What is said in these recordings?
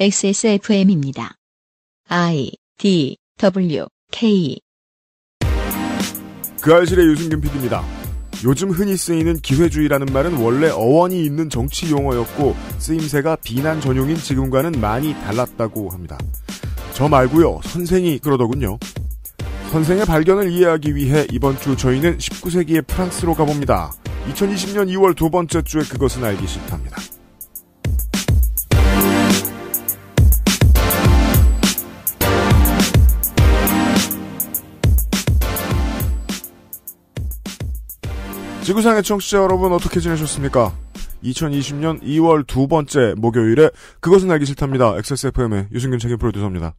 XSFM입니다. I D W K 그 알실의 유승균 PD입니다. 요즘 흔히 쓰이는 기회주의라는 말은 원래 어원이 있는 정치 용어였고 쓰임새가 비난 전용인 지금과는 많이 달랐다고 합니다. 저 말고요. 선생이 그러더군요. 선생의 발견을 이해하기 위해 이번 주 저희는 19세기의 프랑스로 가봅니다. 2020년 2월 두 번째 주에 그것은 알기 싫답니다. 지구상의 청취자 여러분 어떻게 지내셨습니까? 2020년 2월 두 번째 목요일에 그것은 알기 싫답니다. XSFM의 유승균 책임 프로듀서입니다.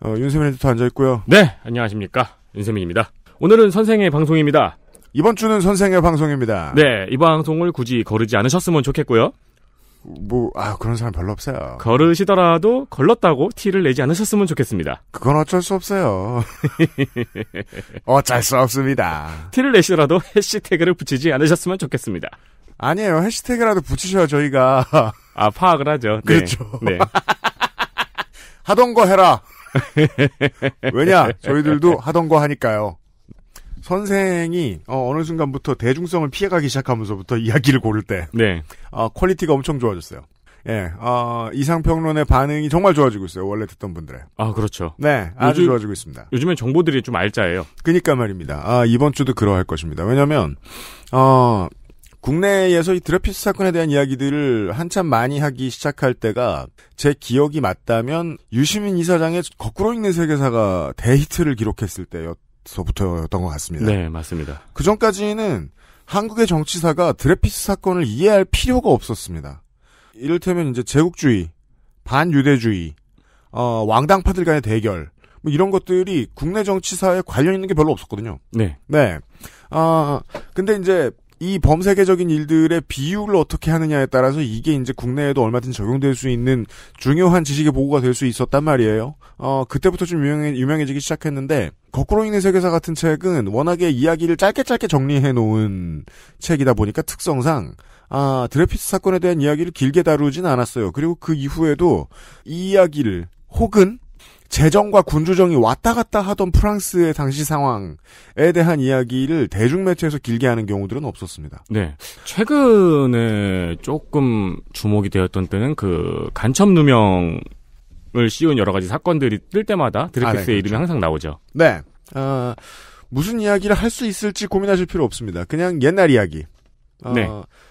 어, 윤세민 에디터 앉아있고요. 네, 안녕하십니까. 윤세민입니다. 오늘은 선생의 방송입니다. 이번 주는 선생의 방송입니다. 네, 이 방송을 굳이 거르지 않으셨으면 좋겠고요. 뭐, 아, 그런 사람 별로 없어요. 걸으시더라도 걸렀다고 티를 내지 않으셨으면 좋겠습니다. 그건 어쩔 수 없어요. 어쩔 수 없습니다. 티를 내시더라도 해시태그를 붙이지 않으셨으면 좋겠습니다. 아니에요. 해시태그라도 붙이셔야 저희가. 아, 파악을 하죠. 네. 그렇죠. 네. 하던 거 해라. 왜냐? 저희들도 하던 거 하니까요. 선생이 어, 느 순간부터 대중성을 피해가기 시작하면서부터 이야기를 고를 때 네. 어, 퀄리티가 엄청 좋아졌어요. 예, 어, 이상평론의 반응이 정말 좋아지고 있어요. 원래 듣던 분들의. 아, 그렇죠. 네, 아주 요즘, 좋아지고 있습니다. 요즘엔 정보들이 좀 알짜예요. 그니까 말입니다. 아, 이번 주도 그러할 것입니다. 왜냐면, 어, 국내에서 이 드레피스 사건에 대한 이야기들을 한참 많이 하기 시작할 때가 제 기억이 맞다면 유시민 이사장의 거꾸로 있는 세계사가 데이트를 기록했을 때였 서부터였던 것 같습니다. 네, 맞습니다. 그 전까지는 한국의 정치사가 드레피스 사건을 이해할 필요가 없었습니다. 이를테면 이제 제국주의, 반유대주의, 어, 왕당파들 간의 대결, 뭐 이런 것들이 국내 정치사에 관련 있는 게 별로 없었거든요. 네. 네. 아, 근데 이제 이 범세계적인 일들의 비율을 어떻게 하느냐에 따라서 이게 이제 국내에도 얼마든지 적용될 수 있는 중요한 지식의 보고가 될 수 있었단 말이에요. 어, 그때부터 좀 유명해, 유명해지기 시작했는데, 거꾸로 인해 세계사 같은 책은 워낙에 이야기를 짧게 짧게 정리해 놓은 책이다 보니까 특성상, 아, 드래피스 사건에 대한 이야기를 길게 다루진 않았어요. 그리고 그 이후에도 이 이야기를 혹은 재정과 군주정이 왔다 갔다 하던 프랑스의 당시 상황에 대한 이야기를 대중매체에서 길게 하는 경우들은 없었습니다. 네. 최근에 조금 주목이 되었던 때는 그 간첩 누명을 씌운 여러 가지 사건들이 뜰 때마다 드레크스의 아, 네, 이름이 그렇죠. 항상 나오죠. 네. 어, 무슨 이야기를 할 수 있을지 고민하실 필요 없습니다. 그냥 옛날 이야기. 어, 네.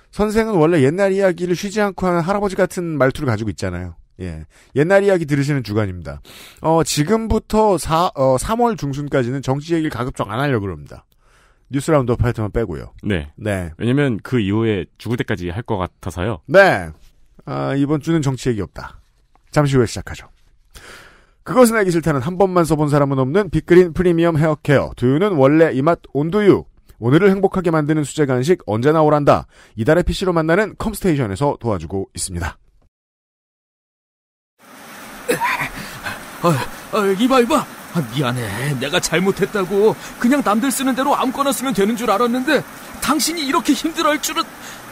선생은 원래 옛날 이야기를 쉬지 않고 하는 할아버지 같은 말투를 가지고 있잖아요. 예. 옛날 이야기 들으시는 주간입니다. 어, 지금부터 4, 어, 3월 중순까지는 정치 얘기를 가급적 안 하려고 그럽니다. 뉴스 라운드파이트만 빼고요. 네. 네. 왜냐면 그 이후에 죽을 때까지 할 것 같아서요. 네. 아, 이번 주는 정치 얘기 없다. 잠시 후에 시작하죠. 그것은 알기 싫다는 한 번만 써본 사람은 없는 빅그린 프리미엄 헤어케어. 두유는 원래 이맛 온두유. 오늘을 행복하게 만드는 수제 간식 언제나 오란다. 이달의 PC로 만나는 컴스테이션에서 도와주고 있습니다. 어, 아, 이봐 이봐 아, 미안해 내가 잘못했다고 그냥 남들 쓰는 대로 아무거나 쓰면 되는 줄 알았는데 당신이 이렇게 힘들어할 줄은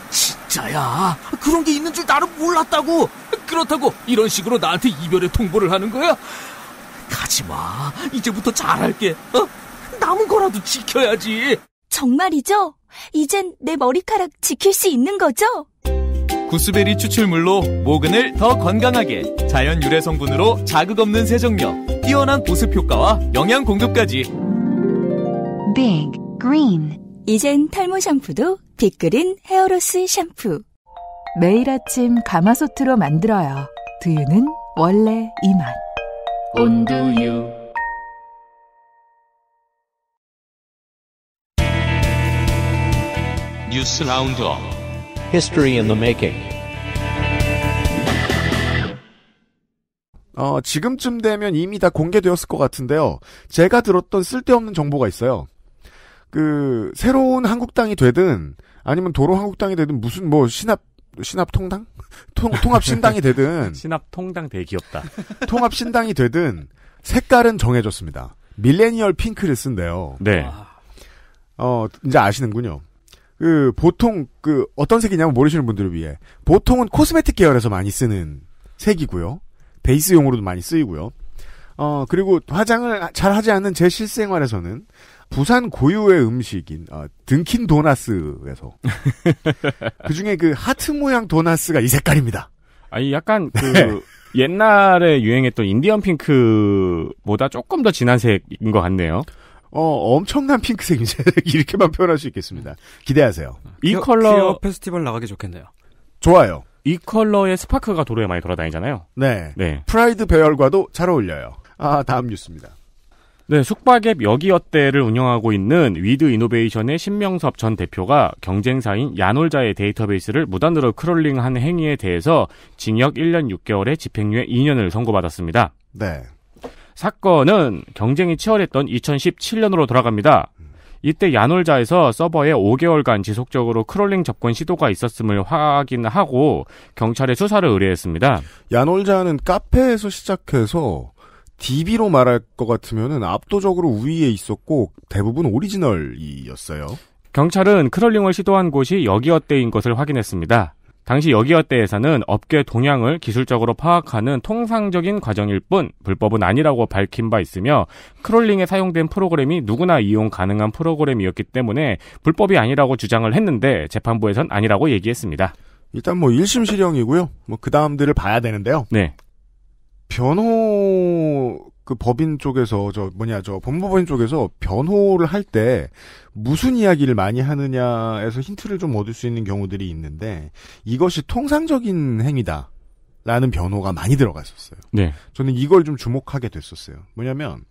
진짜야 그런 게 있는 줄 나는 몰랐다고 그렇다고 이런 식으로 나한테 이별의 통보를 하는 거야? 가지마 이제부터 잘할게 어? 남은 거라도 지켜야지 정말이죠? 이젠 내 머리카락 지킬 수 있는 거죠? 구스베리 추출물로 모근을 더 건강하게 자연 유래 성분으로 자극 없는 세정력, 뛰어난 보습 효과와 영양 공급까지. Big 이젠 탈모 샴푸도 빅그린 헤어로스 샴푸. 매일 아침 가마솥으로 만들어요. 두유는 원래 이만 온두유. 뉴스 라운드업. History i 어, 지금쯤 되면 이미 다 공개되었을 것 같은데요. 제가 들었던 쓸데없는 정보가 있어요. 그 새로운 한국당이 되든 아니면 도로 한국당이 되든 무슨 뭐 신합 신합 통당? 통, 통합 신당이 되든 신합 통당 대기업다. 통합 신당이 되든 색깔은 정해졌습니다. 밀레니얼 핑크를 쓴대요. 네. 아. 어, 이제 아시는군요. 그 보통 그 어떤 색이냐면 모르시는 분들을 위해 보통은 코스메틱 계열에서 많이 쓰는 색이고요. 베이스용으로도 많이 쓰이고요. 어, 그리고 화장을 잘 하지 않는 제 실생활에서는 부산 고유의 음식인 어, 등킨 도나스에서 그중에 그 하트 모양 도나스가 이 색깔입니다. 아니 약간 그 네. 옛날에 유행했던 인디언 핑크보다 조금 더 진한 색인 것 같네요. 어 엄청난 핑크색이죠. 이렇게만 표현할 수 있겠습니다. 기대하세요. 이 퀴어, 컬러 퀴어 페스티벌 나가기 좋겠네요. 좋아요. 이 컬러의 스파크가 도로에 많이 돌아다니잖아요. 네. 네. 프라이드 배열과도 잘 어울려요. 아, 다음 뉴스입니다. 네, 숙박앱 여기어때를 운영하고 있는 위드 이노베이션의 신명섭 전 대표가 경쟁사인 야놀자의 데이터베이스를 무단으로 크롤링한 행위에 대해서 징역 1년 6개월에 집행유예 2년을 선고받았습니다. 네. 사건은 경쟁이 치열했던 2017년으로 돌아갑니다. 이때 야놀자에서 서버에 5개월간 지속적으로 크롤링 접근 시도가 있었음을 확인하고 경찰에 수사를 의뢰했습니다. 야놀자는 카페에서 시작해서 DB로 말할 것 같으면은 압도적으로 우위에 있었고 대부분 오리지널이었어요. 경찰은 크롤링을 시도한 곳이 여기어때인 것을 확인했습니다. 당시 여기어때에서는 업계 동향을 기술적으로 파악하는 통상적인 과정일 뿐 불법은 아니라고 밝힌 바 있으며 크롤링에 사용된 프로그램이 누구나 이용 가능한 프로그램이었기 때문에 불법이 아니라고 주장을 했는데 재판부에선 아니라고 얘기했습니다. 일단 뭐 1심 실형이고요. 뭐 그 다음들을 봐야 되는데요. 네. 변호 그 법인 쪽에서 저 뭐냐 저 법무법인 쪽에서 변호를 할 때 무슨 이야기를 많이 하느냐에서 힌트를 좀 얻을 수 있는 경우들이 있는데 이것이 통상적인 행위다. 라는 변호가 많이 들어갔었어요. 네. 저는 이걸 좀 주목하게 됐었어요. 뭐냐면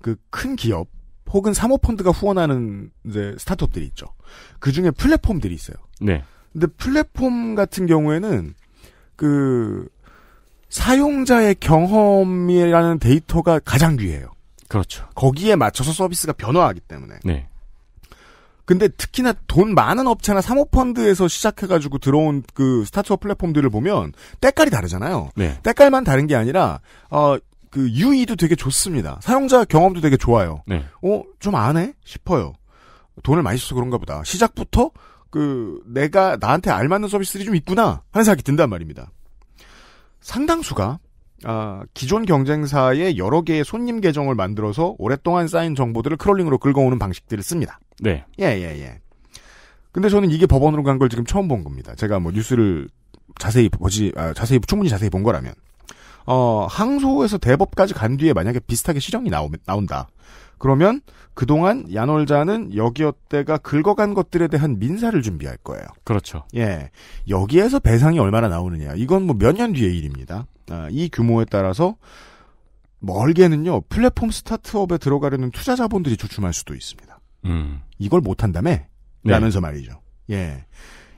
그 큰 기업 혹은 사모펀드가 후원하는 이제 스타트업들이 있죠. 그 중에 플랫폼들이 있어요. 네. 근데 플랫폼 같은 경우에는 그 사용자의 경험이라는 데이터가 가장 귀해요. 그렇죠. 거기에 맞춰서 서비스가 변화하기 때문에. 네. 근데 특히나 돈 많은 업체나 사모펀드에서 시작해가지고 들어온 그 스타트업 플랫폼들을 보면 때깔이 다르잖아요. 네. 때깔만 다른 게 아니라 어, 그 UE도 되게 좋습니다. 사용자 경험도 되게 좋아요. 네. 어, 좀 안 해? 싶어요. 돈을 많이 써서 그런가 보다. 시작부터 그 내가 나한테 알맞는 서비스들이 좀 있구나 하는 생각이 든단 말입니다. 상당수가 아, 기존 경쟁사의 여러 개의 손님 계정을 만들어서 오랫동안 쌓인 정보들을 크롤링으로 긁어오는 방식들을 씁니다. 네. 예, 예, 예. 근데 저는 이게 법원으로 간 걸 지금 처음 본 겁니다. 제가 뭐 뉴스를 자세히 보지, 아, 자세히, 충분히 자세히 본 거라면. 어, 항소에서 대법까지 간 뒤에 만약에 비슷하게 시정이 나오, 나온다. 그러면 그동안 야놀자는 여기어때가 긁어간 것들에 대한 민사를 준비할 거예요. 그렇죠. 예. 여기에서 배상이 얼마나 나오느냐. 이건 뭐 몇 년 뒤의 일입니다. 아, 이 규모에 따라서 멀게는요, 플랫폼 스타트업에 들어가려는 투자 자본들이 주춤할 수도 있습니다. 음. 이걸 못한다며? 네. 라면서 말이죠. 예.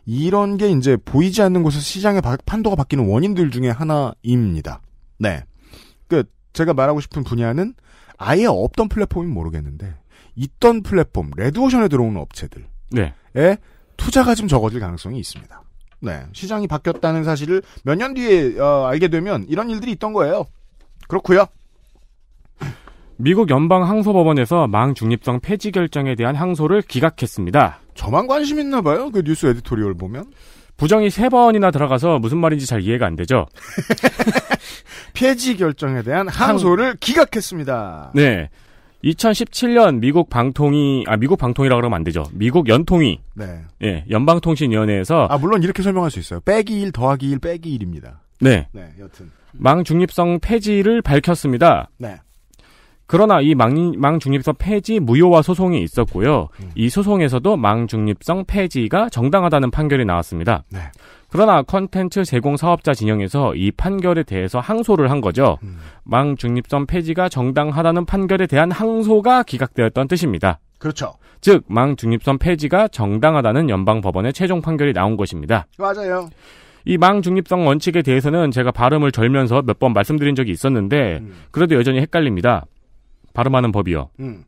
이런 게 이제 보이지 않는 곳에서 시장의 판도가 바뀌는 원인들 중에 하나입니다. 네. 끝. 그, 제가 말하고 싶은 분야는 아예 없던 플랫폼이 모르겠는데 있던 플랫폼 레드오션에 들어오는 업체들에 네. 투자가 좀 적어질 가능성이 있습니다. 네, 시장이 바뀌었다는 사실을 몇 년 뒤에 어, 알게 되면 이런 일들이 있던 거예요. 그렇고요. 미국 연방 항소법원에서 망 중립성 폐지 결정에 대한 항소를 기각했습니다. 저만 관심 있나 봐요. 그 뉴스 에디토리얼 보면. 부정이 세 번이나 들어가서 무슨 말인지 잘 이해가 안 되죠. 폐지 결정에 대한 항소를 항... 기각했습니다. 네. 2017년 미국 방통위 아 미국 방통위라 고 그러면 안 되죠. 미국 연통위. 네. 예, 연방통신위원회에서 아 물론 이렇게 설명할 수 있어요. 빼기 1 더하기 1 빼기 1입니다. 네. 네, 여튼. 망 중립성 폐지를 밝혔습니다. 네. 그러나 이 망, 망중립성 폐지 무효화 소송이 있었고요. 음. 이 소송에서도 망중립성 폐지가 정당하다는 판결이 나왔습니다. 네. 그러나 컨텐츠 제공 사업자 진영에서 이 판결에 대해서 항소를 한 거죠. 음. 망중립성 폐지가 정당하다는 판결에 대한 항소가 기각되었던 뜻입니다. 그렇죠. 즉, 망중립성 폐지가 정당하다는 연방법원의 최종 판결이 나온 것입니다. 맞아요. 이 망중립성 원칙에 대해서는 제가 발음을 절면서 몇 번 말씀드린 적이 있었는데, 음. 그래도 여전히 헷갈립니다. 발음하는 법이요. 음.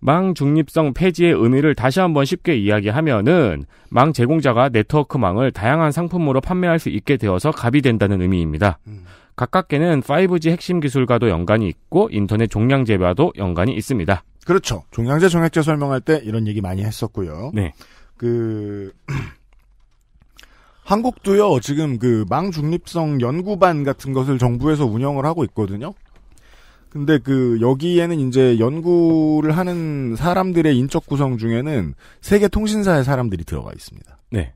망 중립성 폐지의 의미를 다시 한번 쉽게 이야기하면은 망 제공자가 네트워크망을 다양한 상품으로 판매할 수 있게 되어서 갑이 된다는 의미입니다. 음. 가깝게는 5G 핵심 기술과도 연관이 있고 인터넷 종량제와도 연관이 있습니다. 그렇죠. 종량제 종액제 설명할 때 이런 얘기 많이 했었고요. 네. 그 한국도요. 지금 그 망 중립성 연구반 같은 것을 정부에서 운영을 하고 있거든요. 근데 그 여기에는 이제 연구를 하는 사람들의 인적 구성 중에는 세계 통신사의 사람들이 들어가 있습니다. 네.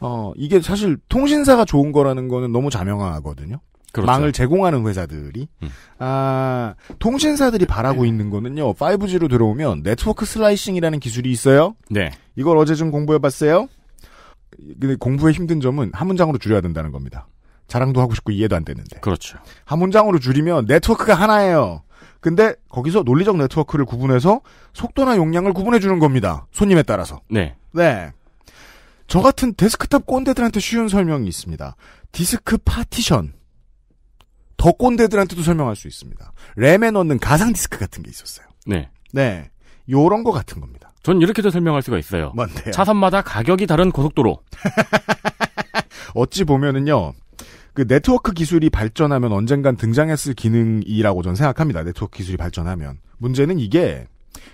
어 이게 사실 통신사가 좋은 거라는 거는 너무 자명하거든요. 그렇죠. 망을 제공하는 회사들이 음. 아 통신사들이 바라고 네. 있는 거는요 5G로 들어오면 네트워크 슬라이싱이라는 기술이 있어요. 네. 이걸 어제 좀 공부해봤어요. 근데 공부에 힘든 점은 한 문장으로 줄여야 된다는 겁니다. 자랑도 하고 싶고 이해도 안 되는데. 그렇죠. 한 문장으로 줄이면 네트워크가 하나예요. 근데 거기서 논리적 네트워크를 구분해서 속도나 용량을 구분해 주는 겁니다. 손님에 따라서. 네. 네. 저 같은 데스크탑 꼰대들한테 쉬운 설명이 있습니다. 디스크 파티션. 더 꼰대들한테도 설명할 수 있습니다. 램에 넣는 가상 디스크 같은 게 있었어요. 네. 네. 요런 거 같은 겁니다. 전 이렇게도 설명할 수가 있어요. 뭔데요? 차선마다 가격이 다른 고속도로. 어찌 보면은요. 그 네트워크 기술이 발전하면 언젠간 등장했을 기능이라고 저는 생각합니다. 네트워크 기술이 발전하면. 문제는 이게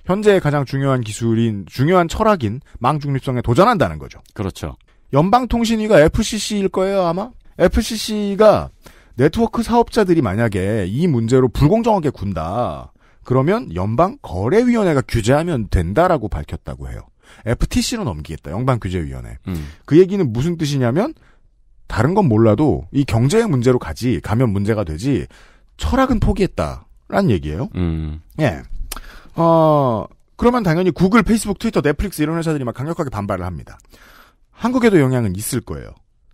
현재 가장 중요한 기술인 중요한 철학인 망 중립성에 도전한다는 거죠. 그렇죠. 연방통신위가 FCC일 거예요, 아마? FCC가 네트워크 사업자들이 만약에 이 문제로 불공정하게 군다. 그러면 연방 거래위원회가 규제하면 된다라고 밝혔다고 해요. FTC로 넘기겠다. 연방 규제위원회. 음. 그 얘기는 무슨 뜻이냐면 다른 건 몰라도 이 경제의 문제로 가지 가면 문제가 되지 철학은 포기했다라는 얘기예요. 음. 예. 어 그러면 당연히 구글, 페이스북, 트위터, 넷플릭스 이런 회사들이 막 강력하게 반발을 합니다. 한국에도 영향은 있을 거예요.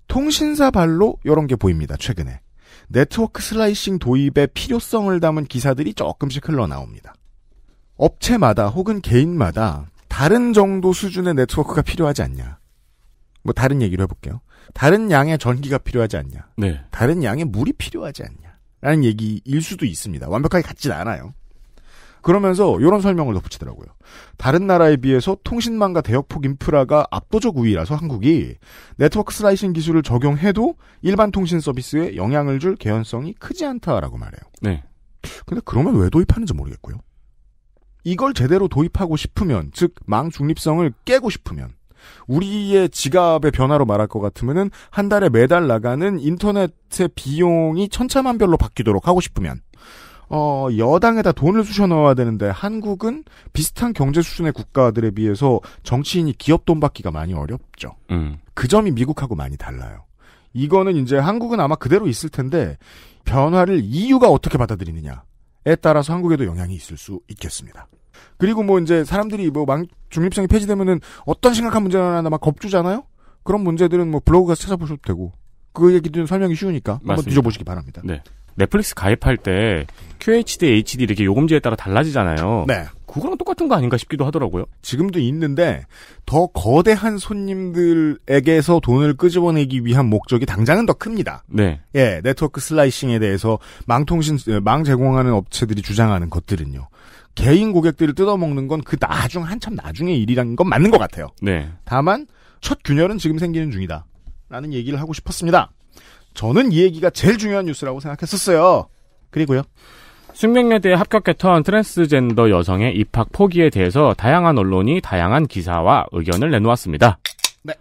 통신사 발로 이런 게 보입니다. 최근에 네트워크 슬라이싱 도입의 필요성을 담은 기사들이 조금씩 흘러나옵니다. 업체마다 혹은 개인마다 다른 정도 수준의 네트워크가 필요하지 않냐. 뭐 다른 얘기를 해볼게요. 다른 양의 전기가 필요하지 않냐. 네. 다른 양의 물이 필요하지 않냐. 라는 얘기일 수도 있습니다. 완벽하게 같진 않아요. 그러면서 이런 설명을 덧붙이더라고요. 다른 나라에 비해서 통신망과 대역폭 인프라가 압도적 우위라서 한국이 네트워크 슬라이싱 기술을 적용해도 일반 통신 서비스에 영향을 줄 개연성이 크지 않다라고 말해요. 네. 근데 그러면 왜 도입하는지 모르겠고요. 이걸 제대로 도입하고 싶으면, 즉, 망 중립성을 깨고 싶으면, 우리의 지갑의 변화로 말할 것 같으면은 한 달에 매달 나가는 인터넷의 비용이 천차만별로 바뀌도록 하고 싶으면 어, 여당에다 돈을 쑤셔 넣어야 되는데 한국은 비슷한 경제 수준의 국가들에 비해서 정치인이 기업 돈 받기가 많이 어렵죠. 음. 그 점이 미국하고 많이 달라요. 이거는 이제 한국은 아마 그대로 있을 텐데 변화를 이유가 어떻게 받아들이느냐. 에 따라서 한국에도 영향이 있을 수 있겠습니다. 그리고 뭐 이제 사람들이 뭐 망, 중립성이 폐지되면은 어떤 심각한 문제나 하나 막 겁주잖아요? 그런 문제들은 뭐 블로그 가서 찾아보셔도 되고, 그 얘기들은 설명이 쉬우니까 한번 맞습니다. 뒤져보시기 바랍니다. 네. 넷플릭스 가입할 때 QHD, HD 이렇게 요금제에 따라 달라지잖아요. 네. 그거랑 똑같은 거 아닌가 싶기도 하더라고요. 지금도 있는데 더 거대한 손님들에게서 돈을 끄집어내기 위한 목적이 당장은 더 큽니다. 네. 예, 네트워크 슬라이싱에 대해서 망통신 망 제공하는 업체들이 주장하는 것들은요. 개인 고객들을 뜯어먹는 건 그 나중 한참 나중의 일이란 건 맞는 것 같아요. 네. 다만 첫 균열은 지금 생기는 중이다. 라는 얘기를 하고 싶었습니다. 저는 이 얘기가 제일 중요한 뉴스라고 생각했었어요. 그리고요. 숙명여대에 합격했던 트랜스젠더 여성의 입학 포기에 대해서 다양한 언론이 다양한 기사와 의견을 내놓았습니다. 네.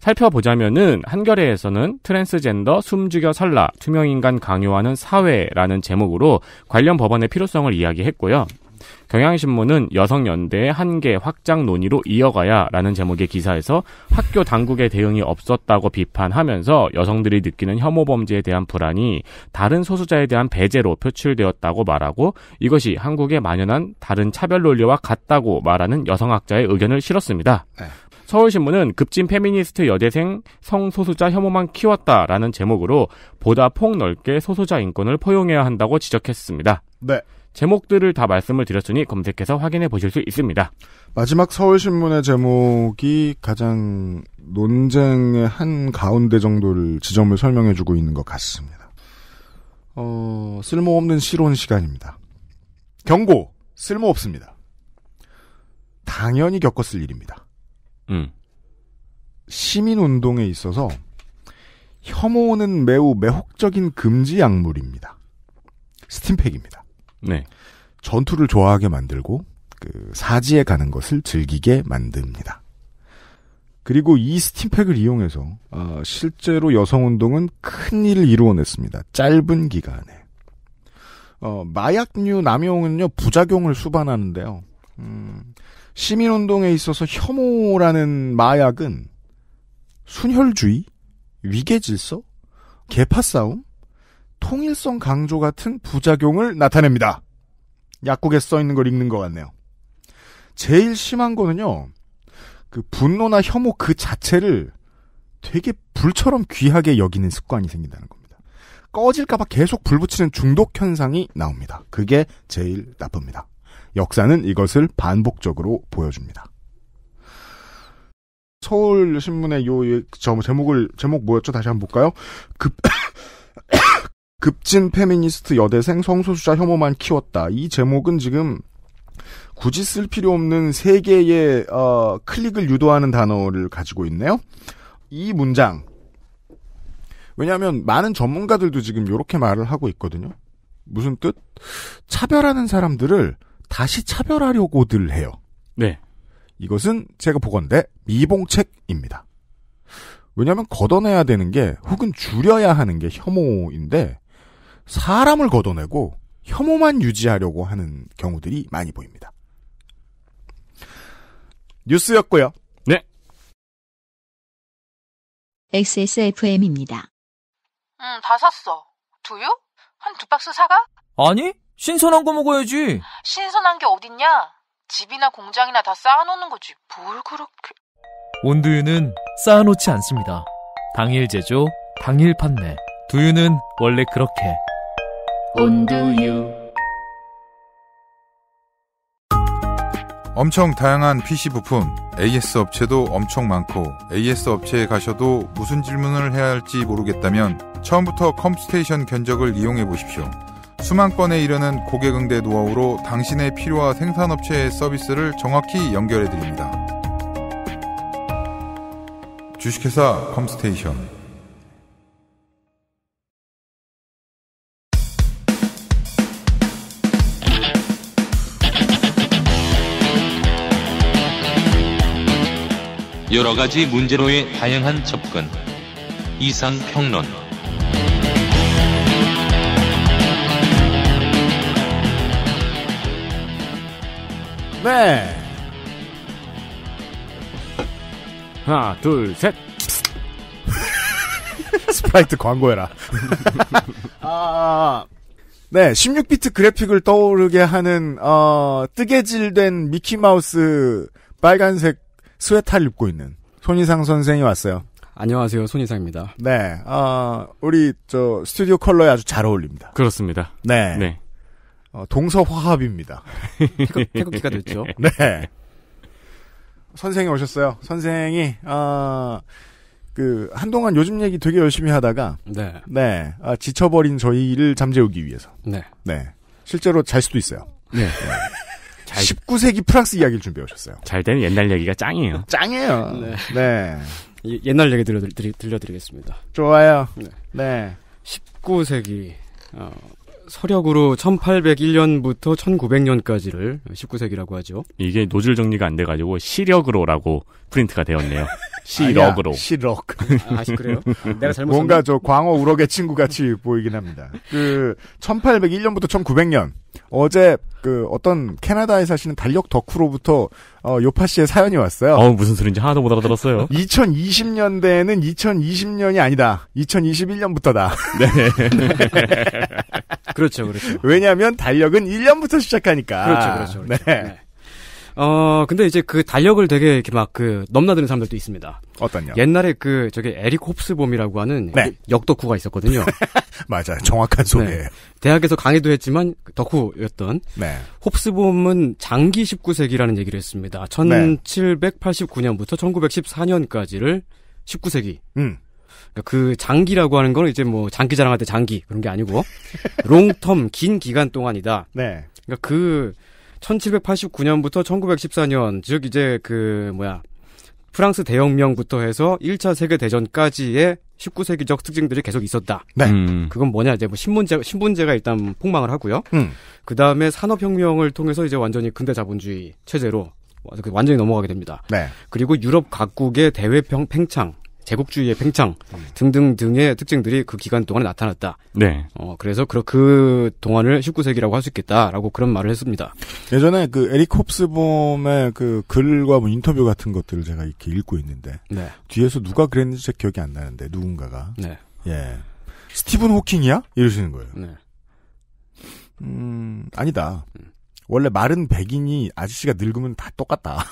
살펴보자면은 한겨레에서는 트랜스젠더 숨죽여 설라 투명인간 강요하는 사회라는 제목으로 관련 법원의 필요성을 이야기했고요. 경향신문은 여성연대의 한계 확장 논의로 이어가야라는 제목의 기사에서 학교 당국의 대응이 없었다고 비판하면서 여성들이 느끼는 혐오 범죄에 대한 불안이 다른 소수자에 대한 배제로 표출되었다고 말하고 이것이 한국에 만연한 다른 차별 논리와 같다고 말하는 여성학자의 의견을 실었습니다. 네. 서울신문은 급진 페미니스트 여대생 성소수자 혐오만 키웠다라는 제목으로 보다 폭넓게 소수자 인권을 포용해야 한다고 지적했습니다. 네. 제목들을 다 말씀을 드렸으니 검색해서 확인해 보실 수 있습니다. 마지막 서울신문의 제목이 가장 논쟁의 한 가운데 정도를 지점을 설명해 주고 있는 것 같습니다. 어, 쓸모없는 실온 시간입니다. 경고! 쓸모없습니다. 당연히 겪었을 일입니다. 음. 시민운동에 있어서 혐오는 매우 매혹적인 금지 약물입니다. 스팀팩입니다. 네. 전투를 좋아하게 만들고 그 사지에 가는 것을 즐기게 만듭니다. 그리고 이 스팀팩을 이용해서 어, 실제로 여성 운동은 큰 일을 이루어냈습니다. 짧은 기간에 어, 마약류 남용은요 부작용을 수반하는데요. 음, 시민 운동에 있어서 혐오라는 마약은 순혈주의, 위계질서, 계파 싸움, 통일성 강조 같은 부작용을 나타냅니다. 약국에 써 있는 걸 읽는 것 같네요. 제일 심한 거는요, 그 분노나 혐오 그 자체를 되게 불처럼 귀하게 여기는 습관이 생긴다는 겁니다. 꺼질까봐 계속 불 붙이는 중독 현상이 나옵니다. 그게 제일 나쁩니다. 역사는 이것을 반복적으로 보여줍니다. 서울신문의 요, 요, 예, 제목을, 제목 뭐였죠? 다시 한번 볼까요? 급, 급진 페미니스트 여대생 성소수자 혐오만 키웠다. 이 제목은 지금 굳이 쓸 필요 없는 세 개의 어, 클릭을 유도하는 단어를 가지고 있네요. 이 문장. 왜냐하면 많은 전문가들도 지금 이렇게 말을 하고 있거든요. 무슨 뜻? 차별하는 사람들을 다시 차별하려고들 해요. 네. 이것은 제가 보건대 미봉책입니다. 왜냐하면 걷어내야 되는 게 혹은 줄여야 하는 게 혐오인데 사람을 걷어내고 혐오만 유지하려고 하는 경우들이 많이 보입니다. 뉴스였고요. 네. XSFM입니다. 응, 다 샀어. 두유? 한 두 박스 사가? 아니, 신선한 거 먹어야지. 신선한 게 어딨냐? 집이나 공장이나 다 쌓아놓는 거지. 뭘 그렇게... 온두유는 쌓아놓지 않습니다. 당일 제조, 당일 판매. 두유는 원래 그렇게 온두유 엄청 다양한 PC 부품, AS 업체도 엄청 많고 AS 업체에 가셔도 무슨 질문을 해야 할지 모르겠다면 처음부터 컴스테이션 견적을 이용해 보십시오. 수만 건에 이르는 고객응대 노하우로 당신의 필요와 생산업체의 서비스를 정확히 연결해 드립니다. 주식회사 컴스테이션 여러 가지 문제로의 다양한 접근. 이상 평론. 네. 하나, 둘, 셋. 스프라이트 광고해라. 아, 네, 16비트 그래픽을 떠오르게 하는 어, 뜨개질된 미키 마우스 빨간색 스웨터를 입고 있는 손희상 선생이 왔어요. 안녕하세요, 손희상입니다. 네, 어, 우리 저 스튜디오 컬러에 아주 잘 어울립니다. 그렇습니다. 네, 네. 어, 동서화합입니다. 태극, 기가 됐죠. 네. 선생이 오셨어요. 선생이 아그 어, 한동안 요즘 얘기 되게 열심히 하다가 네, 네 아, 지쳐버린 저희를 잠재우기 위해서 네, 네 실제로 잘 수도 있어요. 네. 잘 19세기 프랑스 이야기를 준비해 오셨어요. 잘 되는 옛날 얘기가 짱이에요. 짱이에요. 네. 네. 옛날 얘기 들려드리, 들려드리겠습니다. 좋아요. 네. 네. 19세기 어, 서력으로 1801년부터 1900년까지를 19세기라고 하죠. 이게 노즐 정리가 안 돼가지고 시력으로라고 프린트가 되었네요. 시럭으로. 시럭. 아, 그래요? 내가 잘못 뭔가 저 광어 우럭의 친구 같이 보이긴 합니다. 그 1801년부터 1900년 어제 그 어떤 캐나다에 사시는 달력 덕후로부터 어, 요파 씨의 사연이 왔어요. 어, 무슨 소리인지 하나도 못 알아들었어요. 2020년대는 에 2020년이 아니다. 2021년부터다. 네. 네. 그렇죠, 그렇죠. 왜냐하면 달력은 1년부터 시작하니까. 그렇죠, 그렇죠. 그렇죠. 네. 네. 어, 근데 이제 그 달력을 되게 이렇게 막 그 넘나드는 사람들도 있습니다. 어떤요? 옛날에 그 저기 에릭 홉스봄이라고 하는 네. 역덕후가 있었거든요. 맞아, 요 정확한 소개예요. 네. 대학에서 강의도 했지만 덕후였던 네. 홉스봄은 장기 19세기라는 얘기를 했습니다. 1789년부터 1914년까지를 19세기. 음. 그러니까 그 장기라고 하는 건 이제 뭐 장기 자랑할 때 장기 그런 게 아니고 롱텀 긴 기간 동안이다. 네. 그러니까 그 1789년부터 1914년, 즉 이제 그 뭐야 프랑스 대혁명부터 해서 1차 세계 대전까지의 19세기적 특징들이 계속 있었다. 네. 음. 그건 뭐냐 이제 뭐신문제 신분제가 일단 폭망을 하고요. 음. 그 다음에 산업혁명을 통해서 이제 완전히 근대 자본주의 체제로 완전히 넘어가게 됩니다. 네. 그리고 유럽 각국의 대외 팽창 제국주의의 팽창 등등 등의 특징들이 그 기간 동안에 나타났다. 네. 어 그래서 그, 그 동안을 19세기라고 할 수 있겠다라고 그런 말을 했습니다. 예전에 그 에릭 홉스봄의 그 글과 뭐 인터뷰 같은 것들을 제가 이렇게 읽고 있는데 네. 뒤에서 누가 그랬는지 제 기억이 안 나는데 누군가가 네. 예 스티븐 호킹이야 이러시는 거예요. 네. 음 아니다. 원래 마른 백인이 아저씨가 늙으면 다 똑같다.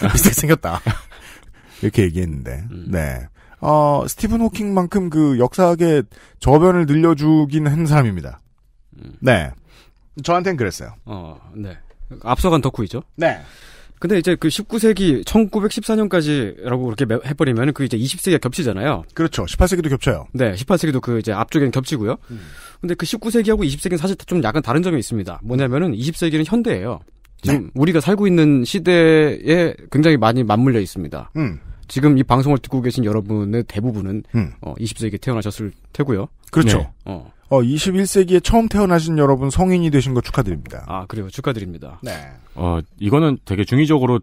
비슷하게 생겼다. 이렇게 얘기했는데. 음. 네. 어, 스티븐 호킹만큼 그 역사학의 저변을 늘려주긴 한 사람입니다. 음. 네. 저한텐 그랬어요. 어, 네. 앞서간 덕후이죠? 네. 근데 이제 그 19세기 1914년까지라고 그렇게 해버리면 그 이제 20세기가 겹치잖아요. 그렇죠. 18세기도 겹쳐요. 네, 18세기도 그 이제 앞쪽에는 겹치고요. 음. 근데 그 19세기하고 20세기는 사실 좀 약간 다른 점이 있습니다. 뭐냐면은 20세기는 현대예요. 지금 네. 우리가 살고 있는 시대에 굉장히 많이 맞물려 있습니다. 음. 지금 이 방송을 듣고 계신 여러분의 대부분은 음. 어, 20세기에 태어나셨을 테고요. 그렇죠. 네. 어. 어, 21세기에 처음 태어나신 여러분 성인이 되신 거 축하드립니다. 아, 그리고 축하드립니다. 네. 어, 이거는 되게 중의적으로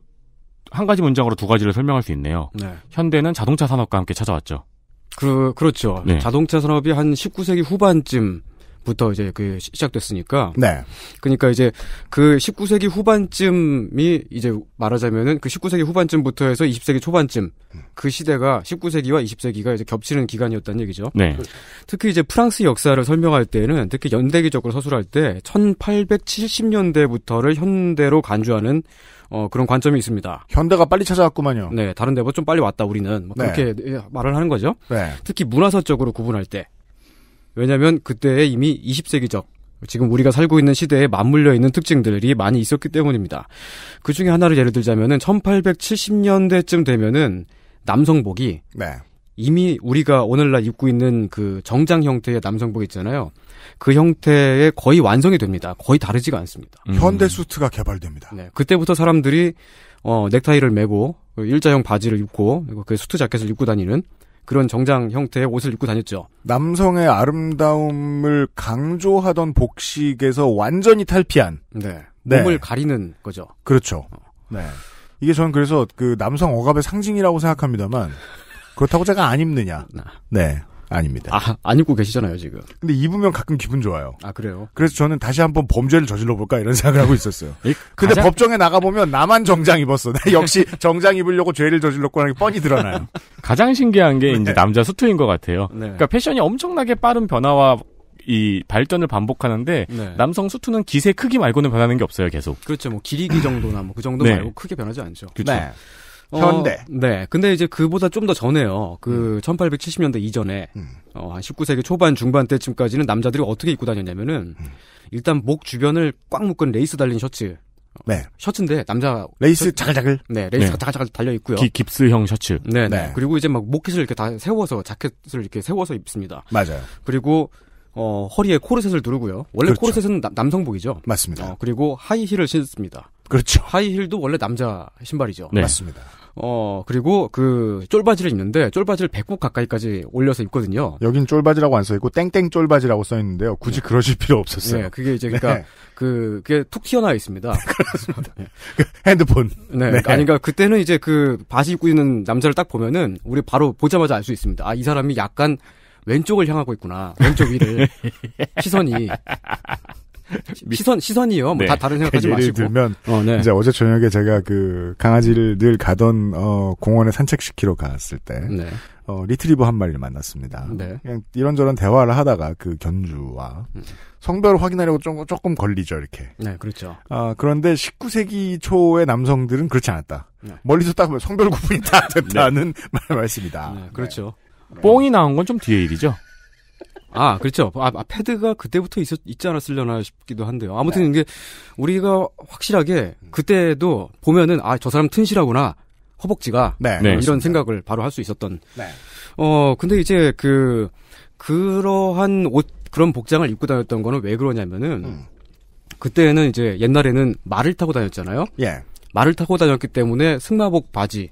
한 가지 문장으로 두 가지를 설명할 수 있네요. 네. 현대는 자동차 산업과 함께 찾아왔죠. 그, 그렇죠. 네. 자동차 산업이 한 19세기 후반쯤 부터 이제 그 시작됐으니까. 네. 그러니까 이제 그 19세기 후반쯤이 이제 말하자면은 그 19세기 후반쯤부터 해서 20세기 초반쯤 그 시대가 19세기와 20세기가 이제 겹치는 기간이었다는 얘기죠. 네. 특히 이제 프랑스 역사를 설명할 때는 특히 연대기적으로 서술할 때 1870년대부터를 현대로 간주하는 어, 그런 관점이 있습니다. 현대가 빨리 찾아왔구만요. 네, 다른 데보다 좀 빨리 왔다 우리는 뭐 네. 그렇게 네. 말을 하는 거죠. 네. 특히 문화사적으로 구분할 때 왜냐하면 그때에 이미 20세기적 지금 우리가 살고 있는 시대에 맞물려 있는 특징들이 많이 있었기 때문입니다. 그 중에 하나를 예를 들자면은 1870년대쯤 되면은 남성복이 네. 이미 우리가 오늘날 입고 있는 그 정장 형태의 남성복 있잖아요. 그 형태의 거의 완성이 됩니다. 거의 다르지가 않습니다. 음. 현대 수트가 개발됩니다. 네, 그때부터 사람들이 어, 넥타이를 메고 그 일자형 바지를 입고 그 수트 자켓을 입고 다니는 그런 정장 형태의 옷을 입고 다녔죠. 남성의 아름다움을 강조하던 복식에서 완전히 탈피한. 네. 네. 몸을 가리는 거죠. 그렇죠. 어. 네. 이게 저는 그래서 그 남성 억압의 상징이라고 생각합니다만 그렇다고 제가 안 입느냐. 네. 아닙니다. 아, 안 입고 계시잖아요, 지금. 근데 입으면 가끔 기분 좋아요. 아, 그래요? 그래서 저는 다시 한번 범죄를 저질러볼까 이런 생각을 하고 있었어요. 근데 가장... 법정에 나가보면 나만 정장 입었어. 나 역시 정장 입으려고 죄를 저질렀구나 뻔히 드러나요. 가장 신기한 게 이제 네. 남자 수트인 것 같아요. 네. 그러니까 패션이 엄청나게 빠른 변화와 이 발전을 반복하는데 네. 남성 수트는 기세 크기 말고는 변하는 게 없어요 계속. 그렇죠. 뭐 길이기 정도나 뭐 그 정도 네. 말고 크게 변하지 않죠. 그렇죠. 네. 어, 현대. 어, 네. 근데 이제 그보다 좀 더 전에요. 그 음. 1870년대 이전에 음. 어, 한 19세기 초반 중반 때쯤까지는 남자들이 어떻게 입고 다녔냐면은 음. 일단 목 주변을 꽉 묶은 레이스 달린 셔츠. 어, 네. 셔츠인데 남자 레이스 셔... 자글자글. 네, 레이스 네. 자글자글 달려 있고요. 기, 깁스형 셔츠. 네, 네. 네. 그리고 이제 막 목깃을 이렇게 다 세워서 자켓을 이렇게 세워서 입습니다. 맞아요. 그리고 어, 허리에 코르셋을 두르고요 원래 그렇죠. 코르셋은 남, 성복이죠 맞습니다. 어, 그리고 하이힐을 신습니다. 그렇죠. 하이힐도 원래 남자 신발이죠. 네. 네. 맞습니다. 어, 그리고 그 쫄바지를 입는데 쫄바지를 1 0 가까이까지 올려서 입거든요. 여긴 쫄바지라고 안 써 있고 땡땡 쫄바지라고 써 있는데요. 굳이 네. 그러실 필요 없었어요. 네, 그게 이제 그니까 네. 그 그게 툭 튀어나와 있습니다. 그렇습니다. 네. 그 핸드폰. 네. 네. 아니 그니까 그때는 이제 그 바지 입고 있는 남자를 딱 보면은 우리 바로 보자마자 알 수 있습니다. 아, 이 사람이 약간 왼쪽을 향하고 있구나. 왼쪽 위를 시선이 시선 시선이요. 뭐다 네. 다른 생각하지 마시고. 들면 어, 네. 이제 어제 저녁에 제가 그 강아지를 늘 가던 어, 공원에 산책시키러 갔을 때 네. 어, 리트리버 한 마리를 만났습니다. 네. 그냥 이런저런 대화를 하다가 그 견주와 음. 성별 확인하려고 좀, 조금 걸리죠 이렇게. 네, 그렇죠. 아 그런데 19세기 초의 남성들은 그렇지 않았다. 네. 멀리서 딱 보면 성별 구분이 다 됐다는 말, 말씀입니다 그렇죠. 뽕이 나온 건 좀뒤에 일이죠. 아, 그렇죠. 아, 아, 패드가 그때부터 있었, 있지 않았으려나 싶기도 한데요. 아무튼 네. 이게 우리가 확실하게 그때도 보면은 아, 저 사람 튼실하구나. 허벅지가 네, 뭐 네 이런 그 생각을 바로 할 수 있었던. 네. 어, 근데 이제 그 그러한 옷 그런 복장을 입고 다녔던 거는 왜 그러냐면은 음. 그때는 이제 옛날에는 말을 타고 다녔잖아요. 예. 말을 타고 다녔기 때문에 승마복 바지를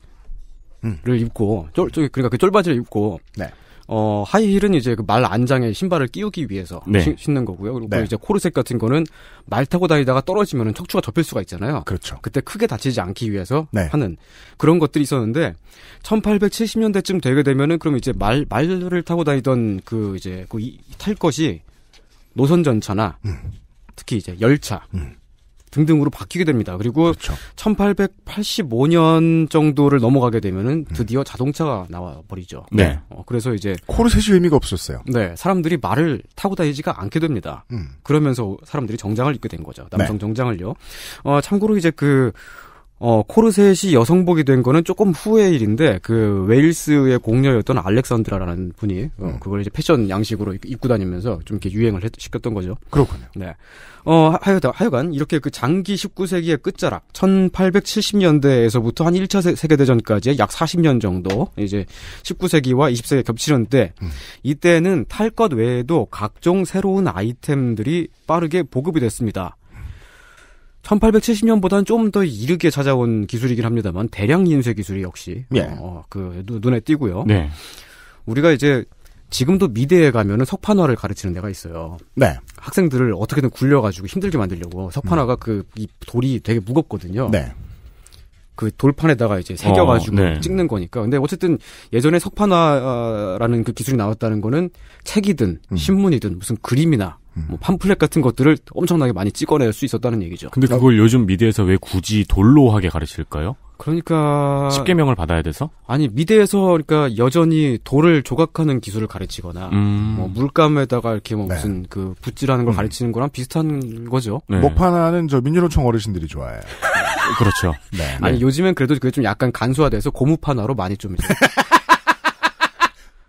음. 입고 쫄, 쫄 그러니까 그 쫄바지를 입고 네. 어, 하이힐은 이제 그 말 안장에 신발을 끼우기 위해서 네. 신, 는 거고요. 그리고 네. 이제 코르셋 같은 거는 말 타고 다니다가 떨어지면 척추가 접힐 수가 있잖아요. 그렇죠. 그때 크게 다치지 않기 위해서 네. 하는 그런 것들이 있었는데 1870년대쯤 되게 되면은 그럼 이제 말 말을 타고 다니던 그 이제 그 탈 것이 노선 전차나 음. 특히 이제 열차 음. 등등으로 바뀌게 됩니다. 그리고 그렇죠. 1885년 정도를 넘어가게 되면은 음. 드디어 음. 자동차가 나와 버리죠. 네. 어, 그래서 이제 코르셋이 의미가 없었어요. 네, 사람들이 말을 타고 다니지가 않게 됩니다. 음. 그러면서 사람들이 정장을 입게 된 거죠. 남성 네. 정장을요. 어, 참고로 이제 그 어, 코르셋이 여성복이 된 거는 조금 후의 일인데, 그, 웨일스의 공녀였던 알렉산드라라는 분이, 어, 음. 그걸 이제 패션 양식으로 입고 다니면서 좀 이렇게 유행을 했, 시켰던 거죠. 그렇군요. 네. 어, 하여간, 하여간, 이렇게 그 장기 19세기의 끝자락, 1870년대에서부터 한 1차 세계대전까지 약 40년 정도, 이제 19세기와 20세기 겹치는 때, 음. 이때는 탈 것 외에도 각종 새로운 아이템들이 빠르게 보급이 됐습니다. 1870년보다는 좀더 이르게 찾아온 기술이긴 합니다만 대량 인쇄 기술이 역시 예. 어, 그 눈에 띄고요. 네. 우리가 이제 지금도 미대에 가면은 석판화를 가르치는 데가 있어요. 네. 학생들을 어떻게든 굴려가지고 힘들게 만들려고 석판화가 음. 그이 돌이 되게 무겁거든요. 네. 그 돌판에다가 이제 새겨가지고 어, 네. 찍는 거니까. 근데 어쨌든 예전에 석판화라는 그 기술이 나왔다는 거는 책이든 음. 신문이든 무슨 그림이나 뭐 팜플렛 같은 것들을 엄청나게 많이 찍어낼 수 있었다는 얘기죠. 근데 그걸 요즘 미대에서 왜 굳이 돌로 하게 가르칠까요? 그러니까 10개명을 받아야 돼서? 아니 미대에서 그러니까 여전히 돌을 조각하는 기술을 가르치거나 음. 뭐 물감에다가 이렇게 뭐 네. 무슨 그 붓질하는 걸 음. 가르치는 거랑 비슷한 거죠. 네. 목판하는 저 민주노총 어르신들이 좋아해요. 그렇죠. 네. 아니 요즘엔 그래도 그게 좀 약간 간소화돼서 고무판화로 많이 좀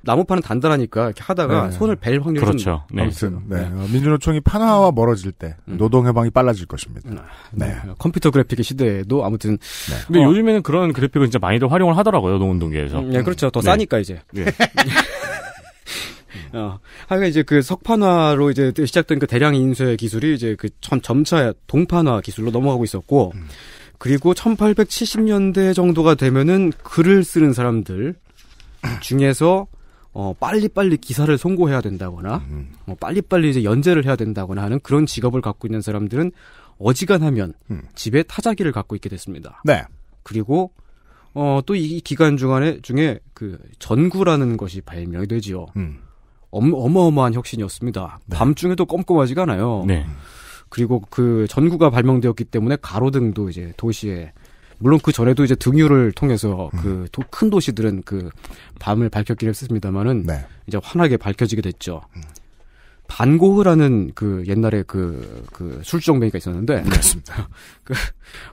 나무판은 단단하니까 이렇게 하다가 네. 손을 벨 확률이 그렇죠. 좀 네. 아무튼 네. 네. 어, 민주노총이 판화와 멀어질 때 음. 노동 해방이 빨라질 것입니다. 음. 네. 네. 컴퓨터 그래픽의 시대에도 아무튼 네. 근데 어. 요즘에는 그런 그래픽을 진짜 많이들 활용을 하더라고요. 노동계에서 네, 음, 예, 음. 그렇죠. 더 네. 싸니까 이제. 어, 하여간 이제 그 석판화로 이제 시작된 그 대량 인쇄 기술이 이제 그 점, 점차 동판화 기술로 넘어가고 있었고, 음. 그리고 1870년대 정도가 되면은 글을 쓰는 사람들 중에서 어, 빨리빨리 기사를 송고해야 된다거나, 음. 어, 빨리빨리 이제 연재를 해야 된다거나 하는 그런 직업을 갖고 있는 사람들은 어지간하면 음. 집에 타자기를 갖고 있게 됐습니다. 네. 그리고, 어, 또 이 기간 중간에, 중에 그 전구라는 것이 발명이 되지요. 음. 어마어마한 혁신이었습니다. 네. 밤중에도 꼼꼼하지가 않아요. 네. 그리고 그 전구가 발명되었기 때문에 가로등도 이제 도시에 물론 그 전에도 이제 등유를 통해서 음. 그큰 도시들은 그 밤을 밝혔기를 했습니다만은 네. 이제 환하게 밝혀지게 됐죠. 음. 반고흐라는 그 옛날에 그, 그 술정뱅이가 있었는데. 그렇습니다. 네, 그,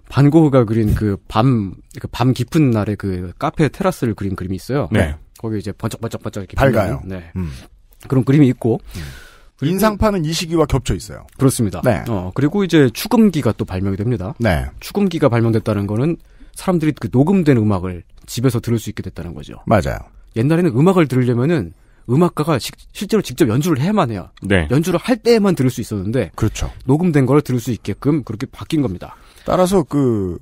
반고흐가 그린 그 밤, 그 밤 깊은 날에 그 카페 테라스를 그린 그림이 있어요. 네. 거기 이제 번쩍번쩍번쩍 번쩍 이렇게. 밝아요. 는 네. 음. 그런 그림이 있고. 음. 인상파는 이 시기와 겹쳐 있어요. 그렇습니다. 네. 어, 그리고 이제 추금기가 또 발명이 됩니다. 네. 추금기가 발명됐다는 거는 사람들이 그 녹음된 음악을 집에서 들을 수 있게 됐다는 거죠. 맞아요. 옛날에는 음악을 들으려면은 음악가가 시, 실제로 직접 연주를 해야만 해요. 네. 연주를 할 때만 에 들을 수 있었는데 그렇죠. 녹음된 걸 들을 수 있게끔 그렇게 바뀐 겁니다. 따라서 그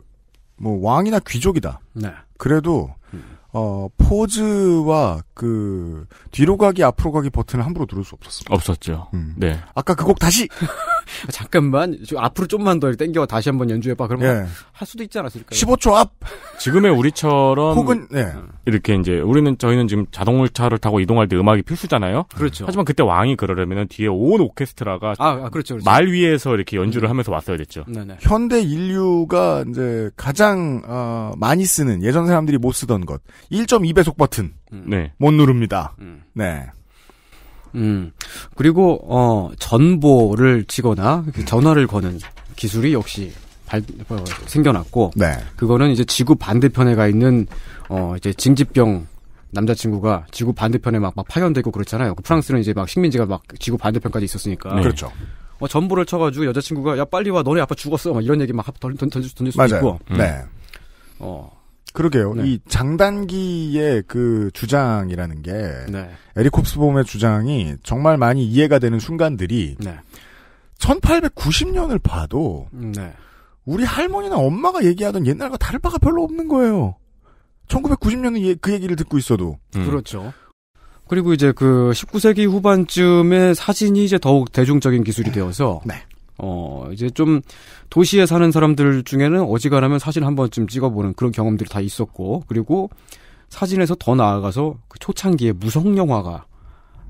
뭐 왕이나 귀족이다. 네. 그래도 음. 어 포즈와 그 뒤로 가기 앞으로 가기 버튼을 함부로 누를 수없었어요 없었죠. 음. 네. 아까 그 곡 다시 잠깐만 앞으로 좀만 더 땡겨 다시 한번 연주해봐. 그러면 예. 할 수도 있지 않았을까요? 15초 앞. 지금의 우리처럼 혹은 네. 이렇게 이제 우리는 저희는 지금 자동차를 타고 이동할 때 음악이 필수잖아요. 그렇죠. 하지만 그때 왕이 그러려면 뒤에 온 오케스트라가 아, 아 그렇죠, 그렇죠, 말 위에서 이렇게 연주를 음. 하면서 왔어야 됐죠. 네네. 네. 현대 인류가 이제 가장 어, 많이 쓰는 예전 사람들이 못 쓰던 것 1.2배속 버튼. 음. 네. 못 누릅니다. 음. 네. 음. 그리고 어 전보를 치거나 그 음. 전화를 거는 기술이 역시 발, 어, 생겨났고 네. 그거는 이제 지구 반대편에 가 있는 어 이제 징집병 남자친구가 지구 반대편에 막, 막 파견되고 그렇잖아요. 그 프랑스는 이제 막 식민지가 막 지구 반대편까지 있었으니까. 네. 그렇죠. 어, 전보를 쳐가지고 여자친구가 야 빨리 와 너네 아빠 죽었어 막 이런 얘기 막 던질, 던질 수도 있고. 네. 어 그러게요. 네. 이 장단기의 그 주장이라는 게 네. 에리콥스봄의 주장이 정말 많이 이해가 되는 순간들이 네. 1890년을 봐도 네. 우리 할머니나 엄마가 얘기하던 옛날과 다를 바가 별로 없는 거예요. 1990년은 그 얘기를 듣고 있어도 음. 그렇죠. 그리고 이제 그 19세기 후반쯤에 사진이 이제 더욱 대중적인 기술이 되어서 네. 어, 이제 좀 도시에 사는 사람들 중에는 어지간하면 사진 한 번쯤 찍어보는 그런 경험들이 다 있었고, 그리고 사진에서 더 나아가서 그 초창기에 무성영화가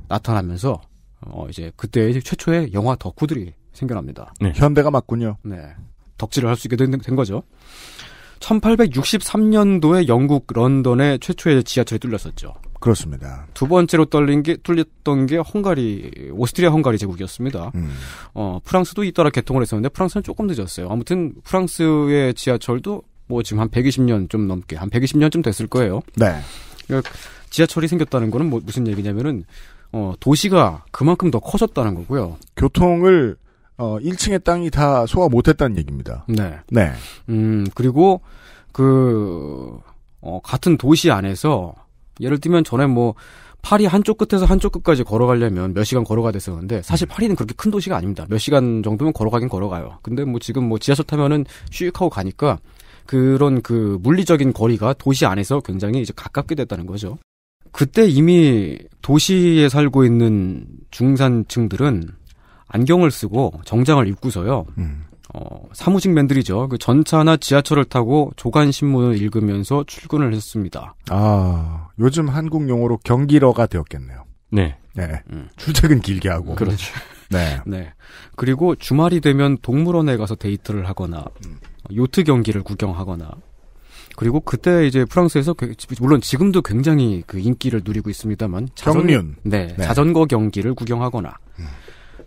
나타나면서, 어, 이제 그때 최초의 영화 덕후들이 생겨납니다. 네. 현대가 맞군요. 네. 덕질을 할 수 있게 된, 된 거죠. 1863년도에 영국 런던에 최초의 지하철이 뚫렸었죠. 그렇습니다. 두 번째로 떨린 게 뚫렸던 게 헝가리 오스트리아 헝가리 제국이었습니다. 음. 어, 프랑스도 잇따라 개통을 했었는데 프랑스는 조금 늦었어요. 아무튼 프랑스의 지하철도 뭐 지금 한 120년 좀 넘게 한 120년쯤 됐을 거예요. 네. 그러니까 지하철이 생겼다는 거는 뭐 무슨 얘기냐면은 어, 도시가 그만큼 더 커졌다는 거고요. 교통을 어, 1층의 땅이 다 소화 못했다는 얘기입니다. 네. 네. 음, 그리고, 그, 어, 같은 도시 안에서 예를 들면 전에 뭐 파리 한쪽 끝에서 한쪽 끝까지 걸어가려면 몇 시간 걸어가야 됐었는데 사실 파리는 그렇게 큰 도시가 아닙니다. 몇 시간 정도면 걸어가긴 걸어가요. 근데 뭐 지금 뭐 지하철 타면은 슉 하고 가니까 그런 그 물리적인 거리가 도시 안에서 굉장히 이제 가깝게 됐다는 거죠. 그때 이미 도시에 살고 있는 중산층들은 안경을 쓰고 정장을 입고서요. 음. 어, 사무직맨들이죠. 그 전차나 지하철을 타고 조간 신문을 읽으면서 출근을 했습니다. 아, 요즘 한국 용어로 경기러가 되었겠네요. 네. 네. 음. 출퇴근 길게 하고. 그렇죠. 네. 네. 그리고 주말이 되면 동물원에 가서 데이트를 하거나 음. 요트 경기를 구경하거나 그리고 그때 이제 프랑스에서 그, 물론 지금도 굉장히 그 인기를 누리고 있습니다만 자전, 경륜. 네, 네. 자전거 경기를 구경하거나 음.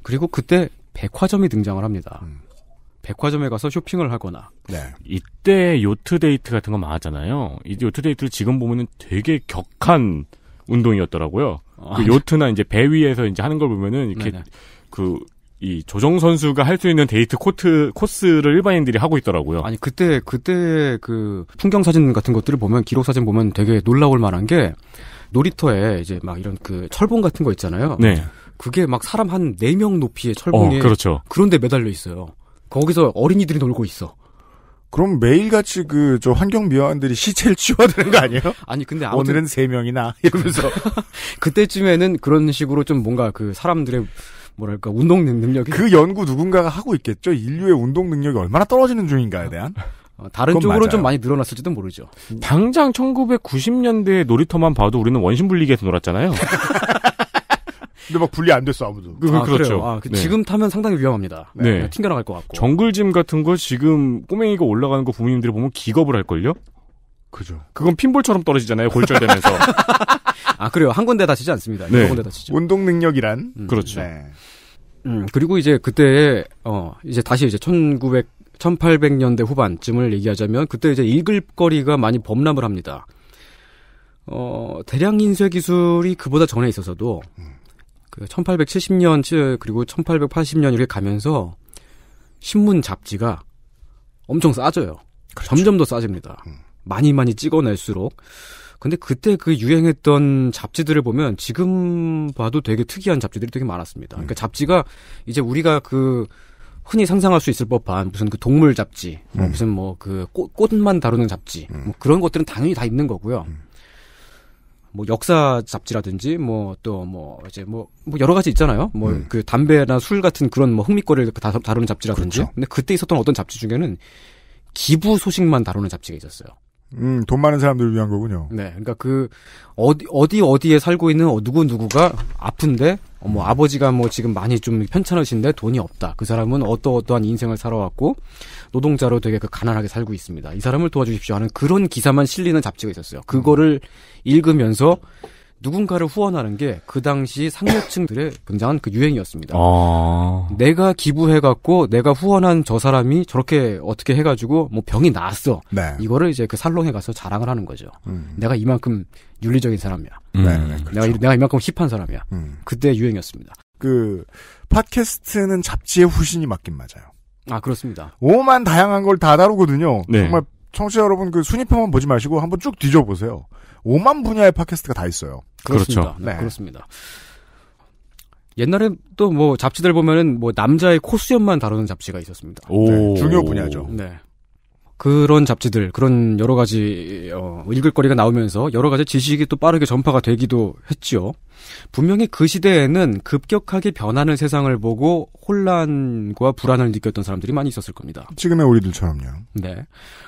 그리고 그때 백화점이 등장을 합니다. 음. 백화점에 가서 쇼핑을 하거나. 네. 이때 요트 데이트 같은 거 많았잖아요. 이 요트 데이트를 지금 보면은 되게 격한 운동이었더라고요. 아, 그 네. 요트나 이제 배 위에서 이제 하는 걸 보면은 이렇게 네, 네. 그. 이 조정 선수가 할 수 있는 데이트 코트 코스를 일반인들이 하고 있더라고요. 아니 그때 그때 그 풍경 사진 같은 것들을 보면 기록 사진 보면 되게 놀라울 만한 게 놀이터에 이제 막 이런 그 철봉 같은 거 있잖아요. 네. 그게 막 사람 한 네 명 높이의 어, 철봉에 어, 그렇죠. 그런데 매달려 있어요. 거기서 어린이들이 놀고 있어. 그럼 매일같이 그 저 환경 미화원들이 시체를 치워드는거 아니에요? 아니 근데 아무튼... 오늘은 세 명이나 이러면서 그때쯤에는 그런 식으로 좀 뭔가 그 사람들의 뭐랄까 운동 능력이 그 연구 누군가가 하고 있겠죠. 인류의 운동 능력이 얼마나 떨어지는 중인가에 대한 어, 다른 쪽으로 맞아요. 좀 많이 늘어났을지도 모르죠. 당장 1990년대 놀이터만 봐도 우리는 원심불리기에서 놀았잖아요. 근데 막 분리 안 됐어 아무도. 그, 아, 그렇죠. 아, 그 네. 지금 타면 상당히 위험합니다. 네. 네. 튕겨나갈 것 같고. 정글짐 같은 거 지금 꼬맹이가 올라가는 거 부모님들이 보면 기겁을 할 걸요. 그죠. 그건 핀볼처럼 떨어지잖아요 골절되면서. 아 그래요. 한 군데 다치지 않습니다. 네. 군데 다치죠. 운동 능력이란. 음, 그렇죠. 네. 음 그리고 이제 그때 어 이제 다시 이제 1900 1800년대 후반쯤을 얘기하자면 그때 이제 읽을거리가 많이 범람을 합니다. 어, 대량 인쇄 기술이 그보다 전에 있어서도 음. 그 1870년 그리고 1880년 이렇게 가면서 신문 잡지가 엄청 싸져요. 그렇죠. 점점 더 싸집니다. 음. 많이 많이 찍어낼수록. 근데 그때 그 유행했던 잡지들을 보면 지금 봐도 되게 특이한 잡지들이 되게 많았습니다. 그러니까 음. 그러니까 잡지가 이제 우리가 그 흔히 상상할 수 있을 법한 무슨 그 동물 잡지, 뭐 음. 무슨 뭐 그 꽃만 다루는 잡지, 뭐 음. 그런 것들은 당연히 다 있는 거고요. 음. 뭐 역사 잡지라든지 뭐 또뭐 뭐 이제 뭐, 뭐 여러 가지 있잖아요. 뭐그 네. 음. 담배나 술 같은 그런 뭐 흥미거리를 그 다, 다루는 잡지라든지. 그렇죠. 근데 그때 있었던 어떤 잡지 중에는 기부 소식만 다루는 잡지가 있었어요. 음, 돈 많은 사람들을 위한 거군요. 네. 그러니까 그, 어디, 어디, 어디에 살고 있는 어, 누구누구가 아픈데, 어, 뭐, 음. 아버지가 뭐 지금 많이 좀 편찮으신데 돈이 없다. 그 사람은 어떠어떠한 인생을 살아왔고, 노동자로 되게 그 가난하게 살고 있습니다. 이 사람을 도와주십시오 하는 그런 기사만 실리는 잡지가 있었어요. 그거를 읽으면서, 누군가를 후원하는 게 그 당시 상류층들의 굉장한 그 유행이었습니다. 아... 내가 기부해갖고 내가 후원한 저 사람이 저렇게 어떻게 해가지고 뭐 병이 나았어. 네. 이거를 이제 그 살롱에 가서 자랑을 하는 거죠. 음. 내가 이만큼 윤리적인 사람이야. 음. 네, 네, 그렇죠. 내가, 내가 이만큼 힙한 사람이야. 음. 그때 유행이었습니다. 그 팟캐스트는 잡지의 후신이 맞긴 맞아요. 아 그렇습니다. 오만 다양한 걸 다 다루거든요. 네. 정말 청취자 여러분 그 순위표만 보지 마시고 한번 쭉 뒤져보세요. 5만 분야의 팟캐스트가 다 있어요. 그렇죠. 그렇습니다. 죠 네. 그렇습니다. 옛날에 또 뭐 잡지들 보면은 뭐 남자의 코수염만 다루는 잡지가 있었습니다. 오. 네, 중요 분야죠. 네. 그런 잡지들, 그런 여러 가지 어, 읽을 거리가 나오면서 여러 가지 지식이 또 빠르게 전파가 되기도 했죠 분명히 그 시대에는 급격하게 변하는 세상을 보고 혼란과 불안을 느꼈던 사람들이 많이 있었을 겁니다. 지금의 우리들처럼요. 네.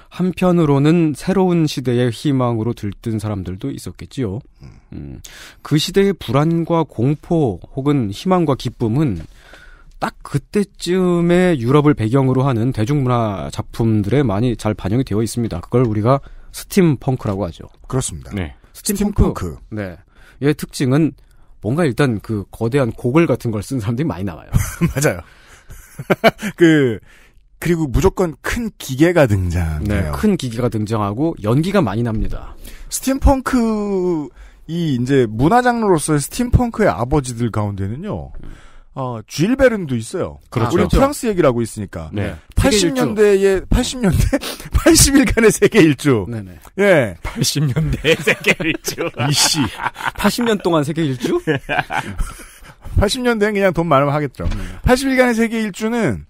한편으로는 새로운 시대의 희망으로 들뜬 사람들도 있었겠지요. 음, 음. 그 시대의 불안과 공포 혹은 희망과 기쁨은 딱 그때쯤에 유럽을 배경으로 하는 대중문화 작품들에 많이 잘 반영이 되어 있습니다. 그걸 우리가 스팀펑크라고 하죠. 그렇습니다. 네. 스팀펑크. 스팀펑크. 네. 얘 특징은 뭔가 일단 그 거대한 고글 같은 걸 쓴 사람들이 많이 나와요. 맞아요. 그 그리고 무조건 큰 기계가 네. 등장해요. 네, 큰 기계가 등장하고 연기가 많이 납니다. 스팀펑크 이 이제 문화 장르로서의 스팀펑크의 아버지들 가운데는요. 음. 어, 주일베른도 있어요. 그렇죠. 우리 그렇죠. 프랑스 얘기를 하고 있으니까. 네. 80년대에 80년대 80일간의 세계 일주. 네네. 예. 80년대 세계 일주. 이씨. 80년 동안 세계 일주? 80년대는 그냥 돈 많으면 하겠죠. 80일간의 음. 세계 일주는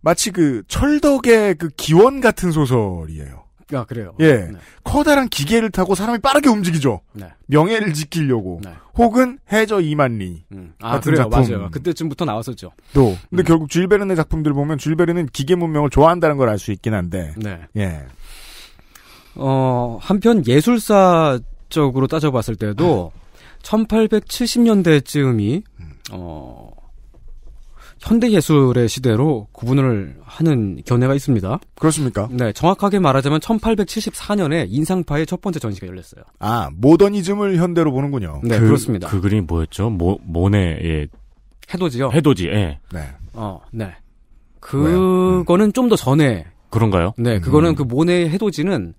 마치 그 철덕의 그 기원 같은 소설이에요. 아, 그래요. 예. 네. 커다란 기계를 타고 사람이 빠르게 움직이죠. 네. 명예를 지키려고. 네. 혹은 해저 이만리. 음. 아, 같은 그래요. 작품. 맞아요. 그때쯤부터 나왔었죠. 또. 근데 음. 결국 줄베르네 작품들 보면 줄베르는 기계 문명을 좋아한다는 걸 알 수 있긴 한데. 네. 예. 어, 한편 예술사적으로 따져봤을 때도 아. 1870년대쯤이 음. 어, 현대 예술의 시대로 구분을 하는 견해가 있습니다. 그렇습니까? 네, 정확하게 말하자면 1874년에 인상파의 첫 번째 전시가 열렸어요. 아, 모더니즘을 현대로 보는군요. 네, 그, 렇습니다그 그림이 뭐였죠? 모 모네 예. 해돋이요. 해돋이. 예. 네. 어, 네. 그거는 음. 좀더 전에 그런가요? 네, 그거는 음. 그 모네 해돋이는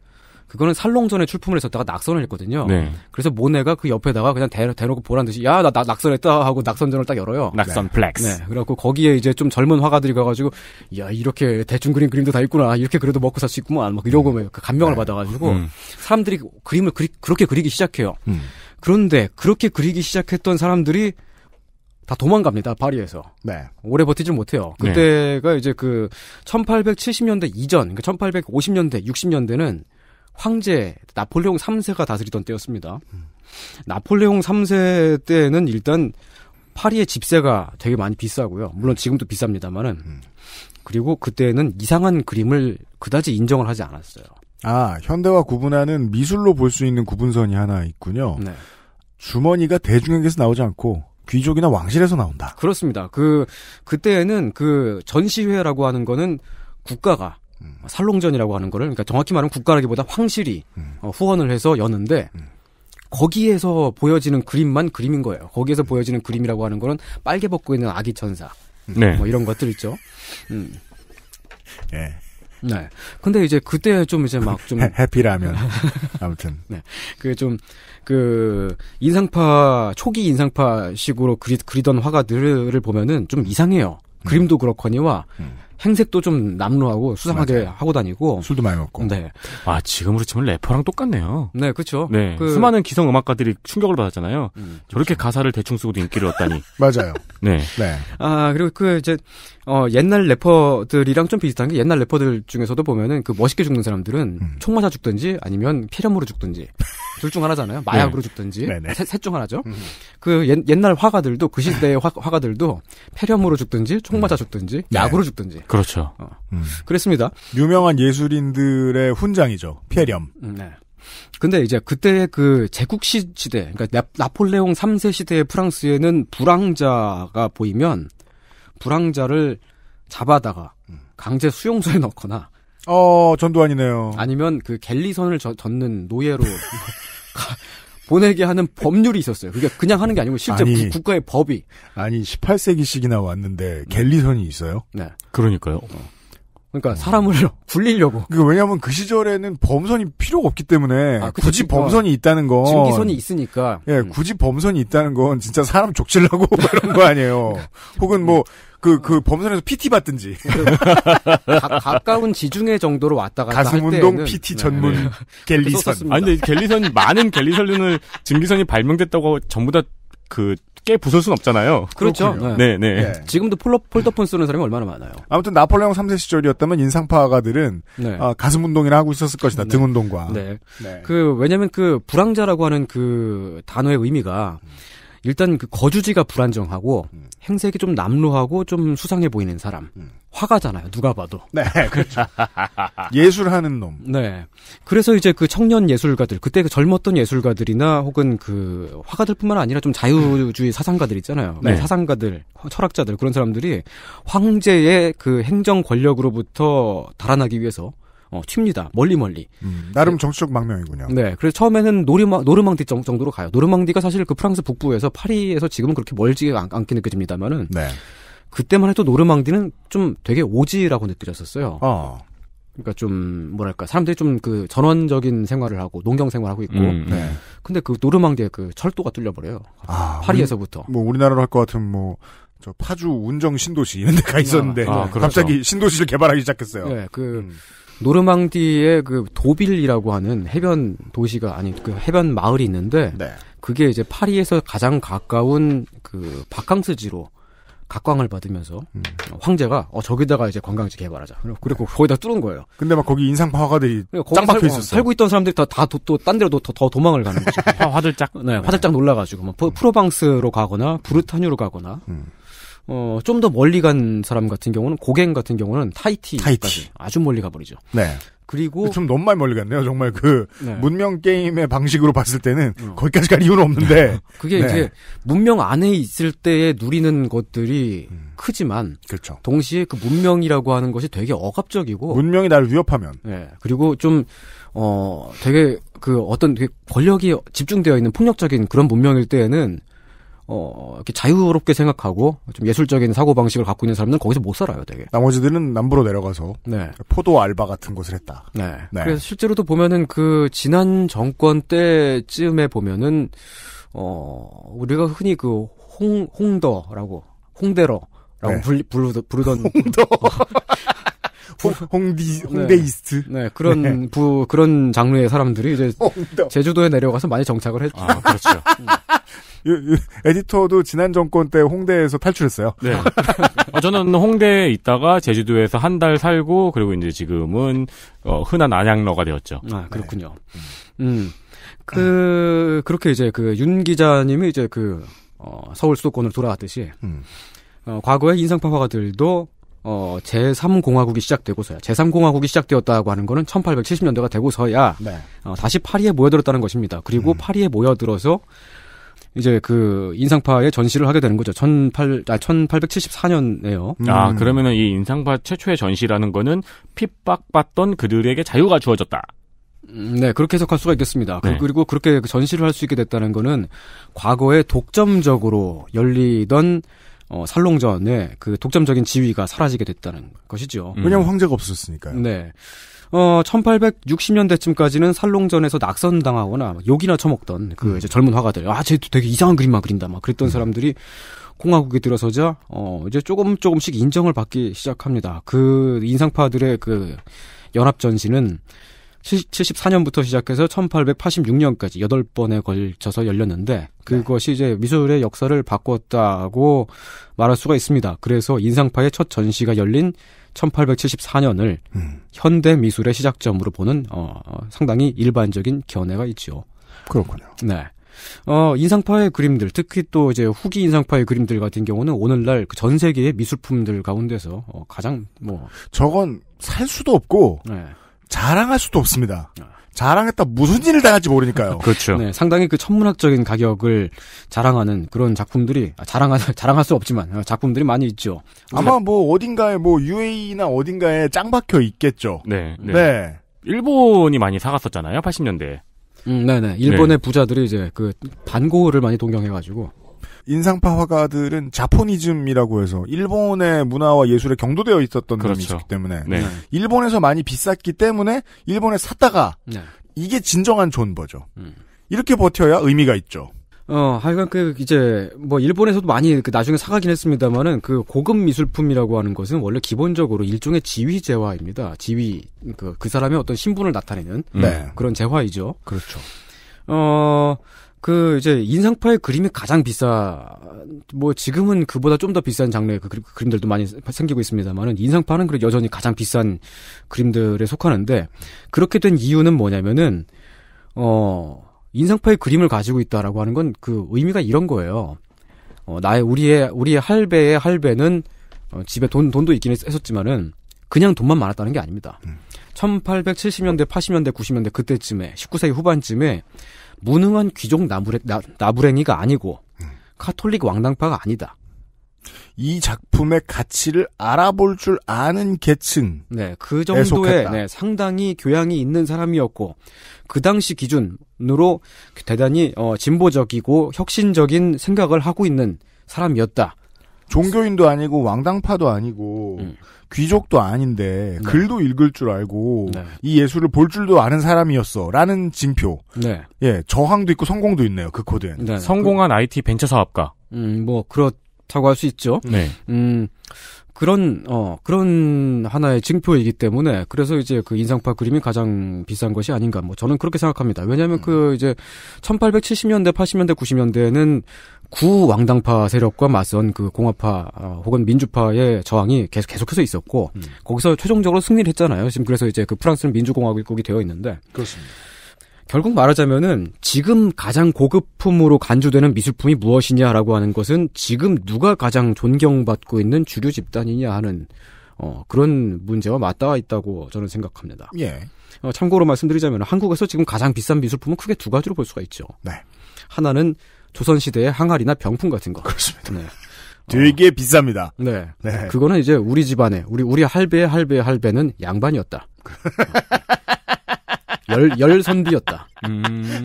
그거는 살롱전에 출품을 했었다가 낙선을 했거든요. 네. 그래서 모네가 그 옆에다가 그냥 대, 대놓고 보란 듯이 야나 나, 낙선했다 하고 낙선전을 딱 열어요. 낙선 네. 플렉스. 네. 그래갖고 거기에 이제 좀 젊은 화가들이 가가지고 야 이렇게 대충 그린 그림도 다 있구나 이렇게 그래도 먹고 살 수 있구만 막 이러고 음. 감명을 네. 받아가지고 음. 사람들이 그림을 그리, 그렇게 그리기 시작해요. 음. 그런데 그렇게 그리기 시작했던 사람들이 다 도망갑니다. 파리에서. 네. 오래 버티질 못해요. 네. 그때가 네. 이제 그 1870년대 이전, 그러니까 1850년대, 60년대는 황제 나폴레옹 3세가 다스리던 때였습니다. 음. 나폴레옹 3세 때는 일단 파리의 집세가 되게 많이 비싸고요. 물론 지금도 비쌉니다만은. 음. 그리고 그때는 이상한 그림을 그다지 인정을 하지 않았어요. 아, 현대와 구분하는 미술로 볼 수 있는 구분선이 하나 있군요. 네. 주머니가 대중에게서 나오지 않고 귀족이나 왕실에서 나온다. 그렇습니다. 그 그때에는 그 전시회라고 하는 거는 국가가 음. 살롱전이라고 하는 거를 그러니까 정확히 말하면 국가라기보다 황실이 음. 어, 후원을 해서 여는데 음. 거기에서 보여지는 그림만 그림인 거예요. 거기에서 음. 보여지는 그림이라고 하는 거는 빨개 벗고 있는 아기 천사 음. 네. 뭐 이런 것들 있죠. 음. 네. 네. 근데 이제 그때 좀 이제 막 좀 해피라면 아무튼 네. 그 좀그 인상파 초기 인상파식으로 그리, 그리던 화가들을 보면은 좀 이상해요. 음. 그림도 그렇거니와 음. 행색도 좀 남루하고 수상하게 맞아요. 하고 다니고 술도 많이 먹고. 네. 아 지금으로 치면 래퍼랑 똑같네요. 네, 그렇죠. 네. 그... 수많은 기성 음악가들이 충격을 받았잖아요. 음, 저렇게 그렇죠. 가사를 대충 쓰고도 인기를 얻다니. 맞아요. 네. 네. 아 그리고 그 이제 어, 옛날 래퍼들이랑 좀 비슷한 게 옛날 래퍼들 중에서도 보면은 그 멋있게 죽는 사람들은 음. 총 맞아 죽든지 아니면 피렴으로 죽든지 둘 중 하나잖아요. 마약으로 네. 죽든지 셋 중 하나죠. 음. 그 옛, 날 화가들도 그 시대의 화, 가들도 폐렴으로 죽든지 총 맞아 음. 죽든지 네. 약으로 죽든지 그렇죠. 어. 음. 그랬습니다. 유명한 예술인들의 훈장이죠. 폐렴. 음, 네. 근데 이제 그때 그 제국시 시대, 그러니까 나, 폴레옹 3세 시대의 프랑스에는 불황자가 보이면 불황자를 잡아다가 음. 강제 수용소에 넣거나 어 전두환이네요. 아니면 그 갤리선을 저, 젓는 노예로 보내게 하는 법률이 있었어요. 그게 그냥 하는 게 아니고 실제 아니, 국가의 법이 아니 18세기씩이나 왔는데 네. 갤리선이 있어요? 네. 그러니까요. 어. 그러니까 사람을 굴리려고. 그 그러니까 왜냐하면 그 시절에는 범선이 필요가 없기 때문에 아, 굳이 그러니까 범선이 있다는 건 증기선이 있으니까. 예, 음. 굳이 범선이 있다는 건 진짜 사람 족질라고 그런 뭐 거 아니에요. 그러니까. 혹은 뭐. 음. 그, 그, 범선에서 PT 받든지. 가, 까운 지중해 정도로 왔다 갔다 가슴 운동 PT 네. 전문 네. 갤리선. 아, 니 근데 갤리선, 많은 갤리선륜을 증기선이 발명됐다고 전부 다그 쉽게 부술 순 없잖아요. 그렇죠. 네. 네, 네. 네. 지금도 폴더 폴더폰 쓰는 사람이 얼마나 많아요. 아무튼 나폴레옹 3세 시절이었다면 인상파가들은 네. 아, 가슴 운동이나 하고 있었을 것이다. 네. 등 운동과. 네. 네. 그 왜냐면 하그 불황자라고 하는 그 단어의 의미가 일단 그 거주지가 불안정하고 음. 행색이 좀 남루하고 좀 수상해 보이는 사람. 음. 화가잖아요. 누가 봐도. 네, 그렇죠. 예술하는 놈. 네. 그래서 이제 그 청년 예술가들, 그때 그 젊었던 예술가들이나 혹은 그 화가들뿐만 아니라 좀 자유주의 사상가들 있잖아요. 네. 그 사상가들, 철학자들 그런 사람들이 황제의 그 행정 권력으로부터 달아나기 위해서 어, 칩니다. 멀리 멀리. 음, 나름 정치적 망명이군요. 네. 그래서 처음에는 노르망, 노르망디 정도로 가요. 노르망디가 사실 그 프랑스 북부에서 파리에서 지금은 그렇게 멀지 않, 않게 느껴집니다만은. 네. 그때만 해도 노르망디는 좀 되게 오지라고 느껴졌었어요. 어. 그러니까 좀 뭐랄까 사람들이 좀 그 전원적인 생활을 하고 농경 생활하고 있고 음, 네. 근데 그 노르망디에 그 철도가 뚫려버려요 아, 파리에서부터 우리, 뭐 우리나라로 할 것 같은 뭐저 파주 운정 신도시 이런 데가 아, 있었는데 아, 그렇죠. 갑자기 신도시를 개발하기 시작했어요. 네, 그 음. 노르망디의 그 도빌이라고 하는 해변 도시가 아니 그 해변 마을이 있는데 네. 그게 이제 파리에서 가장 가까운 그 바캉스지로 각광을 받으면서 음. 어, 황제가 어 저기다가 이제 관광지 개발하자. 그리고 그리고 네. 거기다 뚫은 거예요. 근데 막 거기 인상 파화가들이 짱 박혀 있었어. 살고 있던 사람들이 다또딴 다 데로 더, 더 도망을 가는 거죠. 화들짝. 네, 화들짝 놀라가지고 막 음. 프로방스로 가거나 부르타뉴로 가거나. 음. 어, 좀 더 멀리 간 사람 같은 경우는 고갱 같은 경우는 타이티까지 타이티. 아주 멀리 가버리죠. 네. 그리고 좀 너무 많이 멀리 갔네요. 정말 그 네. 문명 게임의 방식으로 봤을 때는 어. 거기까지 갈 이유는 없는데 그게 네. 이제 문명 안에 있을 때에 누리는 것들이 음. 크지만 그렇죠. 동시에 그 문명이라고 하는 것이 되게 억압적이고 문명이 나를 위협하면 네. 그리고 좀 어 되게 그 어떤 되게 권력이 집중되어 있는 폭력적인 그런 문명일 때에는 어, 이렇게 자유롭게 생각하고 좀 예술적인 사고방식을 갖고 있는 사람들은 거기서 못 살아요, 되게. 나머지들은 남부로 내려가서 네. 포도 알바 같은 곳을 했다. 네. 네. 그래서 실제로도 보면은 그 지난 정권 때쯤에 보면은 어, 우리가 흔히 그 홍, 홍더라고 홍대로라고 네. 불, 부르, 부르던 홍더 홍, 디 홍데이스트. 네, 네 그런 네. 부, 그런 장르의 사람들이 이제 홍더. 제주도에 내려가서 많이 정착을 했죠. 아, 그렇죠. 에디터도 지난 정권 때 홍대에서 탈출했어요. 네. 어, 저는 홍대에 있다가 제주도에서 한 달 살고 그리고 이제 지금은 어, 흔한 안양러가 되었죠. 아 그렇군요. 네. 음. 그 그렇게 이제 그 윤 기자님이 이제 그 어, 서울 수도권으로 돌아왔듯이 음. 어, 과거에 인상파파가들도 어, 제3공화국이 시작되고서야 제3공화국이 시작되었다고 하는 거는 1870년대가 되고서야 네. 어, 다시 파리에 모여들었다는 것입니다. 그리고 음. 파리에 모여들어서 이제 그 인상파의 전시를 하게 되는 거죠. 18, 아, 1874년에요. 음. 아, 음. 그러면은 이 인상파 최초의 전시라는 거는 핍박받던 그들에게 자유가 주어졌다. 음, 네, 그렇게 해석할 수가 있겠습니다. 그, 네. 그리고 그렇게 그 전시를 할 수 있게 됐다는 거는 과거에 독점적으로 열리던 어, 살롱전의 그 독점적인 지위가 사라지게 됐다는 것이죠. 음. 왜냐면 황제가 없었으니까요. 네. 어, 1860년대쯤까지는 살롱전에서 낙선당하거나 욕이나 처먹던 그 음. 이제 젊은 화가들. 아, 쟤도 되게 이상한 그림만 그린다. 막 그랬던 음. 사람들이 공화국에 들어서자 어, 이제 조금 조금씩 인정을 받기 시작합니다. 그 인상파들의 그 연합 전시는 74년부터 시작해서 1886년까지 8번에 걸쳐서 열렸는데 그것이 이제 미술의 역사를 바꿨다고 말할 수가 있습니다. 그래서 인상파의 첫 전시가 열린 1874년을 음. 현대 미술의 시작점으로 보는 어, 어, 상당히 일반적인 견해가 있죠 그렇군요. 네. 어, 인상파의 그림들, 특히 또 이제 후기 인상파의 그림들 같은 경우는 오늘날 그전 세계의 미술품들 가운데서 어, 가장 뭐 저건 살 수도 없고 네. 자랑할 수도 없습니다. 아. 자랑했다 무슨 일을 당할지 모르니까요. 그렇죠. 네, 상당히 그 천문학적인 가격을 자랑하는 그런 작품들이 아, 자랑하 자랑할 수 없지만 어, 작품들이 많이 있죠. 아마 뭐 어딘가에 뭐 UAE나 어딘가에 짱 박혀 있겠죠. 네. 네. 네. 일본이 많이 사갔었잖아요. 8 0년대 음, 네네. 네. 일본의 네. 부자들이 이제 그 반고를 많이 동경해가지고 인상파 화가들은 자포니즘이라고 해서 일본의 문화와 예술에 경도되어 있었던 그렇죠. 이기 때문에 네. 일본에서 많이 비쌌기 때문에 일본에 샀다가 네. 이게 진정한 존버죠. 음. 이렇게 버텨야 의미가 있죠. 어, 하여간 그 이제 뭐 일본에서도 많이 그 나중에 사가긴 했습니다만은 그 고급 미술품이라고 하는 것은 원래 기본적으로 일종의 지위 재화입니다. 지위 그그 그 사람의 어떤 신분을 나타내는 네. 그런 재화이죠. 그렇죠. 어그 이제 인상파의 그림이 가장 비싼 뭐 지금은 그보다 좀 더 비싼 장르의 그 그림들도 많이 생기고 있습니다만은 인상파는 그래 여전히 가장 비싼 그림들에 속하는데 그렇게 된 이유는 뭐냐면은 어 인상파의 그림을 가지고 있다라고 하는 건 그 의미가 이런 거예요. 어 나의 우리의 우리의 할배의 할배는 어, 집에 돈 돈도 있긴 했었지만은 그냥 돈만 많았다는 게 아닙니다. 음. 1870년대, 80년대, 90년대 그때쯤에 19세기 후반쯤에 무능한 귀족 나부랭, 나부랭이가 아니고 음. 카톨릭 왕당파가 아니다. 이 작품의 가치를 알아볼 줄 아는 계층. 네, 그 정도의 네, 상당히 교양이 있는 사람이었고 그 당시 기준으로 대단히 어, 진보적이고 혁신적인 생각을 하고 있는 사람이었다. 종교인도 아니고 왕당파도 아니고 음. 귀족도 아닌데 네. 글도 읽을 줄 알고 네. 이 예술을 볼 줄도 아는 사람이었어라는 징표 네. 예, 저항도 있고 성공도 있네요. 그 코드에는. 네. 성공한 IT 벤처 사업가. 음, 뭐 그렇 그렇다고 할 수 있죠. 네. 음, 그런 어 그런 하나의 징표이기 때문에 그래서 이제 그 인상파 그림이 가장 비싼 것이 아닌가 뭐 저는 그렇게 생각합니다. 왜냐하면 그 음. 그 이제 1870년대, 80년대, 90년대는 에구 왕당파 세력과 맞선 그 공화파 어, 혹은 민주파의 저항이 계속 계속해서 있었고 음. 거기서 최종적으로 승리를 했잖아요. 지금 그래서 이제 그 프랑스는 민주공화국이 되어 있는데 그렇습니다. 결국 말하자면은 지금 가장 고급품으로 간주되는 미술품이 무엇이냐라고 하는 것은 지금 누가 가장 존경받고 있는 주류 집단이냐 하는 어, 그런 문제와 맞닿아 있다고 저는 생각합니다. 예. 어, 참고로 말씀드리자면 한국에서 지금 가장 비싼 미술품은 크게 두 가지로 볼 수가 있죠. 네. 하나는 조선시대의 항아리나 병풍 같은 거. 그렇습니다. 네. 되게 어, 비쌉니다. 네. 네. 그거는 이제 우리 집안에, 우리, 우리 할배의 할배의 할배는 양반이었다. 열, 열 선비였다. 음.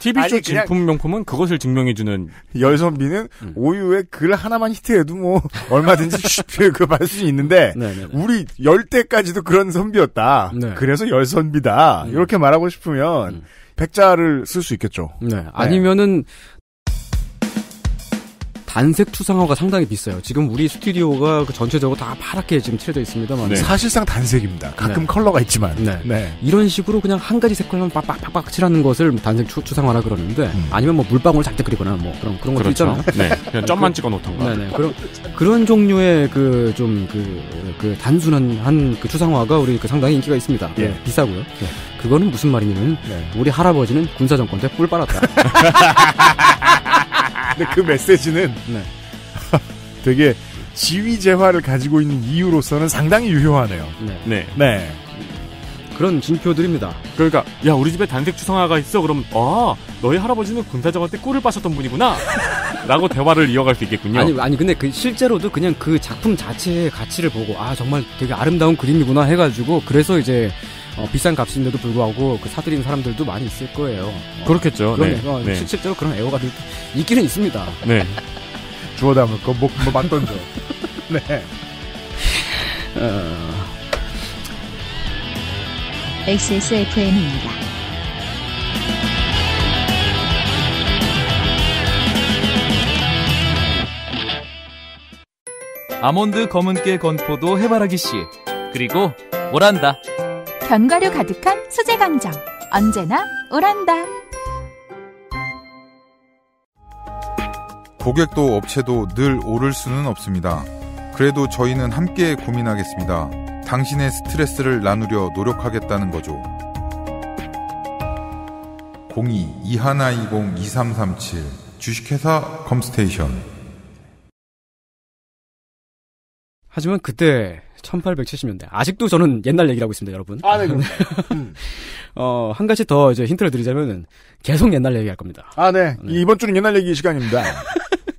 TV쇼 진품 명품은 그것을 증명해주는. 열선비는 음. 오유의 글 하나만 히트해도 뭐, 얼마든지 쉽게 급할 수 있는데, 네네네. 네, 네. 우리 열대까지도 그런 선비였다. 네. 그래서 열선비다. 음. 이렇게 말하고 싶으면, 음. 백자를 쓸 수 있겠죠. 네. 네. 아니면은 단색 투상화가 상당히 비싸요. 지금 우리 스튜디오가 그 전체적으로 다 파랗게 지금 칠해져 있습니다만 네. 사실상 단색입니다. 가끔 네. 컬러가 있지만 네. 네. 이런 식으로 그냥 한 가지 색깔만 빡빡빡빡 칠하는 것을 단색 투, 상화라 그러는데 음. 아니면 뭐 물방울 잔뜩 그리거나 뭐 그런 그런 것도 그렇죠. 있잖아요. 네. 그냥 점만 찍어 놓던가. 네네. 그런 그런 종류의 그 좀그 그, 단순한 한 그 추상화가 우리 그 상당히 인기가 있습니다. 예. 네, 비싸고요. 예. 그거는 무슨 말이냐면 우리 할아버지는 군사 정권 때 뿔 빨았다. 근데 그 메시지는 네. 되게 지위 재화를 가지고 있는 이유로서는 상당히 유효하네요. 네. 네. 네. 그런 진표들입니다 그러니까 야 우리 집에 단색 추성화가 있어. 그럼 아 너희 할아버지는 군사정화 때 꿀을 빠셨던 분이구나. 라고 대화를 이어갈 수 있겠군요. 아니 아니 근데 그 실제로도 그냥 그 작품 자체의 가치를 보고 아 정말 되게 아름다운 그림이구나 해가지고 그래서 이제 어, 비싼 값인데도 불구하고 그 사들인 사람들도 많이 있을 거예요. 어, 그렇겠죠. 그런 네. 네. 실제로 그런 애호가 늘 있기는 있습니다. 네. 주워 담을 거, 뭐, 뭐 맞던져. 네. 어... XSFM입니다. 아몬드 검은깨 건포도 해바라기 씨 그리고 모란다. 견과류 가득한 수제 강정 언제나 오란다. 고객도 업체도 늘 오를 수는 없습니다. 그래도 저희는 함께 고민하겠습니다. 당신의 스트레스를 나누려 노력하겠다는 거죠. 02-2120-2337 주식회사 컴스테이션 하지만 그때 1870년대. 아직도 저는 옛날 얘기하고 있습니다, 여러분. 아, 네, 그 어, 한 가지 더 이제 힌트를 드리자면은 계속 옛날 얘기할 겁니다. 아, 네. 네. 이번 주는 옛날 얘기 시간입니다.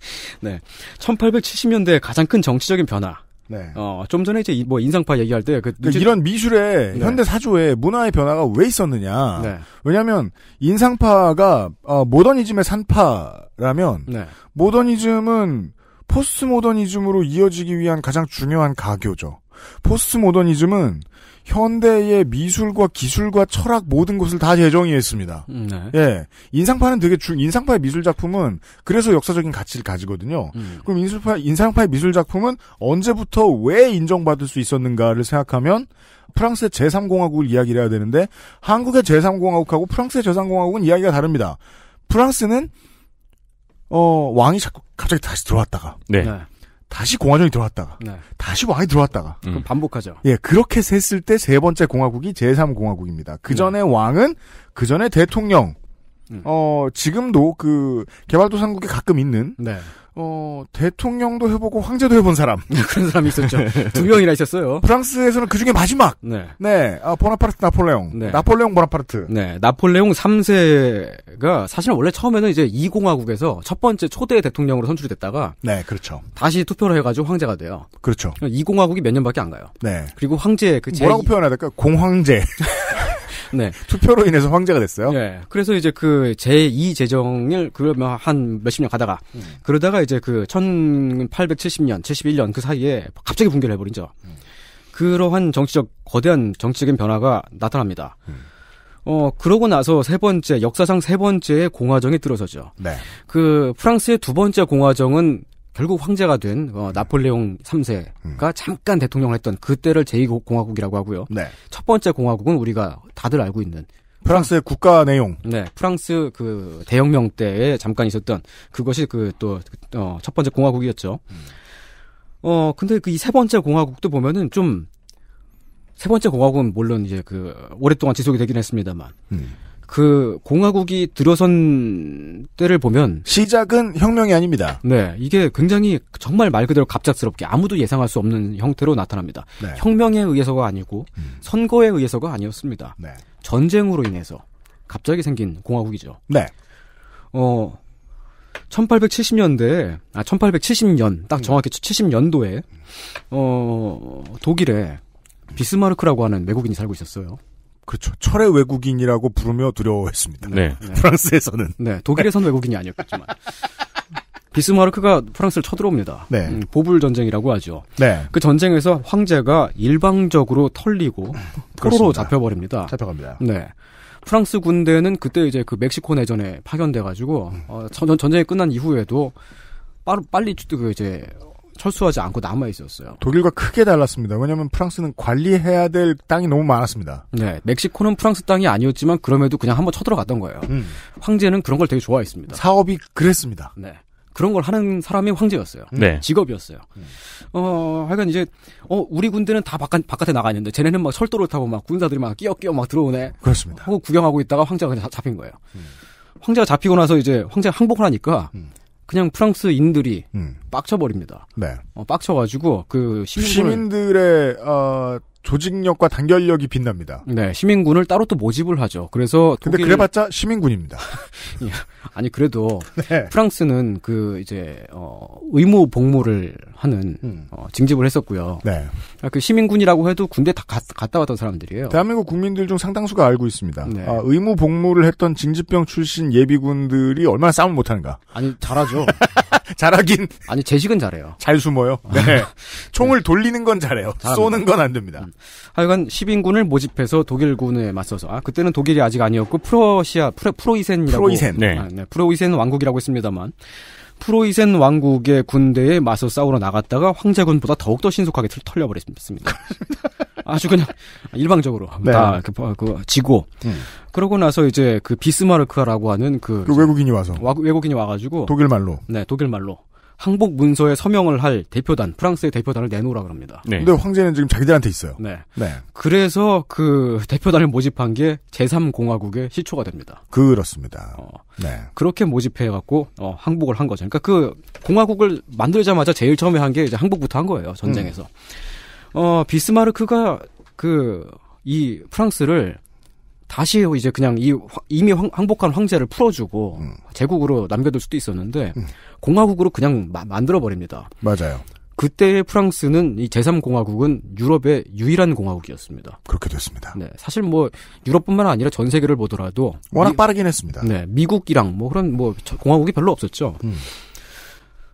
네. 1870년대의 가장 큰 정치적인 변화. 네. 어, 좀 전에 이제 뭐 인상파 얘기할 때그 그러니까 눈치... 이런 미술의 네. 현대 사조의 문화의 변화가 왜 있었느냐. 네. 왜냐하면 인상파가 어, 모더니즘의 산파라면 네. 모더니즘은 포스트 모더니즘으로 이어지기 위한 가장 중요한 가교죠. 포스트 모더니즘은 현대의 미술과 기술과 철학 모든 것을 다 재정의했습니다. 음, 네. 예. 인상파는 되게 주, 인상파의 미술 작품은 그래서 역사적인 가치를 가지거든요. 음. 그럼 인술파, 인상파의 미술 작품은 언제부터 왜 인정받을 수 있었는가를 생각하면 프랑스의 제3공화국을 이야기를 해야 되는데 한국의 제3공화국하고 프랑스의 제3공화국은 이야기가 다릅니다. 프랑스는 어, 왕이 자꾸 갑자기 다시 들어왔다가 네. 네. 다시 공화정이 들어왔다가 네. 다시 왕이 들어왔다가 그럼 음. 반복하죠. 예, 그렇게 셌을 때 세 번째 공화국이 제3 공화국입니다. 그 음. 전에 왕은 그 전에 대통령 음. 어 지금도 그 개발도상국에 가끔 있는 네. 어, 대통령도 해보고 황제도 해본 사람. 그런 사람이 있었죠. 두 명이나 있었어요. 프랑스에서는 그 중에 마지막. 네. 네. 아, 보나파르트 나폴레옹. 네. 나폴레옹 보나파르트. 네. 나폴레옹 3세가 사실 원래 처음에는 이제 2공화국에서 첫 번째 초대 대통령으로 선출이 됐다가. 네, 그렇죠. 다시 투표를 해가지고 황제가 돼요. 그렇죠. 2공화국이 몇 년밖에 안 가요. 네. 그리고 황제 그 제... 뭐라고 표현해야 될까요? 공황제. 네. 투표로 인해서 황제가 됐어요. 네. 그래서 이제 그 제2 제정을 그러면 한 몇십 년 가다가 음. 그러다가 이제 그 1870년, 71년 그 사이에 갑자기 붕괴를 해버린죠. 음. 그러한 정치적 거대한 정치적인 변화가 나타납니다. 음. 어 그러고 나서 세 번째 역사상 세 번째의 공화정이 들어서죠. 네. 그 프랑스의 두 번째 공화정은 결국 황제가 된 어, 나폴레옹 3세가 음. 잠깐 대통령을 했던 그때를 제2공화국이라고 하고요. 네. 첫 번째 공화국은 우리가 다들 알고 있는 프랑스의 국가 내용. 네, 프랑스 그 대혁명 때에 잠깐 있었던 그것이 그 또첫 어, 번째 공화국이었죠. 음. 어, 근데 그이세 번째 공화국도 보면은 좀 세 번째 공화국은 물론 이제 그 오랫동안 지속이 되긴 했습니다만 음. 그 공화국이 들어선 때를 보면 시작은 혁명이 아닙니다. 네, 이게 굉장히 정말 말 그대로 갑작스럽게 아무도 예상할 수 없는 형태로 나타납니다. 네. 혁명에 의해서가 아니고 음. 선거에 의해서가 아니었습니다. 네. 전쟁으로 인해서 갑자기 생긴 공화국이죠. 네. 어 1870년대 아 1870년 딱 음. 정확히 70년도에 어 독일에 음. 비스마르크라고 하는 외국인이 살고 있었어요. 그렇죠. 철의 외국인이라고 부르며 두려워했습니다. 네. 네. 프랑스에서는. 네. 독일에서는 외국인이 아니었겠지만. 비스마르크가 프랑스를 쳐들어옵니다. 네. 음, 보불 전쟁이라고 하죠. 네. 그 전쟁에서 황제가 일방적으로 털리고 음, 포로로 잡혀버립니다. 잡혀갑니다. 네. 프랑스 군대는 그때 이제 그 멕시코 내전에 파견돼가지고 음. 어, 전, 전쟁이 끝난 이후에도 빠르, 빨리 그 이제 철수하지 않고 남아 있었어요. 독일과 크게 달랐습니다. 왜냐하면 프랑스는 관리해야 될 땅이 너무 많았습니다. 네, 멕시코는 프랑스 땅이 아니었지만 그럼에도 그냥 한번 쳐들어갔던 거예요. 음. 황제는 그런 걸 되게 좋아했습니다. 사업이 그랬습니다. 네. 그런 걸 하는 사람이 황제였어요. 음. 네. 직업이었어요. 음. 어, 하여간 이제, 어, 우리 군대는 다 바깥, 바깥에 나가 있는데, 쟤네는 막 철도를 타고 막 군사들이 막 끼어끼어 막 들어오네. 그렇습니다. 하고 구경하고 있다가 황제가 그냥 잡힌 거예요. 음. 황제가 잡히고 나서 이제 황제가 항복을 하니까 음. 그냥 프랑스인들이 음. 빡쳐버립니다. 네. 어, 빡쳐가지고 그 시민들의 어, 조직력과 단결력이 빛납니다. 네, 시민군을 따로 또 모집을 하죠. 그래서 근데 독 그래봤자 시민군입니다. 예, 아니 그래도 네. 프랑스는 그 이제 어, 의무 복무를 하는 음. 어, 징집을 했었고요. 네. 아, 그 시민군이라고 해도 군대 다 갔, 다 왔던 사람들이에요. 대한민국 국민들 중 상당수가 알고 있습니다. 네. 아, 의무 복무를 했던 징집병 출신 예비군들이 얼마나 싸움을 못하는가. 아니 잘하죠. 잘하긴. 아니 재식은 잘해요. 잘 숨어요. 아. 네. 총을 네. 돌리는 건 잘해요. 잘합니다. 쏘는 건 안 됩니다. 음. 하여간 10인군을 모집해서 독일군에 맞서서 아 그때는 독일이 아직 아니었고 프로시아 프로, 프로이센이라고. 프로이센. 네. 아, 네. 프로이센 왕국이라고 했습니다만 프로이센 왕국의 군대에 맞서 싸우러 나갔다가 황제군보다 더욱더 신속하게 털려버렸습니다. 아주 그냥 일방적으로 네. 다그 아, 뭐, 그, 지고 음. 그러고 나서 이제 그 비스마르크라고 하는 그, 그 외국인이 와서 와, 외국인이 와가지고 독일 말로 네 독일 말로 항복 문서에 서명을 할 대표단, 프랑스의 대표단을 내놓으라 그럽니다. 네. 근데 황제는 지금 자기들한테 있어요. 네. 네. 그래서 그 대표단을 모집한 게 제3공화국의 시초가 됩니다. 그렇습니다. 어, 네. 그렇게 모집해갖고, 어, 항복을 한 거죠. 그러니까 그 공화국을 만들자마자 제일 처음에 한 게 이제 항복부터 한 거예요. 전쟁에서. 음. 어, 비스마르크가 그, 이 프랑스를 다시 이제 그냥 이 이미 항복한 황제를 풀어주고 음. 제국으로 남겨둘 수도 있었는데 음. 공화국으로 그냥 마, 만들어버립니다. 맞아요. 그때 의 프랑스는 이 제3공화국은 유럽의 유일한 공화국이었습니다. 그렇게 됐습니다. 네, 사실 뭐 유럽뿐만 아니라 전 세계를 보더라도 워낙 미, 빠르긴 했습니다. 네, 미국이랑 뭐 그런 뭐 공화국이 별로 없었죠. 음.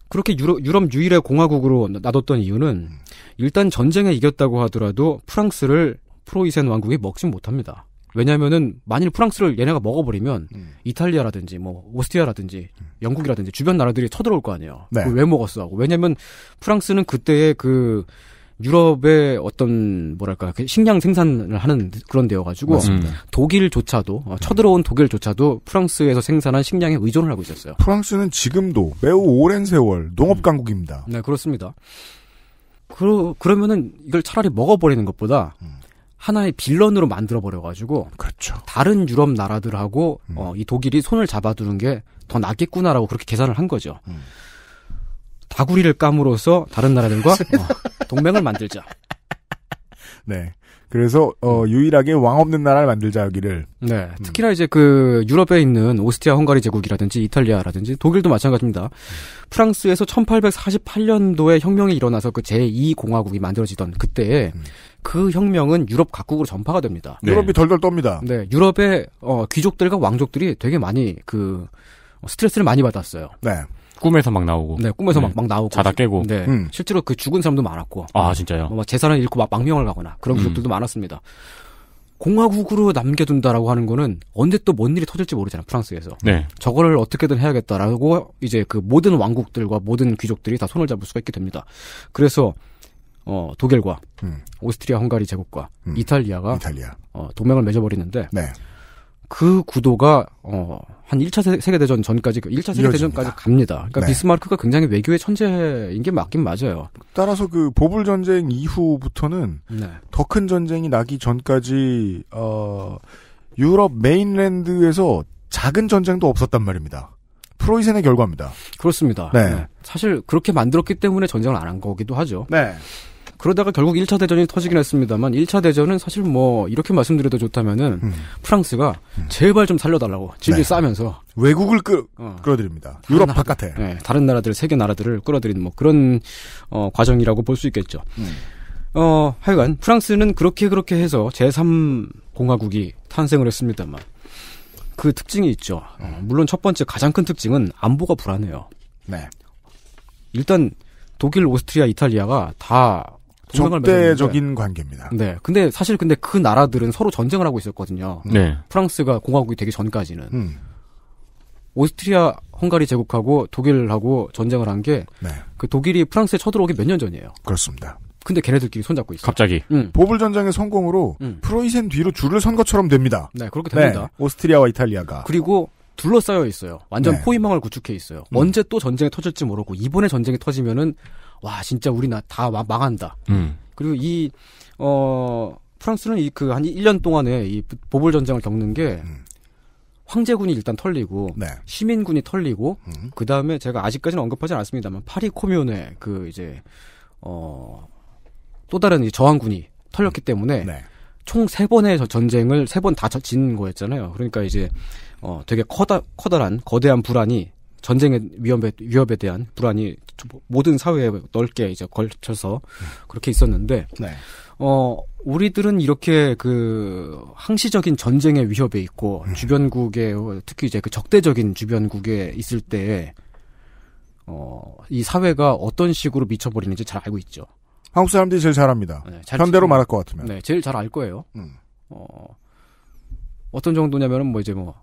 그렇게 유럽, 유럽 유일의 공화국으로 놔뒀던 이유는 음. 일단 전쟁에 이겼다고 하더라도 프랑스를 프로이센 왕국이 먹진 못합니다. 왜냐면은 만일 프랑스를 얘네가 먹어버리면 음. 이탈리아라든지 뭐 오스트리아라든지 영국이라든지 주변 나라들이 쳐들어올 거 아니에요. 네. 왜 먹었어 하고 왜냐면 프랑스는 그때의 그 유럽의 어떤 뭐랄까 그 식량 생산을 하는 그런 데여가지고 맞습니다. 독일조차도 어, 쳐들어온 독일조차도 프랑스에서 생산한 식량에 의존을 하고 있었어요. 프랑스는 지금도 매우 오랜 세월 농업 강국입니다. 음. 네 그렇습니다. 그, 러 그러면은 이걸 차라리 먹어버리는 것보다 음. 하나의 빌런으로 만들어 버려 가지고 그렇죠. 다른 유럽 나라들하고 음. 어, 이 독일이 손을 잡아두는 게 더 낫겠구나라고 그렇게 계산을 한 거죠. 음. 다구리를 감으로써 다른 나라들과 어, 동맹을 만들자. 네. 그래서 어, 음. 유일하게 왕 없는 나라를 만들자 여기를. 네. 음. 특히나 이제 그 유럽에 있는 오스트리아 헝가리 제국이라든지 이탈리아라든지 독일도 마찬가지입니다. 프랑스에서 1848년도에 혁명이 일어나서 그 제2공화국이 만들어지던 그때에 음. 그 혁명은 유럽 각국으로 전파가 됩니다. 네. 유럽이 덜덜 떱니다. 네, 유럽의 어, 귀족들과 왕족들이 되게 많이 그 어, 스트레스를 많이 받았어요. 네. 꿈에서 막 나오고. 네, 꿈에서 네. 막, 막 나오고. 자다 깨고. 네. 음. 실제로 그 죽은 사람도 많았고. 아, 진짜요? 막 뭐, 재산을 잃고 막 망명을 가거나 그런 음. 귀족들도 음. 많았습니다. 공화국으로 남겨둔다라고 하는 거는 언제 또 뭔 일이 터질지 모르잖아, 요 프랑스에서. 네. 저거를 어떻게든 해야겠다라고 이제 그 모든 왕국들과 모든 귀족들이 다 손을 잡을 수가 있게 됩니다. 그래서 어, 독일과 음. 오스트리아 헝가리 제국과 음. 이탈리아가 이탈리아. 어, 동맹을 맺어버리는데 네. 그 구도가 어, 한 1차 세계 대전 전까지 1차 그 세계 대전까지 갑니다. 그러니까 네. 비스마르크가 굉장히 외교의 천재인 게 맞긴 맞아요. 따라서 그 보불 전쟁 이후부터는 네. 더큰 전쟁이 나기 전까지 어, 유럽 메인랜드에서 작은 전쟁도 없었단 말입니다. 프로이센의 결과입니다. 그렇습니다. 네. 네. 사실 그렇게 만들었기 때문에 전쟁을 안 한 거기도 하죠. 네. 그러다가 결국 1차 대전이 터지긴 했습니다만 1차 대전은 사실 뭐 이렇게 말씀드려도 좋다면은 음. 프랑스가 음. 제발 좀 살려달라고 집을 네. 싸면서 외국을 끌, 어. 끌어들입니다. 유럽 나라, 바깥에. 네, 다른 나라들 세계 나라들을 끌어들이는 뭐 그런 어, 과정이라고 볼 수 있겠죠. 음. 어, 하여간 프랑스는 그렇게 그렇게 해서 제3 공화국이 탄생을 했습니다만 그 특징이 있죠. 어, 음. 물론 첫 번째 가장 큰 특징은 안보가 불안해요. 네. 일단 독일, 오스트리아, 이탈리아가 다 적대적인 관계입니다. 네. 근데 사실 근데 그 나라들은 서로 전쟁을 하고 있었거든요. 네. 프랑스가 공화국이 되기 전까지는 음. 오스트리아 헝가리 제국하고 독일하고 전쟁을 한 게그 네. 독일이 프랑스에 쳐들어오기 몇 년 전이에요. 그렇습니다. 근데 걔네들끼리 손잡고 있어요. 갑자기. 응. 음. 보불 전쟁의 성공으로 응. 음. 프로이센 뒤로 줄을 선 것처럼 됩니다. 네, 그렇게 됩니다. 네. 오스트리아와 이탈리아가. 그리고 둘러싸여 있어요. 완전 네. 포위망을 구축해 있어요. 음. 언제 또 전쟁이 터질지 모르고 이번에 전쟁이 터지면은 와 진짜 우리나 다 망한다. 음. 그리고 이어 프랑스는 이 그 한 1년 동안에 이 보볼 전쟁을 겪는 게 음. 황제군이 일단 털리고 네. 시민군이 털리고 음. 그 다음에 제가 아직까지는 언급하지 않았습니다만 파리 코뮌의 그 이제 어또 다른 저항군이 털렸기 음. 때문에 네. 총세 번의 전쟁을 세 번다 진 거였잖아요. 그러니까 이제 어 되게 커다 커다란 거대한 불안이 전쟁의 위험에 위협에 대한 불안이 모든 사회에 넓게 이제 걸쳐서 그렇게 있었는데, 네. 어, 우리들은 이렇게 그 항시적인 전쟁의 위협에 있고, 음. 주변국에, 특히 이제 그 적대적인 주변국에 있을 때, 어, 이 사회가 어떤 식으로 미쳐버리는지 잘 알고 있죠. 한국 사람들이 제일 잘합니다. 네, 잘 현대로 말할 것 같으면. 네, 제일 잘 알 거예요. 음. 어, 어떤 정도냐면은 뭐 이제 뭐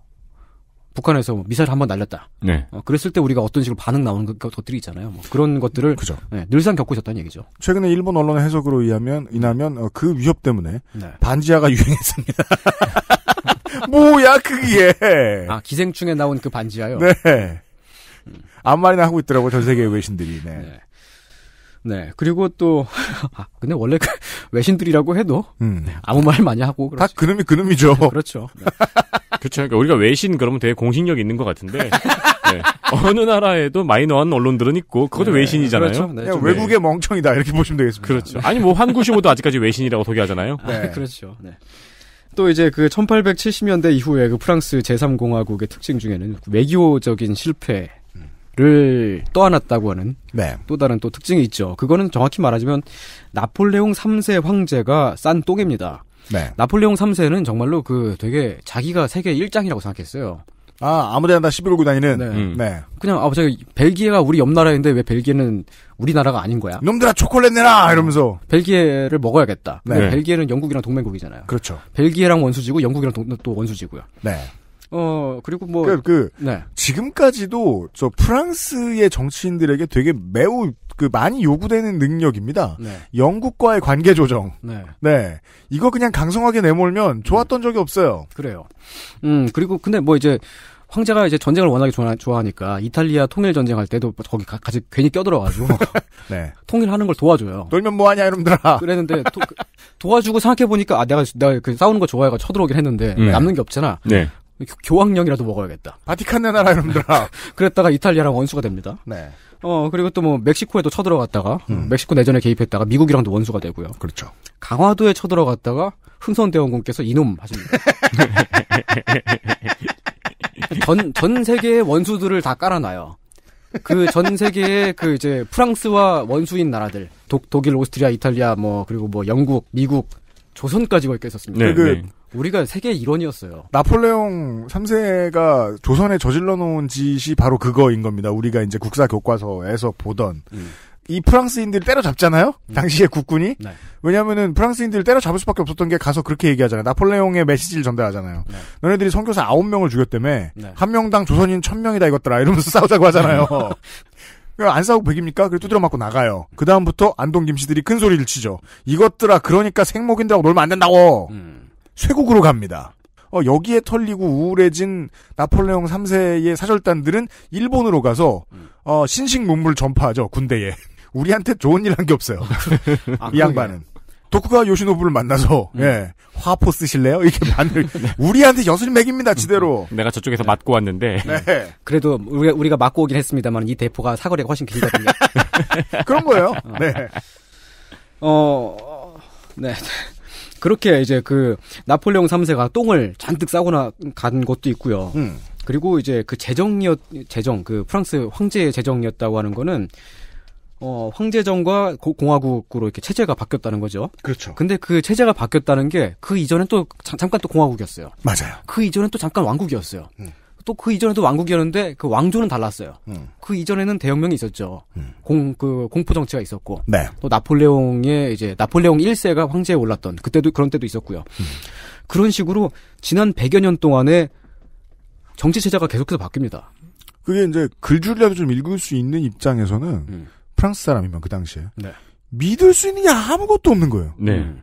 북한에서 미사일 한번 날렸다. 네. 어, 그랬을 때 우리가 어떤 식으로 반응 나오는 것, 들이 있잖아요. 뭐 그런 것들을 그죠. 네, 늘상 겪고 있었다는 얘기죠. 최근에 일본 언론의 해석으로 의하면 이나면 어, 그 위협 때문에 네. 반지하가 유행했습니다. 뭐야 그게? 아 기생충에 나온 그 반지하요. 네. 아무 말이나 하고 있더라고 전세계 외신들이. 네. 네. 네. 그리고 또, 아, 근데 원래 그 외신들이라고 해도 음. 네, 아무 말 많이 하고. 그렇지. 다 그놈이 그놈이죠. 그렇죠. 네. 그렇죠. 그러니까 우리가 외신 그러면 되게 공신력 있는 것 같은데. 네. 어느 나라에도 마이너한 언론들은 있고 그것도 네. 외신이잖아요. 그렇죠. 네, 외국의 네. 멍청이다 이렇게 보시면 되겠습니다. 그렇죠. 아니 뭐 한구시모도 아직까지 외신이라고 소개하잖아요. 네, 아, 그렇죠. 네. 또 이제 그 1870년대 이후에 그 프랑스 제3공화국의 특징 중에는 외교적인 실패 를 떠안았다고 하는 네. 또 다른 또 특징이 있죠. 그거는 정확히 말하자면 나폴레옹 3세 황제가 싼 똥입니다. 네. 나폴레옹 3세는 정말로 그 되게 자기가 세계 1장이라고 생각했어요. 아, 아무 데나 다 시비 걸고 다니는? 네. 음. 네. 그냥, 아, 저기, 벨기에가 우리 옆 나라인데 왜 벨기에는 우리나라가 아닌 거야? 놈들아, 초콜렛 내라! 음. 이러면서. 벨기에를 먹어야겠다. 네. 네. 벨기에는 영국이랑 동맹국이잖아요. 그렇죠. 벨기에랑 원수지고, 영국이랑 또 원수지고요. 네. 어 그리고 뭐그그 그러니까 네. 지금까지도 저 프랑스의 정치인들에게 되게 매우 그 많이 요구되는 능력입니다. 네. 영국과의 관계 조정. 네. 네. 이거 그냥 강성하게 내몰면 좋았던 적이 없어요. 그래요. 음 그리고 근데 뭐 이제 황제가 이제 전쟁을 워낙에 좋아하니까 이탈리아 통일 전쟁할 때도 거기 가, 같이 괜히 껴들어가지고 네. 통일하는 걸 도와줘요. 놀면 뭐하냐 이놈들아. 그랬는데 그 도, 와주고 생각해 보니까 아 내가 내가 그 싸우는 거 좋아해가 쳐들어오긴 했는데 네. 남는 게 없잖아. 네. 교황령이라도 먹어야겠다. 바티칸네 나라 여러분들아 그랬다가 이탈리아랑 원수가 됩니다. 네. 어 그리고 또 뭐 멕시코에도 쳐들어갔다가 음. 멕시코 내전에 개입했다가 미국이랑도 원수가 되고요. 그렇죠. 강화도에 쳐들어갔다가 흥선대원군께서 이놈 하십니다. 전, 전 세계의 원수들을 다 깔아놔요. 그 전 세계의 그 이제 프랑스와 원수인 나라들. 독, 독일, 오스트리아, 이탈리아, 뭐, 그리고 뭐 영국, 미국, 조선까지 걸껴 있었습니다. 네, 그, 네. 우리가 세계 일원이었어요. 나폴레옹 3세가 조선에 저질러 놓은 짓이 바로 그거인 겁니다. 우리가 이제 국사 교과서에서 보던 음. 이 프랑스인들을 때려잡잖아요? 음. 당시에 국군이? 네. 왜냐면은 프랑스인들을 때려잡을 수밖에 없었던 게 가서 그렇게 얘기하잖아요. 나폴레옹의 메시지를 전달하잖아요. 네. 너네들이 선교사 9명을 죽였다며, 네. 한 명당 조선인 1000명이다 이것들아. 이러면서 싸우자고 하잖아요. 안 싸우고 백입니까? 그리고 두드려 맞고 나가요. 그 다음부터 안동 김씨들이 큰 소리를 치죠. 이것들아 그러니까 생목인들하고 놀면 안 된다고. 음. 쇄국으로 갑니다. 어, 여기에 털리고 우울해진 나폴레옹 3세의 사절단들은 일본으로 가서 어, 신식 문물 전파하죠 군대에. 우리한테 좋은 일 한 게 없어요. 아, 이 양반은. 도쿠가 요시노부를 만나서 음. 예 화포 쓰실래요? 이렇게 만들 네. 우리한테 여술 맥입니다 지대로. 음, 음. 내가 저쪽에서 맞고 왔는데. 네. 음. 그래도 우리가 우리가 맞고 오긴 했습니다만 이 대포가 사거리가 훨씬 길거든요. 그런 거예요. 어. 네. 어, 네. 그렇게 이제 그 나폴레옹 3세가 똥을 잔뜩 싸고 나간 것도 있고요. 음. 그리고 이제 그 재정이었 재정 그 프랑스 황제의 재정이었다고 하는 거는 어 황제정과 고, 공화국으로 이렇게 체제가 바뀌었다는 거죠. 그렇죠. 근데 그 체제가 바뀌었다는 게 그 이전엔 또 자, 잠깐 또 공화국이었어요. 맞아요. 그 이전엔 또 잠깐 왕국이었어요. 음. 또그 이전에도 왕국이었는데 그 왕조는 달랐어요. 음. 그 이전에는 대혁명이 있었죠. 음. 공그 공포 정치가 있었고 네. 또 나폴레옹의 이제 나폴레옹 1세가 황제에 올랐던 그때도 그런 때도 있었고요. 음. 그런 식으로 지난 100여 년 동안에 정치 체제가 계속해서 바뀝니다. 그게 이제 글줄이라도 좀 읽을 수 있는 입장에서는 음. 프랑스 사람이면 그 당시에 네. 믿을 수있느냐 아무것도 없는 거예요. 네. 음.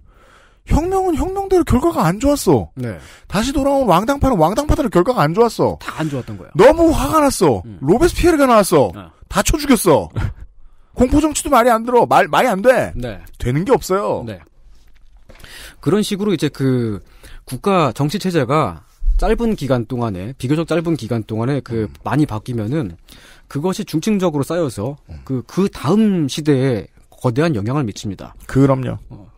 혁명은 혁명대로 결과가 안 좋았어. 네. 다시 돌아온 왕당파는 왕당파대로 결과가 안 좋았어. 다 안 좋았던 거야. 너무 화가 났어. 음. 로베스피에르가 나왔어. 어. 다 쳐 죽였어. 공포 정치도 말이 안 들어. 말 말이 안 돼. 네. 되는 게 없어요. 네. 그런 식으로 이제 그 국가 정치 체제가 짧은 기간 동안에 비교적 짧은 기간 동안에 그 음. 많이 바뀌면은 그것이 중층적으로 쌓여서 그그 음. 그 다음 시대에 거대한 영향을 미칩니다. 그럼요. 어.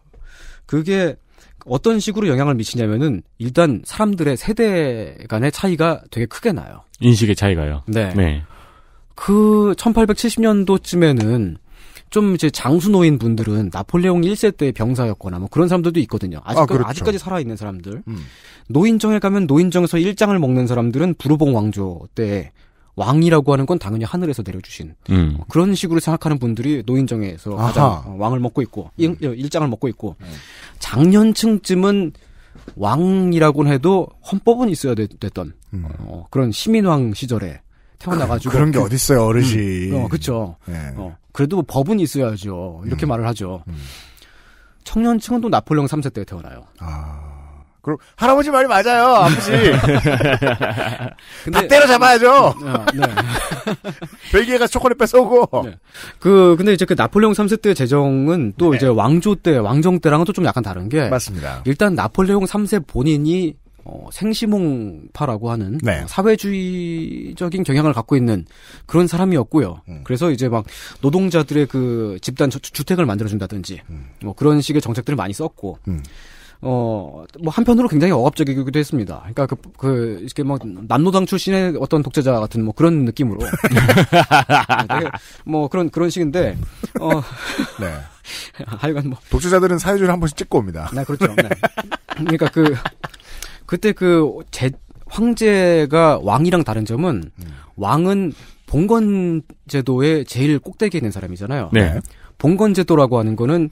그게 어떤 식으로 영향을 미치냐면은 일단 사람들의 세대 간의 차이가 되게 크게 나요. 인식의 차이가요. 네. 네. 그 1870년도쯤에는 좀 이제 장수노인 분들은 나폴레옹 1세 때 병사였거나 뭐 그런 사람들도 있거든요. 아직, 아, 그렇죠. 아직까지 살아있는 사람들. 음. 노인정에 가면 노인정에서 일장을 먹는 사람들은 부르봉 왕조 때 왕이라고 하는 건 당연히 하늘에서 내려주신 음. 어, 그런 식으로 생각하는 분들이 노인정에서 아하. 가장 어, 왕을 먹고 있고 음. 일, 장을 먹고 있고 네. 장년층쯤은 왕이라고 해도 헌법은 있어야 됐, 던 음. 어, 그런 시민왕 시절에 태어나가지고 그, 런게 그, 어딨어요 어르신 음. 어, 그렇죠 네. 어, 그래도 뭐 법은 있어야죠 이렇게 음. 말을 하죠 음. 청년층은 또 나폴레옹 3세 때 태어나요 아. 그럼 할아버지 말이 맞아요, 아버지. 근데 때려 잡아야죠. 아, 네. 벨기에 가 초콜릿 뺏어오고. 네. 그 근데 이제 그 나폴레옹 3세 때 재정은 또 네. 이제 왕조 때 왕정 때랑은 또 좀 약간 다른 게 맞습니다. 일단 나폴레옹 3세 본인이 어, 생시몽파라고 하는 네. 어, 사회주의적인 경향을 갖고 있는 그런 사람이었고요. 음. 그래서 이제 막 노동자들의 그 집단 주, 택을 만들어준다든지 음. 뭐 그런 식의 정책들을 많이 썼고. 음. 어, 뭐 한편으로 굉장히 억압적이기도 했습니다. 그러니까 그, 그, 이렇게 뭐, 남노당 출신의 어떤 독재자 같은 뭐 그런 느낌으로. 네, 뭐 그런, 그런 식인데, 어. 네. 하여간 뭐. 독재자들은 사회주의를 한 번씩 찍고 옵니다. 네, 그렇죠. 네. 그러니까 그, 그때 그, 제, 황제가 왕이랑 다른 점은, 음. 왕은 봉건 제도의 제일 꼭대기에 있는 사람이잖아요. 네. 봉건 제도라고 하는 거는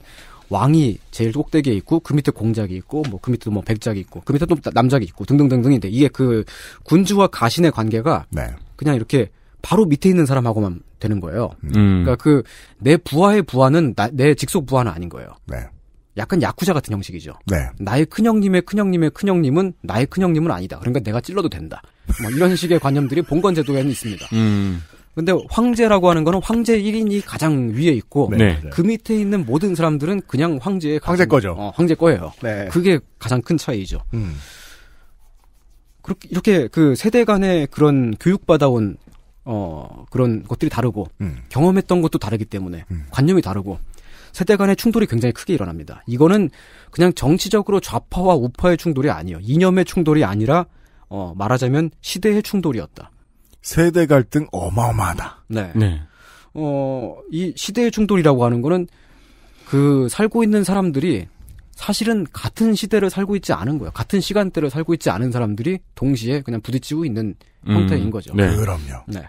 왕이 제일 꼭대기에 있고 그 밑에 공작이 있고 뭐 그 밑에도 뭐 백작이 있고 그 밑에 또 남작이 있고 등등등등인데 이게 그 군주와 가신의 관계가 네. 그냥 이렇게 바로 밑에 있는 사람하고만 되는 거예요. 음. 음. 그러니까 그 내 부하의 부하는 나, 내 직속 부하는 아닌 거예요. 네. 약간 야쿠자 같은 형식이죠. 네. 나의 큰형님의 큰형님의 큰형님은 나의 큰형님은 아니다. 그러니까 내가 찔러도 된다. 뭐 이런 식의 관념들이 봉건제도에는 있습니다. 음. 근데 황제라고 하는 거는 황제 1인이 가장 위에 있고 네. 네. 그 밑에 있는 모든 사람들은 그냥 황제의 황제 거죠. 어, 황제 거예요. 네. 그게 가장 큰 차이죠. 음. 그렇게 이렇게 그 세대 간의 그런 교육 받아온 어 그런 것들이 다르고 음. 경험했던 것도 다르기 때문에 음. 관념이 다르고 세대 간의 충돌이 굉장히 크게 일어납니다. 이거는 그냥 정치적으로 좌파와 우파의 충돌이 아니에요. 이념의 충돌이 아니라 어 말하자면 시대의 충돌이었다. 세대 갈등 어마어마하다. 네. 네. 어, 이 시대의 충돌이라고 하는 거는 그 살고 있는 사람들이 사실은 같은 시대를 살고 있지 않은 거예요. 같은 시간대를 살고 있지 않은 사람들이 동시에 그냥 부딪히고 있는 음, 형태인 거죠. 네. 그럼요. 네.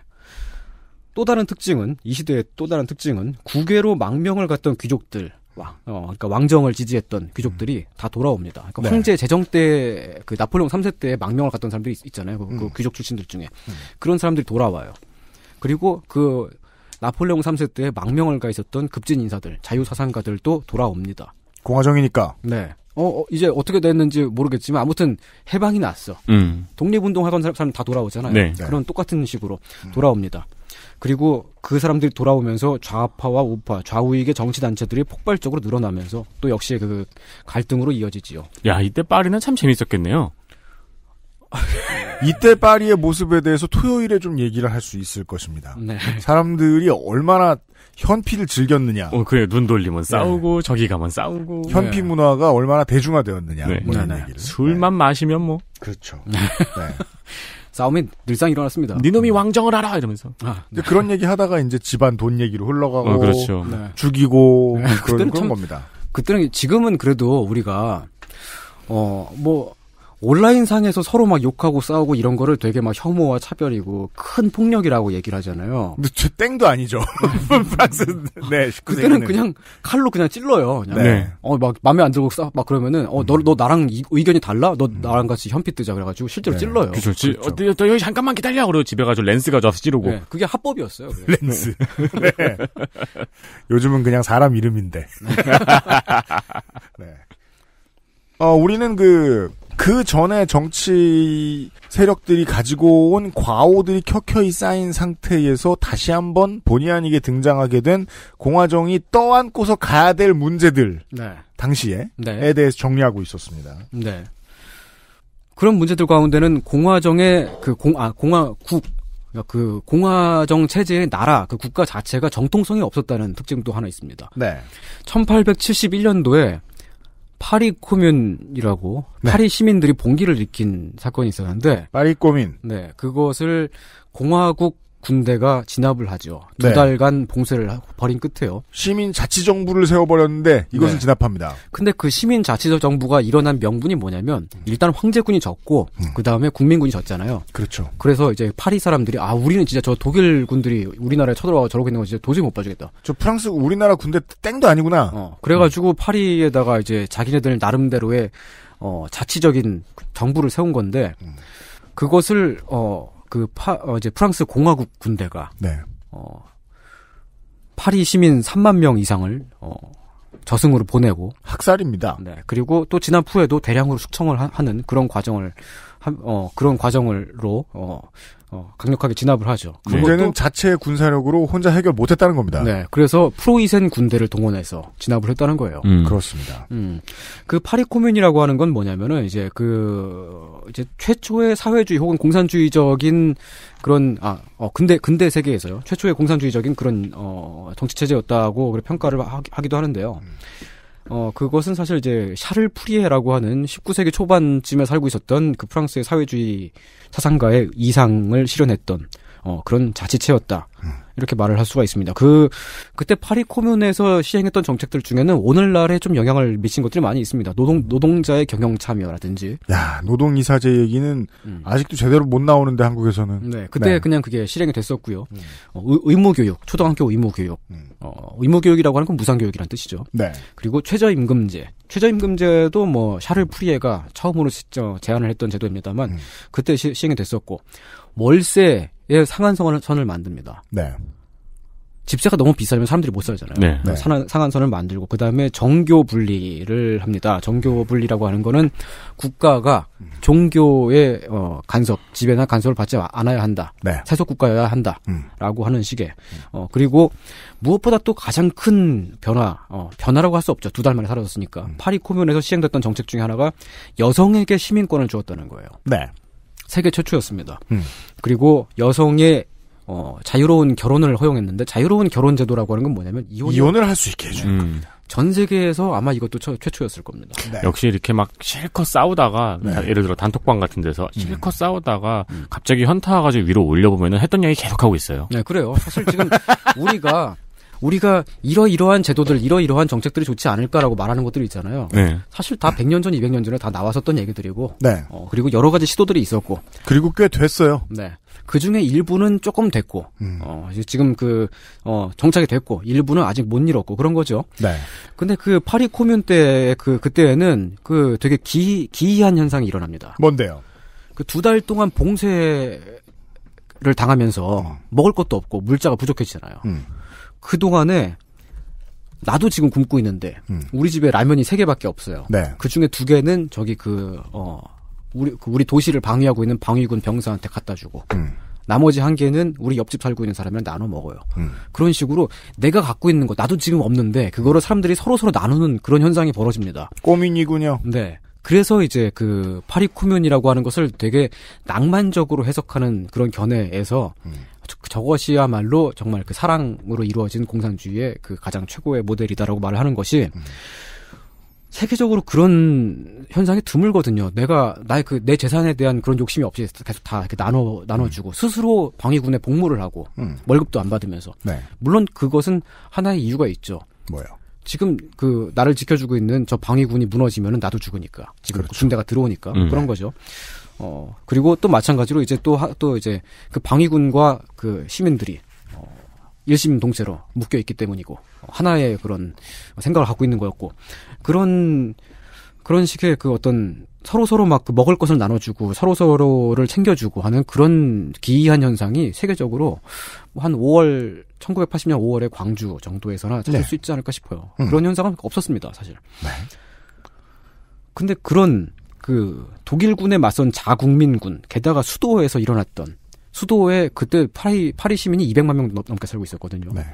또 다른 특징은 이 시대의 또 다른 특징은 국외로 망명을 갔던 귀족들 왕, 어, 그러니까 왕정을 지지했던 귀족들이 음. 다 돌아옵니다. 그러니까 네. 황제 재정때그 나폴레옹 3세 때 망명을 갔던 사람들이 있, 잖아요 그, 그, 음. 그, 귀족 출신들 중에 음. 그런 사람들이 돌아와요. 그리고 그 나폴레옹 3세 때 망명을 가 있었던 급진 인사들, 자유 사상가들도 돌아옵니다. 공화정이니까. 네. 어, 어, 이제 어떻게 됐는지 모르겠지만 아무튼 해방이 났어. 음. 독립운동 하던 사람 다 돌아오잖아요. 네. 네. 그런 똑같은 식으로 음. 돌아옵니다. 음. 그리고 그 사람들이 돌아오면서 좌파와 우파, 좌우익의 정치 단체들이 폭발적으로 늘어나면서 또 역시 그 갈등으로 이어지지요. 야 이때 파리는 참 재밌었겠네요. 이때 파리의 모습에 대해서 토요일에 좀 얘기를 할 수 있을 것입니다. 네. 사람들이 얼마나 현피를 즐겼느냐. 어, 그래 눈 돌리면 네. 싸우고 네. 저기 가면 싸우고. 현피 네. 문화가 얼마나 대중화되었느냐. 뭐 술만 마시면 뭐. 그렇죠. 싸움이 늘상 일어났습니다. 니놈이 음. 왕정을 하라 이러면서. 아, 네. 그런 얘기 하다가 이제 집안 돈 얘기로 흘러가고 어, 그렇죠. 네. 죽이고 네. 그런, 그때는 그런 참, 겁니다. 그때는 지금은 그래도 우리가 어뭐 온라인상에서 서로 막 욕하고 싸우고 이런 거를 되게 막 혐오와 차별이고 큰 폭력이라고 얘기를 하잖아요. 근데 저 땡도 아니죠. 음. 프랑스 네. 그때는 그냥 칼로 그냥 찔러요. 그냥. 네. 어막 마음에 안 들고 싸막 그러면은 어너너 음. 너 나랑 이, 의견이 달라? 너 음. 나랑 같이 현피 뜨자 그래가지고 실제로 네. 찔러요. 그렇죠. 지, 그렇죠. 어, 너, 여기 잠깐만 기다려. 그리고 집에 가서 렌스 가져와서 찌르고. 네. 그게 합법이었어요. 그래. 렌스. 네. 네. 요즘은 그냥 사람 이름인데. 네. 어, 우리는 그그 전에 정치 세력들이 가지고 온 과오들이 켜켜이 쌓인 상태에서 다시 한번 본의 아니게 등장하게 된 공화정이 떠안고서 가야 될 문제들 네. 당시에에 네. 대해서 정리하고 있었습니다. 네. 그런 문제들 가운데는 공화정의 그공아 공화국 그러니까 그 공화정 체제의 나라 그 국가 자체가 정통성이 없었다는 특징도 하나 있습니다. 네. 1871년도에 파리 코뮌이라고 네. 파리 시민들이 봉기를 일으킨 사건이 있었는데 파리 코뮌. 네, 그것을 공화국 군대가 진압을 하죠. 두 네. 달간 봉쇄를 벌인 끝에요. 시민 자치 정부를 세워버렸는데 이것은 네. 진압합니다. 근데 그 시민 자치 정부가 일어난 명분이 뭐냐면 음. 일단 황제군이 졌고 음. 그 다음에 국민군이 졌잖아요. 그렇죠. 그래서 이제 파리 사람들이 아 우리는 진짜 저 독일 군들이 우리나라에 쳐들어와 저러고 있는 거 진짜 도저히 못 봐주겠다. 저 프랑스 우리나라 군대 땡도 아니구나. 어, 그래가지고 음. 파리에다가 이제 자기네들 나름대로의 어, 자치적인 정부를 세운 건데. 음. 그것을 어그 파, 어, 이제 프랑스 공화국 군대가 네. 어, 파리 시민 3만 명 이상을 어, 저승으로 보내고 학살입니다. 네. 그리고 또 지난 후에도 대량으로 숙청을 하, 는 그런 과정을 한, 어, 그런 과정을로 어, 어, 강력하게 진압을 하죠. 문제는 자체 의 군사력으로 혼자 해결 못했다는 겁니다. 네, 그래서 프로이센 군대를 동원해서 진압을 했다는 거예요. 음. 그렇습니다. 음, 그 파리 코뮌이라고 하는 건 뭐냐면은 이제 그 이제 최초의 사회주의 혹은 공산주의적인 그런 아 어, 근대 근대 세계에서요 최초의 공산주의적인 그런 어 정치 체제였다고 평가를 하, 기도 하는데요. 음. 어, 그것은 사실 이제 샤를 프리에라고 하는 19세기 초반쯤에 살고 있었던 그 프랑스의 사회주의 사상가의 이상을 실현했던 어, 그런 자치체였다. 음. 이렇게 말을 할 수가 있습니다. 그 그때 파리 코뮌에서 시행했던 정책들 중에는 오늘날에 좀 영향을 미친 것들이 많이 있습니다. 노동 노동자의 경영 참여라든지. 야 노동 이사제 얘기는 음. 아직도 제대로 못 나오는데 한국에서는. 네, 그때 네. 그냥 그게 실행이 됐었고요. 음. 어, 의무 교육, 초등학교 의무 교육, 음. 어, 의무 교육이라고 하는 건 무상 교육이란 뜻이죠. 네. 그리고 최저임금제, 최저임금제도 뭐 샤를 프리에가 처음으로 제안을 했던 제도입니다만 음. 그때 시, 행이 됐었고 월세 예, 상한선을 만듭니다. 네. 집세가 너무 비싸면 사람들이 못 살잖아요. 네. 네. 상한, 상한선을 만들고 그 다음에 정교 분리를 합니다. 정교 분리라고 하는 거는 국가가 종교의 어, 간섭, 지배나 간섭을 받지 않아야 한다. 네. 세속 국가여야 한다라고 음. 하는 식의 어, 그리고 무엇보다 또 가장 큰 변화, 어, 변화라고 할 수 없죠. 두 달 만에 사라졌으니까 음. 파리 코면에서 시행됐던 정책 중에 하나가 여성에게 시민권을 주었다는 거예요. 네. 세계 최초였습니다. 음. 그리고 여성의 어, 자유로운 결혼을 허용했는데 자유로운 결혼 제도라고 하는 건 뭐냐면 이혼을, 이혼을 할수 있게 해주는 음. 겁니다. 전 세계에서 아마 이것도 처, 최초였을 겁니다. 네. 역시 이렇게 막 실컷 싸우다가 네. 예를 들어 단톡방 같은 데서 음. 실컷 음. 싸우다가 갑자기 현타 와가지고 위로 올려보면 했던 얘기 계속하고 있어요. 네 그래요. 사실 지금 우리가 우리가 이러이러한 제도들, 이러이러한 정책들이 좋지 않을까라고 말하는 것들이 있잖아요. 네. 사실 다 100년 전, 200년 전에 다 나왔었던 얘기들이고, 네. 어, 그리고 여러 가지 시도들이 있었고, 그리고 꽤 됐어요. 네. 그 중에 일부는 조금 됐고, 음. 어, 지금 그, 어, 정착이 됐고, 일부는 아직 못잃었고 그런 거죠. 네. 근데 그 파리 코뮌 때, 그, 그때에는 그 되게 기, 기이한 현상이 일어납니다. 뭔데요? 그 두 달 동안 봉쇄를 당하면서 음. 먹을 것도 없고, 물자가 부족해지잖아요. 음. 그 동안에 나도 지금 굶고 있는데 음. 우리 집에 라면이 세 개밖에 없어요. 네. 그 중에 두 개는 저기 그 어 우리 그 우리 도시를 방위하고 있는 방위군 병사한테 갖다 주고 음. 나머지 한 개는 우리 옆집 살고 있는 사람이랑 나눠 먹어요. 음. 그런 식으로 내가 갖고 있는 거 나도 지금 없는데 그거를 음. 사람들이 서로 서로 나누는 그런 현상이 벌어집니다. 꼬민이군요. 네. 그래서 이제 그 파리 코뮌이라고 하는 것을 되게 낭만적으로 해석하는 그런 견해에서 음. 저것이야말로 정말 그 사랑으로 이루어진 공산주의의 그 가장 최고의 모델이다라고 말을 하는 것이 음. 세계적으로 그런 현상이 드물거든요. 내가 나의 그 내 재산에 대한 그런 욕심이 없이 계속 다 이렇게 나눠 나눠주고 음. 스스로 방위군에 복무를 하고 음. 월급도 안 받으면서 네. 물론 그것은 하나의 이유가 있죠. 뭐요? 지금 그 나를 지켜주고 있는 저 방위군이 무너지면 은 나도 죽으니까 지금 그렇죠. 군대가 들어오니까 음. 그런 거죠. 어, 그리고 또 마찬가지로 이제 또, 하, 또 이제 그 방위군과 그 시민들이, 어, 일심 동체로 묶여있기 때문이고, 하나의 그런 생각을 갖고 있는 거였고, 그런, 그런 식의 그 어떤 서로서로 막 그 먹을 것을 나눠주고 서로서로를 챙겨주고 하는 그런 기이한 현상이 세계적으로 한 5월, 1980년 5월에 광주 정도에서나 찾을 네. 수 있지 않을까 싶어요. 음. 그런 현상은 없었습니다, 사실. 네. 근데 그런 그 독일군에 맞선 자국민군 게다가 수도에서 일어났던 수도에 그때 파리 파리 시민이 200만 명 넘, 게 살고 있었거든요. 네.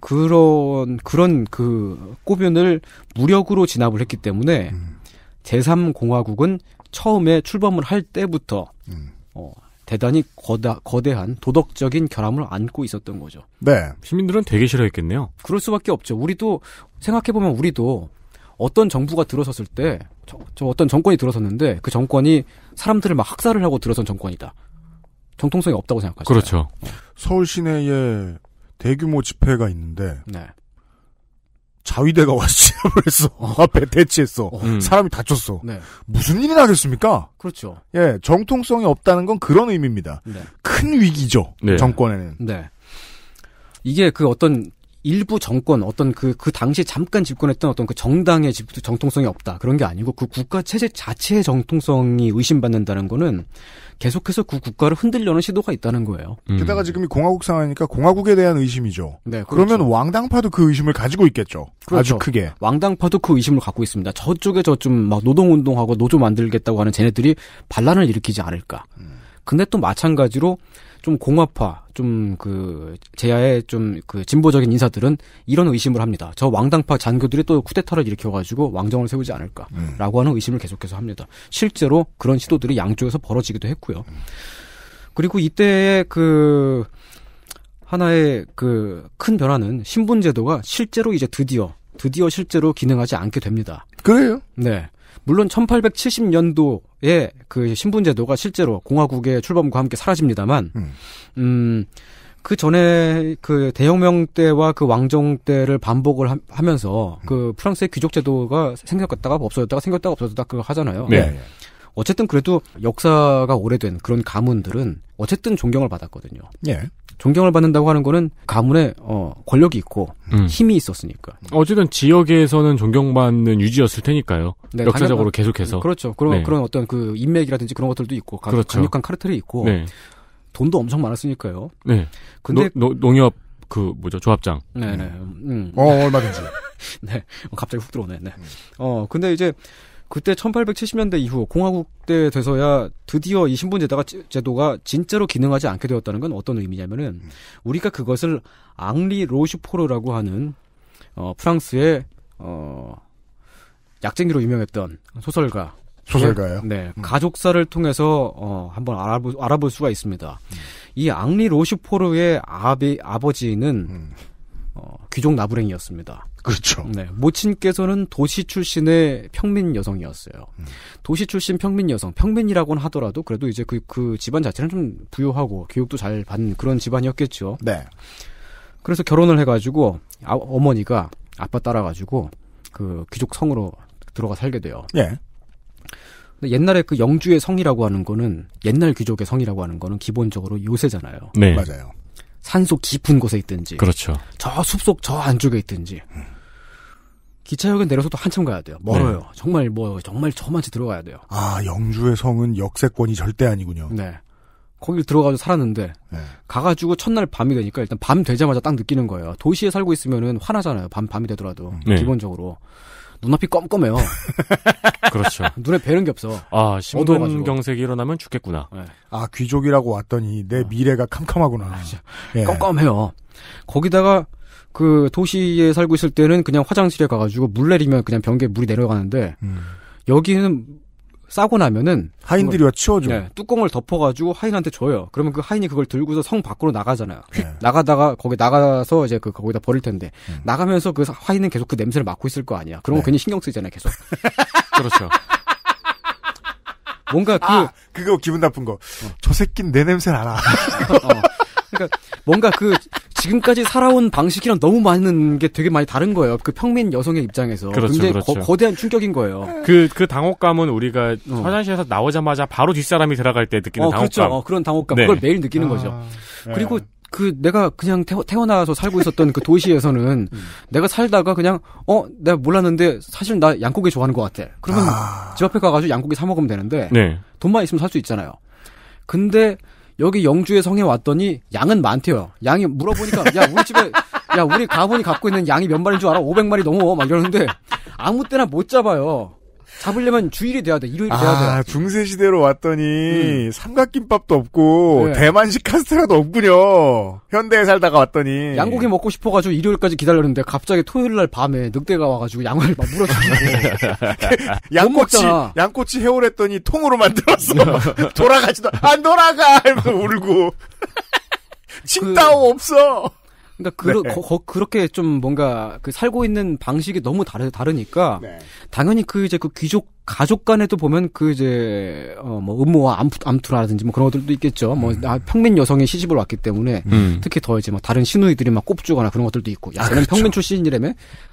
그런 그런 그 꼬변을 무력으로 진압을 했기 때문에 음. 제3공화국은 처음에 출범을 할 때부터 음. 어, 대단히 거다, 거대한 도덕적인 결함을 안고 있었던 거죠. 네. 시민들은 되게 싫어했겠네요. 그럴 수밖에 없죠. 우리도 생각해 보면 우리도 어떤 정부가 들어섰을 때, 저, 저 어떤 정권이 들어섰는데 그 정권이 사람들을 막 학살을 하고 들어선 정권이다. 정통성이 없다고 생각하시죠. 그렇죠. 어. 서울 시내에 대규모 집회가 있는데 네. 자위대가 와서 을 했어. 어. 앞에 대치했어. 어. 음. 사람이 다쳤어. 네. 무슨 일이 나겠습니까? 그렇죠. 예, 정통성이 없다는 건 그런 의미입니다. 네. 큰 위기죠. 네. 정권에는. 네. 이게 그 어떤 일부 정권 어떤 그 그 당시 잠깐 집권했던 어떤 그 정당의 집, 정통성이 없다 그런 게 아니고 그 국가 체제 자체의 정통성이 의심받는다는 거는 계속해서 그 국가를 흔들려는 시도가 있다는 거예요. 음. 게다가 지금이 공화국 상황이니까 공화국에 대한 의심이죠. 네, 그렇죠. 그러면 왕당파도 그 의심을 가지고 있겠죠. 그렇죠. 아주 크게. 왕당파도 그 의심을 갖고 있습니다. 저쪽에 저쯤 막 노동운동하고 노조 만들겠다고 하는 쟤네들이 반란을 일으키지 않을까. 음. 근데 또 마찬가지로 좀 공화파, 좀그 제야의 좀 그 진보적인 인사들은 이런 의심을 합니다. 저 왕당파 잔교들이 또 쿠데타를 일으켜가지고 왕정을 세우지 않을까라고 음. 하는 의심을 계속해서 합니다. 실제로 그런 시도들이 양쪽에서 벌어지기도 했고요. 그리고 이때 그 하나의 그 큰 변화는 신분제도가 실제로 이제 드디어 드디어 실제로 기능하지 않게 됩니다. 그래요? 네. 물론 1870년도에 그 신분제도가 실제로 공화국의 출범과 함께 사라집니다만, 음, 음그 전에 그 대혁명 때와 그 왕정 때를 반복을 하, 면서그 음. 프랑스의 귀족 제도가 생겼다가 없어졌다가 생겼다가 없어졌다 가그걸 하잖아요. 네. 네. 어쨌든 그래도 역사가 오래된 그런 가문들은 어쨌든 존경을 받았거든요. 예. 존경을 받는다고 하는 거는 가문에 어, 권력이 있고 음. 힘이 있었으니까. 어쨌든 지역에서는 존경받는 유지였을 테니까요. 네, 역사적으로 당연 계속해서. 그렇죠. 그런 네. 그런 어떤 그 인맥이라든지 그런 것들도 있고 가, 그렇죠. 강력한 카르텔이 있고 네. 돈도 엄청 많았으니까요. 네. 근데 노, 노, 농협 그 뭐죠 조합장. 네네. 네. 음. 음. 어 얼마든지. 네. 어, 갑자기 훅 들어오네. 네. 어 근데 이제 그때 1870년대 이후 공화국 때 돼서야 드디어 이 신분제도가 제도가 진짜로 기능하지 않게 되었다는 건 어떤 의미냐면은 우리가 그것을 앙리 로슈포르라고 하는 어 프랑스의 어 약쟁이로 유명했던 소설가 소설가요? 네, 음. 가족사를 통해서 어 한번 알아보, 알아볼 수가 있습니다. 음. 이 앙리 로슈포르의 아비 아버지는 음. 어, 귀족 나부랭이였습니다. 그렇죠. 네, 모친께서는 도시 출신의 평민 여성이었어요. 음. 도시 출신 평민 여성, 평민이라고는 하더라도 그래도 이제 그, 그 집안 자체는 좀 부유하고 교육도 잘 받는 그런 집안이었겠죠. 네. 그래서 결혼을 해가지고 아, 어머니가 아빠 따라가지고 그 귀족 성으로 들어가 살게 돼요. 예. 근데 옛날에 그 영주의 성이라고 하는 거는 옛날 귀족의 성이라고 하는 거는 기본적으로 요새잖아요. 네. 맞아요. 산속 깊은 곳에 있든지. 그렇죠. 저 숲속 저 안쪽에 있든지. 기차역은 내려서도 한참 가야 돼요. 멀어요. 네. 정말 뭐 정말 저만치 들어가야 돼요. 아 영주의 성은 역세권이 절대 아니군요. 네. 거길 들어가서 살았는데 네. 가가지고 첫날 밤이 되니까 일단 밤 되자마자 딱 느끼는 거예요. 도시에 살고 있으면은 화나잖아요. 밤 밤이 되더라도 네. 기본적으로 눈앞이 껌껌해요. 그렇죠. 눈에 뵈는 게 없어. 아, 심근 경색이 일어나면 죽겠구나. 네. 아, 귀족이라고 왔더니 내 아. 미래가 캄캄하구나. 아, 예. 껌껌해요. 거기다가 그 도시에 살고 있을 때는 그냥 화장실에 가가지고 물 내리면 그냥 변기에 물이 내려가는데 음. 여기는 싸고 나면은 하인들이와 치워줘. 네, 뚜껑을 덮어가지고 하인한테 줘요. 그러면 그 하인이 그걸 들고서 성 밖으로 나가잖아요. 네. 나가다가 거기 나가서 이제 그 거기다 버릴 텐데 음. 나가면서 그 하인은 계속 그 냄새를 맡고 있을 거 아니야. 그런 네. 괜히 신경 쓰이잖아요, 계속. 그렇죠. 뭔가 그 아, 그거 기분 나쁜 거. 어. 저 새끼는 내 냄새 를 알아. 어. 그러니까 뭔가 그 지금까지 살아온 방식이랑 너무 많은 게 되게 많이 다른 거예요. 그 평민 여성의 입장에서 그렇죠, 굉장히 그렇죠. 거, 대한 충격인 거예요. 그그 네. 그 당혹감은 우리가 어. 화장실에서 나오자마자 바로 뒷사람이 들어갈 때 느끼는 어, 당혹감. 그렇죠. 어, 그런 당혹감. 네. 그걸 매일 느끼는 아, 거죠. 네. 그리고 그 내가 그냥 태어, 나서 살고 있었던 그 도시에서는 음. 내가 살다가 그냥 어 내가 몰랐는데 사실 나 양고기 좋아하는 것 같아. 그러면 아. 집 앞에 가가지고 양고기 사 먹으면 되는데 네. 돈만 있으면 살 수 있잖아요. 근데 여기 영주의 성에 왔더니 양은 많대요. 양이 물어보니까 야 우리 집에 야 우리 가문이 갖고 있는 양이 몇 마리인 줄 알아? 500마리 넘어 막 이러는데 아무 때나 못 잡아요. 잡으려면 주일이 돼야 돼. 일요일이 아, 돼야 돼. 아, 중세 시대로 왔더니 음. 삼각김밥도 없고 네. 대만식 카스테라도 없군요. 현대에 살다가 왔더니 양고기 먹고 싶어 가지고 일요일까지 기다렸는데 갑자기 토요일 날 밤에 늑대가 와 가지고 양을 막 물어주고 양꼬치 양꼬치 해오랬더니 통으로 만들었어. 돌아가지도 안 돌아가 하 울고 칭따오 그, 없어. 그러니까 그, 네. 거, 그렇게 좀 뭔가 그 살고 있는 방식이 너무 다르, 다르니까 네. 당연히 그 이제 그 귀족 가족 간에도 보면 그 이제 어뭐 음모와 암, 암투라든지 뭐 그런 것들도 있겠죠. 뭐 음. 평민 여성이 시집을 왔기 때문에 음. 특히 더 이제 뭐 다른 시누이들이 막 꼽주거나 그런 것들도 있고 야, 아, 그는 그렇죠. 평민 출신이라며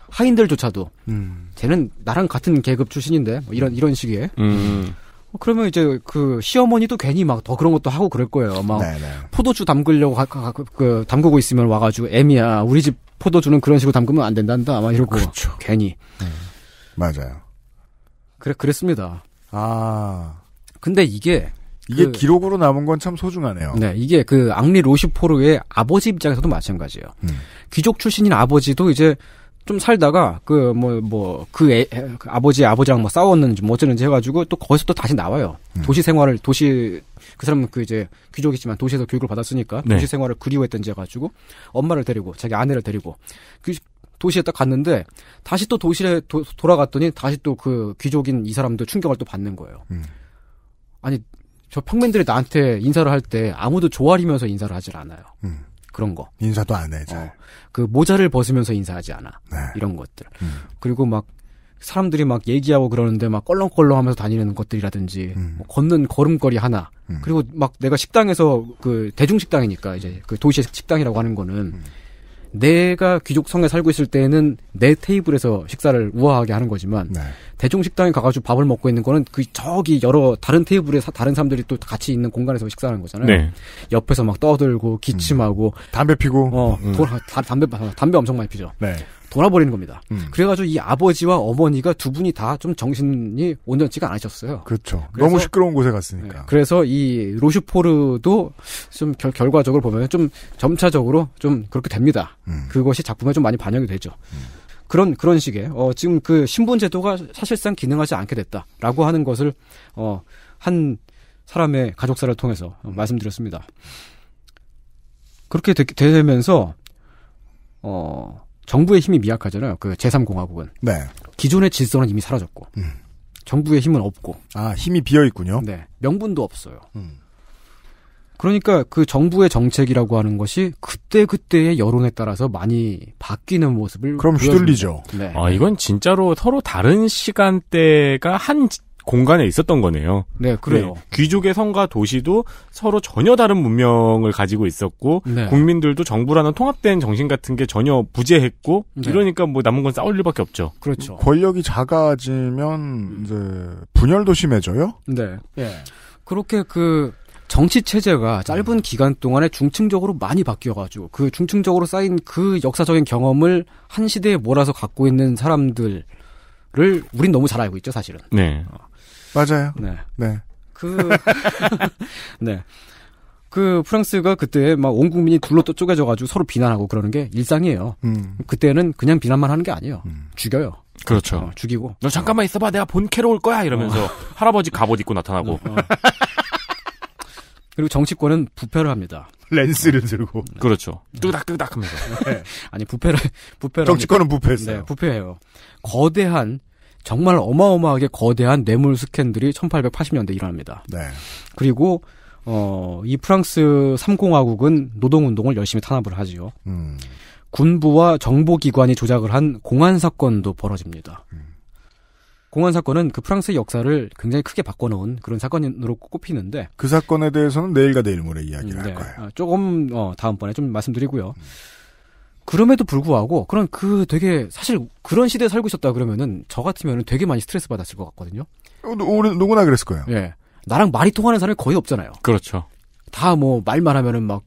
하인들조차도 음. 쟤는 나랑 같은 계급 출신인데 뭐 이런 이런 식의 음. 뭐 그러면 이제 그 시어머니도 괜히 막 더 그런 것도 하고 그럴 거예요. 막 네네. 네. 포도주 담그려고 가, 가, 그 담그고 있으면 와가지고 애미야 우리 집 포도주는 그런 식으로 담그면 안 된단다. 아마 이러고 그렇죠. 괜히 음. 맞아요. 그래 그랬습니다. 아 근데 이게 이게 그, 기록으로 남은 건 참 소중하네요. 네, 이게 그 앙리 로시포르의 아버지 입장에서도 마찬가지예요. 음. 귀족 출신인 아버지도 이제 좀 살다가 그 뭐 뭐그 그 아버지 아버지랑 뭐 싸웠는지 뭐 어쩌는지 해가지고 또 거기서 또 다시 나와요. 음. 도시 생활을 도시 그 사람은 그 이제 귀족이지만 도시에서 교육을 받았으니까 네. 도시 생활을 그리워했던지 해가지고 엄마를 데리고 자기 아내를 데리고 그 도시에 딱 갔는데 다시 또 도시에 도, 돌아갔더니 다시 또 그 귀족인 이 사람도 충격을 또 받는 거예요. 음. 아니 저 평민들이 나한테 인사를 할 때 아무도 조아리면서 인사를 하질 않아요. 음. 그런 거. 인사도 안 해, 잘. 어, 그 모자를 벗으면서 인사하지 않아. 네. 이런 것들. 음. 그리고 막 사람들이 막 얘기하고 그러는데 막 껄렁껄렁 하면서 다니는 것들이라든지 음. 뭐 걷는 걸음걸이 하나 음. 그리고 막 내가 식당에서 그 대중식당이니까 이제 그 도시의 식당이라고 하는 거는 음. 내가 귀족성에 살고 있을 때는 에내 테이블에서 식사를 우아하게 하는 거지만 네. 대중 식당에 가가지고 밥을 먹고 있는 거는 그 저기 여러 다른 테이블에 사, 다른 사람들이 또 같이 있는 공간에서 식사하는 거잖아요. 네. 옆에서 막 떠들고 음. 기침하고 음. 담배 피고 어 음. 돌아, 다, 담배 담배 엄청 많이 피죠. 네. 돌아버리는 겁니다. 음. 그래가지고 이 아버지와 어머니가 두 분이 다 좀 정신이 온전치가 않으셨어요. 그렇죠. 그래서, 너무 시끄러운 곳에 갔으니까. 네, 그래서 이 로슈포르도 좀 결, 과적으로 보면 좀 점차적으로 좀 그렇게 됩니다. 음. 그것이 작품에 좀 많이 반영이 되죠. 음. 그런 그런 식의 어, 지금 그 신분 제도가 사실상 기능하지 않게 됐다라고 하는 것을 어, 한 사람의 가족사를 통해서 말씀드렸습니다. 그렇게 되, 되면서 어 정부의 힘이 미약하잖아요. 그 제3공화국은. 네. 기존의 질서는 이미 사라졌고. 음. 정부의 힘은 없고. 아, 힘이 비어 있군요. 네. 명분도 없어요. 음. 그러니까 그 정부의 정책이라고 하는 것이 그때 그때의 여론에 따라서 많이 바뀌는 모습을 그럼 휘둘리죠. 네. 아 이건 진짜로 서로 다른 시간대가 한 공간에 있었던 거네요. 네, 그래요. 네, 귀족의 성과 도시도 서로 전혀 다른 문명을 가지고 있었고 네. 국민들도 정부라는 통합된 정신 같은 게 전혀 부재했고 네. 이러니까 뭐 남은 건 싸울 일밖에 없죠. 그렇죠. 권력이 작아지면 이제 분열도 심해져요. 네. 예. 그렇게 그 정치 체제가 짧은 음. 기간 동안에 중층적으로 많이 바뀌어가지고 그 중층적으로 쌓인 그 역사적인 경험을 한 시대에 몰아서 갖고 있는 사람들을 우린 너무 잘 알고 있죠, 사실은. 네. 어. 맞아요. 네. 네. 그, 네. 그 프랑스가 그때 막 온 국민이 둘로 또 쪼개져가지고 서로 비난하고 그러는 게 일상이에요. 음. 그때는 그냥 비난만 하는 게 아니에요. 음. 죽여요. 그렇죠. 어, 죽이고. 너 잠깐만 있어봐. 내가 본캐로 올 거야. 이러면서 어. 할아버지 갑옷 입고 나타나고. 어. 그리고 정치권은 부패를 합니다. 렌스를 들고. 네. 그렇죠. 네. 뚜닥뚜닥 하면서. 네. 아니, 부패를, 부패를. 정치권은 부패했어요. 네, 부패해요. 거대한 정말 어마어마하게 거대한 뇌물 스캔들이 1880년대 일어납니다. 네. 그리고 어, 이 프랑스 3공화국은 노동운동을 열심히 탄압을 하지요. 음. 군부와 정보기관이 조작을 한 공안 사건도 벌어집니다. 음. 공안 사건은 그 프랑스 역사를 굉장히 크게 바꿔놓은 그런 사건으로 꼽히는데 그 사건에 대해서는 내일과 내일모레 이야기를 음, 네. 할 거예요. 아, 조금 어, 다음번에 좀 말씀드리고요. 음. 그럼에도 불구하고 그런 그 되게 사실 그런 시대에 살고 있었다 그러면은 저 같으면은 되게 많이 스트레스 받았을 것 같거든요. 누, 어, 누구나 그랬을 거예요. 예. 나랑 말이 통하는 사람이 거의 없잖아요. 그렇죠. 다 뭐 말만 하면은 막너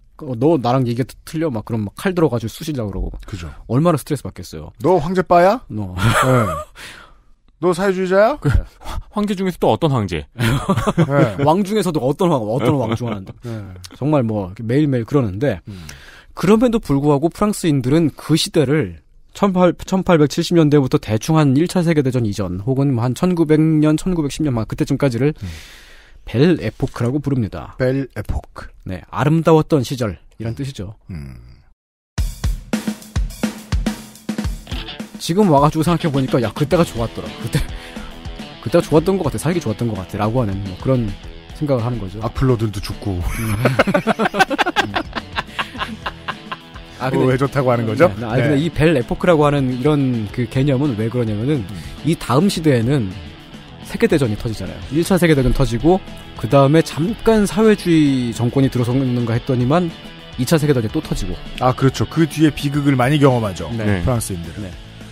어, 나랑 얘기 틀려 막 그럼 막칼 들어가지고 쑤시려 고 그러고. 그죠. 얼마나 스트레스 받겠어요. 너 황제빠야? 너. 네. 너 사회주의자야? 그, 황제 중에서 또 어떤 황제? 네. 왕 중에서도 어떤 왕, 어떤 왕 중 하나인데. 네. 정말 뭐 매일매일 그러는데, 음. 그럼에도 불구하고 프랑스인들은 그 시대를 1870년대부터 대충 한 1차 세계대전 이전 혹은 뭐 한 1900년, 1910년 막 그때쯤까지를 음. 벨 에포크라고 부릅니다. 벨 에포크. 네, 아름다웠던 시절이란 뜻이죠. 음. 지금 와가지고 생각해보니까 야 그때가 좋았더라. 그때 그때가 좋았던 것 같아. 살기 좋았던 것 같아. 라고 하는 뭐 그런 생각을 하는 거죠. 악플러들도 죽고. 음. 아, 뭐 근데, 왜 좋다고 하는 거죠? 네, 아, 네. 근데 이 벨 에포크라고 하는 이런 그 개념은 왜 그러냐면은 음. 이 다음 시대에는 세계대전이 터지잖아요. 1차 세계대전 터지고 그 다음에 잠깐 사회주의 정권이 들어서는가 했더니만 2차 세계대전이 또 터지고. 아 그렇죠. 그 뒤에 비극을 많이 경험하죠. 네. 네. 프랑스인들은. 네.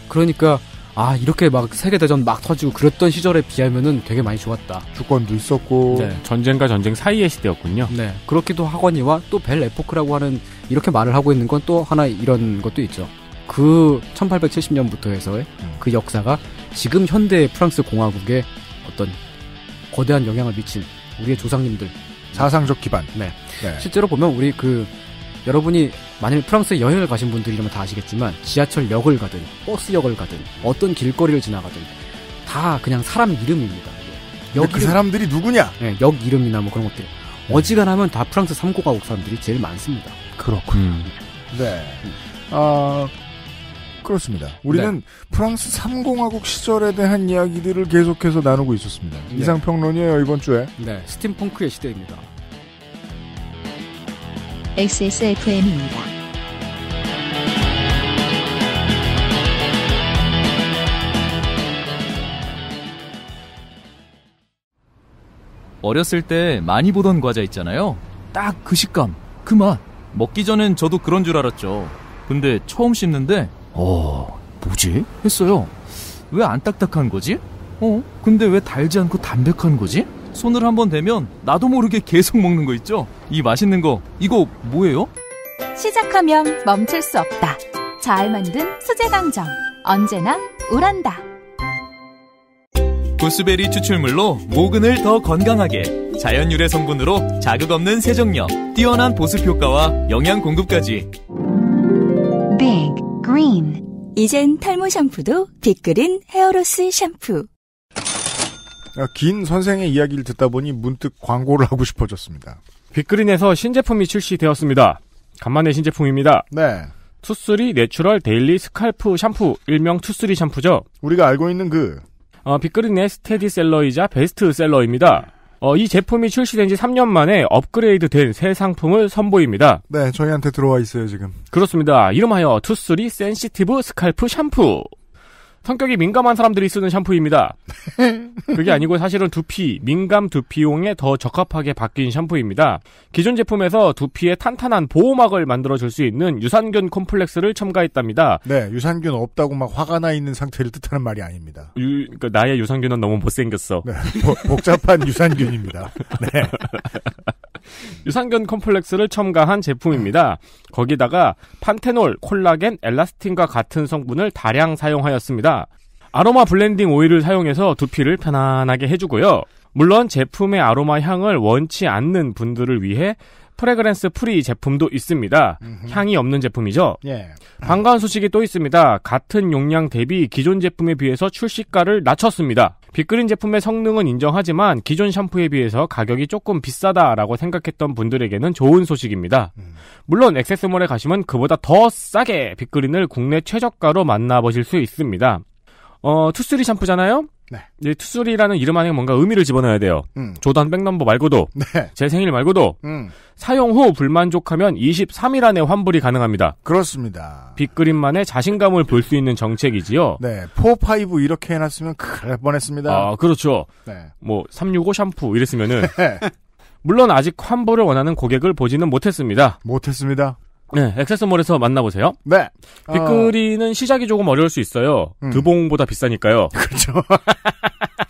그러니까 아 이렇게 막 세계대전 막 터지고 그랬던 시절에 비하면은 되게 많이 좋았다. 주권도 있었고 네. 전쟁과 전쟁 사이의 시대였군요. 네 그렇기도 하거니와 또 벨 에포크라고 하는 이렇게 말을 하고 있는 건 또 하나 이런 것도 있죠. 그 1870년부터 해서의 음. 그 역사가 지금 현대 프랑스 공화국에 어떤 거대한 영향을 미친 우리의 조상님들 사상적 기반. 네. 네. 실제로 보면 우리 그 여러분이 만일 프랑스 에 여행을 가신 분들이라면 다 아시겠지만 지하철역을 가든 버스역을 가든 어떤 길거리를 지나가든 다 그냥 사람 이름입니다. 역그 이름, 사람들이 누구냐? 네, 역 이름이나 뭐 그런 것들. 네. 어지간하면 다 프랑스 삼고가옥 사람들이 제일 많습니다. 그렇군요. 음. 네. 아, 그렇습니다. 우리는 네. 프랑스 3공화국 시절에 대한 이야기들을 계속해서 나누고 있었습니다. 네. 이상평론이에요, 이번 주에. 네, 스팀펑크의 시대입니다. XSFM입니다. 어렸을 때 많이 보던 과자 있잖아요. 딱 그 식감, 그 맛. 먹기 전엔 저도 그런 줄 알았죠. 근데 처음 씹는데, 어, 뭐지? 했어요. 왜 안 딱딱한 거지? 어, 근데 왜 달지 않고 담백한 거지? 손을 한 번 대면 나도 모르게 계속 먹는 거 있죠? 이 맛있는 거, 이거 뭐예요? 시작하면 멈출 수 없다. 잘 만든 수제 강정. 언제나 우란다. 보스베리 추출물로 모근을 더 건강하게 자연 유래 성분으로 자극 없는 세정력 뛰어난 보습 효과와 영양 공급까지 Big 이젠 탈모 샴푸도 빅그린 헤어로스 샴푸 아, 긴 선생의 이야기를 듣다 보니 문득 광고를 하고 싶어졌습니다. 빅그린에서 신제품이 출시되었습니다. 간만에 신제품입니다. 네. 투쓰리 내추럴 데일리 스칼프 샴푸 일명 투쓰리 샴푸죠. 우리가 알고 있는 그 어, 빅그린의 스테디셀러이자 베스트셀러입니다. 어, 이 제품이 출시된 지 3년 만에 업그레이드된 새 상품을 선보입니다. 네, 저희한테 들어와 있어요 지금. 그렇습니다. 이름하여 투쓰리 센시티브 스칼프 샴푸. 성격이 민감한 사람들이 쓰는 샴푸입니다. 그게 아니고 사실은 두피, 민감 두피용에 더 적합하게 바뀐 샴푸입니다. 기존 제품에서 두피에 탄탄한 보호막을 만들어줄 수 있는 유산균 콤플렉스를 첨가했답니다. 네, 유산균 없다고 막 화가 나 있는 상태를 뜻하는 말이 아닙니다. 유, 그러니까 나의 유산균은 너무 못생겼어. 네, 보, 복잡한 유산균입니다. 네. 유산균 컴플렉스를 첨가한 제품입니다. 거기다가 판테놀, 콜라겐, 엘라스틴과 같은 성분을 다량 사용하였습니다. 아로마 블렌딩 오일을 사용해서 두피를 편안하게 해주고요. 물론 제품의 아로마 향을 원치 않는 분들을 위해 프레그랜스 프리 제품도 있습니다. 음흠. 향이 없는 제품이죠. 예. 반가운 소식이 또 있습니다. 같은 용량 대비 기존 제품에 비해서 출시가를 낮췄습니다. 빅그린 제품의 성능은 인정하지만 기존 샴푸에 비해서 가격이 조금 비싸다라고 생각했던 분들에게는 좋은 소식입니다. 음. 물론 액세스몰에 가시면 그보다 더 싸게 빅그린을 국내 최저가로 만나보실 수 있습니다. 어, 투쓰리 샴푸잖아요? 네. 이투수리라는 이름 안에 뭔가 의미를 집어넣어야 돼요. 음. 조단 백넘버 말고도 네. 제 생일 말고도 음. 사용 후 불만족하면 23일 안에 환불이 가능합니다. 그렇습니다. 빅그림만의 자신감을 볼 수 있는 정책이지요. 네, 4, 5 이렇게 해놨으면 그럴 뻔했습니다. 아, 그렇죠. 네. 뭐365 샴푸 이랬으면은 네. 물론 아직 환불을 원하는 고객을 보지는 못했습니다. 못했습니다. 네, 액세서몰에서 만나보세요. 네. 빅그리는 어... 시작이 조금 어려울 수 있어요. 음. 드봉보다 비싸니까요. 그렇죠.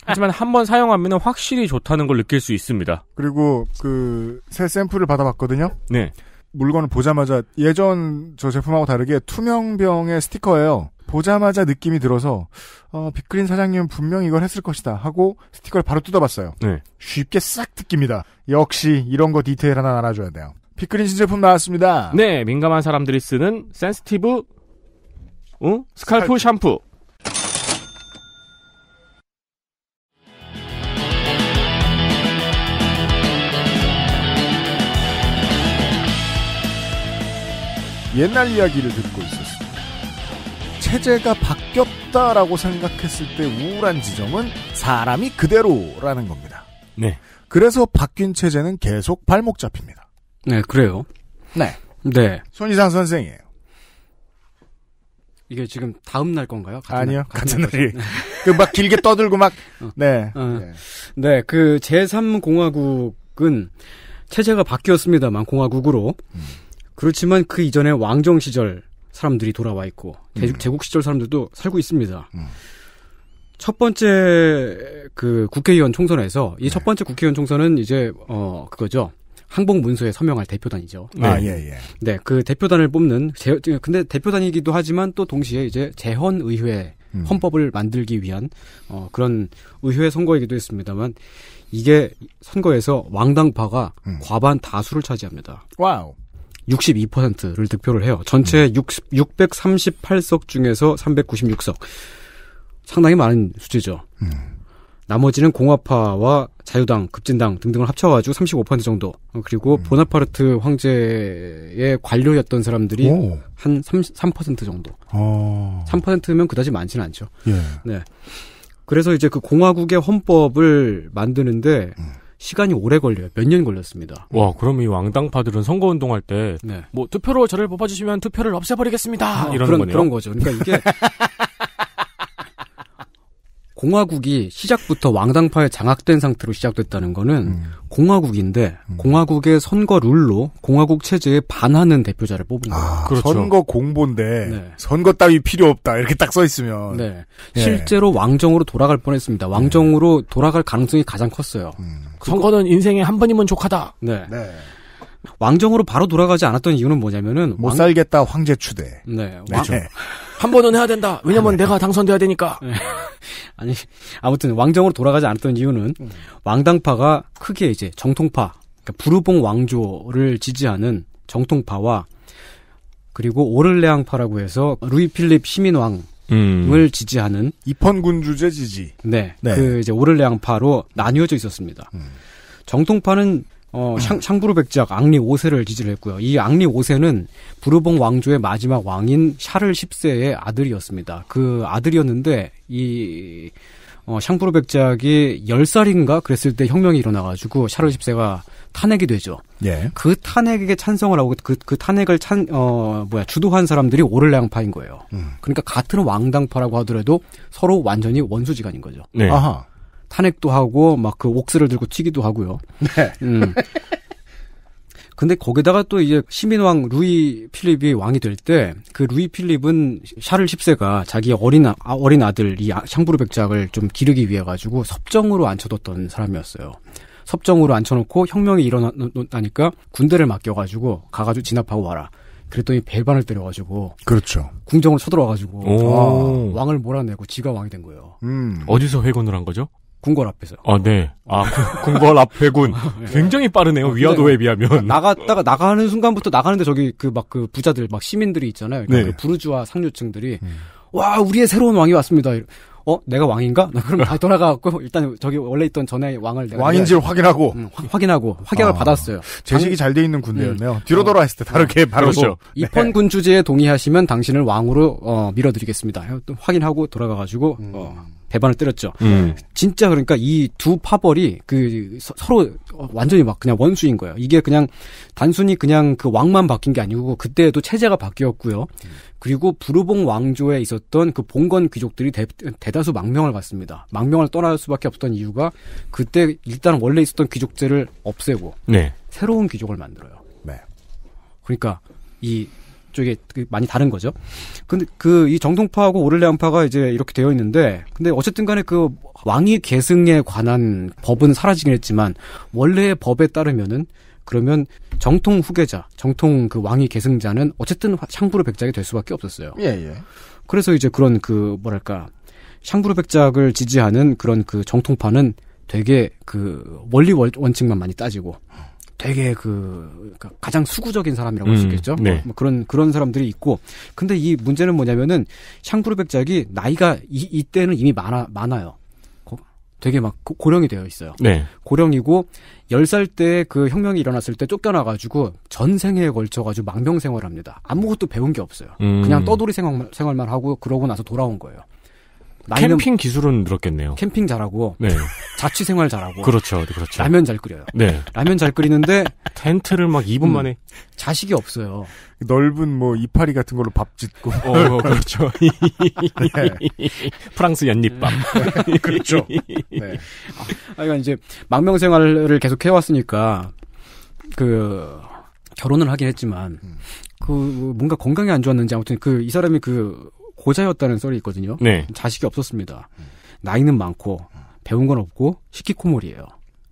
하지만 한 번 사용하면 확실히 좋다는 걸 느낄 수 있습니다. 그리고 그 새 샘플을 받아봤거든요. 네. 물건을 보자마자 예전 저 제품하고 다르게 투명병의 스티커예요. 보자마자 느낌이 들어서 어, 빅그린 사장님 분명 이걸 했을 것이다 하고 스티커를 바로 뜯어봤어요. 네. 쉽게 싹 뜯깁니다. 역시 이런 거 디테일 하나 알아줘야 돼요. 피크린 신제품 나왔습니다. 네, 민감한 사람들이 쓰는 센스티브 어? 스칼프, 스 샴푸. 옛날 이야기를 듣고 있었습니다. 체제가 바뀌었다라고 생각했을 때 우울한 지점은 사람이 그대로라는 겁니다. 네. 그래서 바뀐 체제는 계속 발목 잡힙니다. 네, 그래요. 네. 네. 손희상 선생이에요. 이게 지금 다음 날 건가요? 같은 아니요, 날, 같은, 같은 날이. 그 막 길게 떠들고 막, 어. 네. 어. 네. 네 그 제3공화국은 체제가 바뀌었습니다만, 공화국으로. 음. 그렇지만 그 이전에 왕정 시절 사람들이 돌아와 있고, 음. 제국 시절 사람들도 살고 있습니다. 음. 첫 번째 그 국회의원 총선에서, 이첫 네. 번째 국회의원 총선은 이제, 어, 그거죠. 항복 문서에 서명할 대표단이죠. 네. 아, 네. 예, 예. 네, 그 대표단을 뽑는 제, 근데 대표단이기도 하지만 또 동시에 이제 재헌 의회 음. 헌법을 만들기 위한 어, 그런 의회 선거이기도 했습니다만 이게 선거에서 왕당파가 음. 과반 다수를 차지합니다. 와우. 62%를 득표를 해요. 전체 음. 6 638석 중에서 396석. 상당히 많은 수치죠. 음. 나머지는 공화파와 자유당, 급진당 등등을 합쳐가지고 35% 정도. 어, 그리고 음. 보나파르트 황제의 관료였던 사람들이 오. 한 3, 3% 정도. 오. 아. 3%면 그다지 많지는 않죠. 예. 네. 그래서 이제 그 공화국의 헌법을 만드는데 음. 시간이 오래 걸려요. 몇 년 걸렸습니다. 와, 그럼 이 왕당파들은 선거 운동할 때뭐 네. 뭐 투표로 저를 뽑아주시면 투표를 없애버리겠습니다. 아, 이런 그런, 거네요. 그런 거죠. 그러니까 이게 공화국이 시작부터 왕당파에 장악된 상태로 시작됐다는 거는 음. 공화국인데 음. 공화국의 선거 룰로 공화국 체제에 반하는 대표자를 뽑은 거예요. 아, 그렇죠. 선거 공보인데 네. 선거 따위 필요 없다 이렇게 딱 써 있으면 네. 네. 실제로 왕정으로 돌아갈 뻔했습니다. 왕정으로 네. 돌아갈 가능성이 가장 컸어요. 음. 그 선거는 인생에 한 번이면 족하다. 네. 네. 왕정으로 바로 돌아가지 않았던 이유는 뭐냐면은 못 왕... 살겠다 황제 추대. 네. 그렇죠. 왕... 네. 한 번은 해야 된다. 왜냐면 아, 네. 내가 당선돼야 되니까. 네. 아니 아무튼 왕정으로 돌아가지 않았던 이유는 음. 왕당파가 크게 이제 정통파, 그러니까 부르봉 왕조를 지지하는 정통파와 그리고 오를레앙파라고 해서 루이 필립 시민왕을 음. 지지하는 입헌군주제 지지. 네, 네, 그 이제 오를레앙파로 나뉘어져 있었습니다. 음. 정통파는 어, 샹, 상부르 백작 앙리 5세를 지지를 했고요. 이 앙리 5세는 부르봉 왕조의 마지막 왕인 샤를 10세의 아들이었습니다. 그 아들이었는데 이 어, 샹부르 백작이 10살인가 그랬을 때 혁명이 일어나가지고 샤를 10세가 탄핵이 되죠. 예. 그 탄핵에 찬성을 하고 그, 그 탄핵을 찬, 어, 뭐야, 주도한 사람들이 오를레파인 거예요. 음. 그러니까 같은 왕당파라고 하더라도 서로 완전히 원수지간인 거죠. 네. 아하. 탄핵도 하고 막 그 옥스를 들고 튀기도 하고요. 네. 음. 근데 거기다가 또 이제 시민왕 루이 필립이 왕이 될 때 그 루이 필립은 샤를 10세가 자기 어린 아, 어린 아들 이 아, 샹부르 백작을 좀 기르기 위해 가지고 섭정으로 앉혀뒀던 사람이었어요. 섭정으로 앉혀놓고 혁명이 일어나니까 군대를 맡겨가지고 가가지고 진압하고 와라. 그랬더니 배반을 때려가지고 그렇죠. 궁정을 쳐들어와가지고 와, 왕을 몰아내고 지가 왕이 된 거예요. 음. 어디서 회군을 한 거죠? 궁궐 앞에서. 아, 네. 아, 궁궐 앞에군. 네. 굉장히 빠르네요. 어, 위아도에 비하면. 나갔다가 나가는 순간부터 나가는데 저기 그 막그 그 부자들 막 시민들이 있잖아요. 네. 그 부르주아 상류층들이 음. 와, 우리의 새로운 왕이 왔습니다. 어, 내가 왕인가? 나 그럼 다돌아가고 일단 저기 원래 있던 전에 왕을 내가 왕인지를 확인하고 응, 음, 화, 확인하고 확약을 아, 받았어요. 제식이 잘 돼 있는 군대였네요. 응. 음. 뒤로 돌아왔을 어. 때 다르게 어, 음. 바로 그렇죠. 네. 입헌 군주제에 동의하시면 당신을 왕으로 어, 밀어드리겠습니다. 어, 또 확인하고 돌아가가지고 음. 어, 배반을 때렸죠. 음. 진짜 그러니까 이 두 파벌이 그 서, 로 완전히 막 그냥 원수인 거예요. 이게 그냥 단순히 그냥 그 왕만 바뀐 게 아니고 그때도 체제가 바뀌었고요. 음. 그리고 부르봉 왕조에 있었던 그 봉건 귀족들이 대, 다수 망명을 갔습니다. 망명을 떠날 수밖에 없던 었 이유가 그때 일단 원래 있었던 귀족제를 없애고 네. 새로운 귀족을 만들어요. 네. 그러니까 이 쪽에 많이 다른 거죠. 근데 그 이 정통파하고 오를레안파가 이제 이렇게 되어 있는데 근데 어쨌든 간에 그 왕위 계승에 관한 법은 사라지긴 했지만 원래의 법에 따르면은 그러면 정통 후계자, 정통 그 왕위 계승자는 어쨌든 샹부르 백작이 될 수밖에 없었어요. 예, 예. 그래서 이제 그런 그 뭐랄까 샹부르 백작을 지지하는 그런 그 정통파는 되게 그 원리 원칙만 많이 따지고 되게 그 그러니까 가장 수구적인 사람이라고 할수 음, 있겠죠. 네. 뭐 그런 그런 사람들이 있고 근데 이 문제는 뭐냐면은 샹그르 백작이 나이가 이, 이때는 이미 많아 많아요. 되게 막 고령이 되어 있어요. 네. 고령이고 10살 때 그 혁명이 일어났을 때 쫓겨나 가지고 전생에 걸쳐 가지고 망명 생활합니다. 을 아무것도 배운 게 없어요. 음. 그냥 떠돌이 생활 생활만 하고 그러고 나서 돌아온 거예요. 캠핑 기술은 늘었겠네요. 캠핑 잘하고 네. 자취 생활 잘하고 그렇죠, 네, 그렇죠. 라면 잘 끓여요. 네. 라면 잘 끓이는데 텐트를 막 2분 음, 만에 자식이 없어요. 넓은 뭐 이파리 같은 걸로 밥 짓고 어, 어 그렇죠. 네. 프랑스 연잎밥 네. 그렇죠. 네. 아, 이건 그러니까 이제 망명 생활을 계속 해왔으니까 그 결혼을 하긴 했지만 음. 그 뭔가 건강이 안 좋았는지 아무튼 그 이 사람이 그 고자였다는 썰이 있거든요. 네. 자식이 없었습니다. 나이는 많고 배운 건 없고 시키코몰이에요.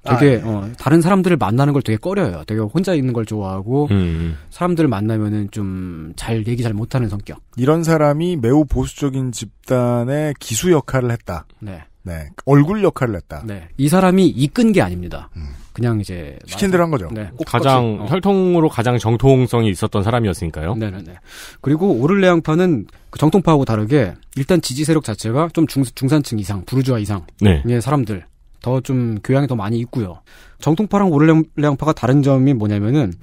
되게 아, 네. 어, 다른 사람들을 만나는 걸 되게 꺼려요. 되게 혼자 있는 걸 좋아하고 음. 음. 사람들을 만나면은 좀 잘 얘기 잘 못하는 성격. 이런 사람이 매우 보수적인 집단의 기수 역할을 했다. 네. 네. 얼굴 역할을 했다. 네. 이 사람이 이끈 게 아닙니다. 음. 그냥 이제 시킨 대로 한 거죠. 네. 가장 어. 혈통으로 가장 정통성이 있었던 사람이었으니까요. 네, 네, 네. 그리고 오를레앙파는 그 정통파하고 다르게 일단 지지 세력 자체가 좀 중, 중산층 이상, 부르주아 이상의 네. 사람들 더 좀 교양이 더 많이 있고요. 정통파랑 오를레앙파가 다른 점이 뭐냐면은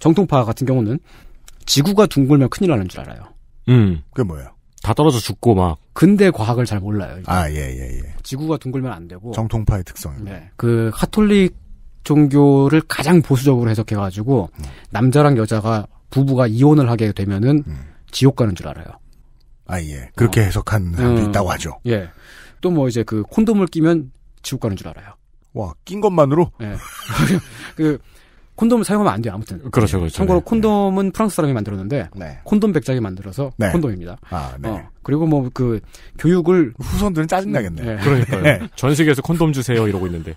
정통파 같은 경우는 지구가 둥글면 큰일 나는 줄 알아요. 음. 그게 뭐예요? 다 떨어져 죽고 막. 근대 과학을 잘 몰라요. 아, 예, 예, 예. 지구가 둥글면 안 되고. 정통파의 특성. 네. 그, 카톨릭 종교를 가장 보수적으로 해석해가지고, 음. 남자랑 여자가, 부부가 이혼을 하게 되면은, 음. 지옥 가는 줄 알아요. 아, 예. 그렇게 어. 해석한 사람도 음. 있다고 하죠. 예. 또 뭐 이제 그 콘돔을 끼면 지옥 가는 줄 알아요. 와, 낀 것만으로? 예. 그, 콘돔을 사용하면 안 돼요. 아무튼. 그렇죠, 그렇죠. 참고로 네. 콘돔은 네. 프랑스 사람이 만들었는데 네. 콘돔 백작이 만들어서 네. 콘돔입니다. 아, 네. 어, 그리고 뭐 그 교육을 후손들은 짜증나겠네. 네. 그러니까요. 네. 전 세계에서 콘돔 주세요 이러고 있는데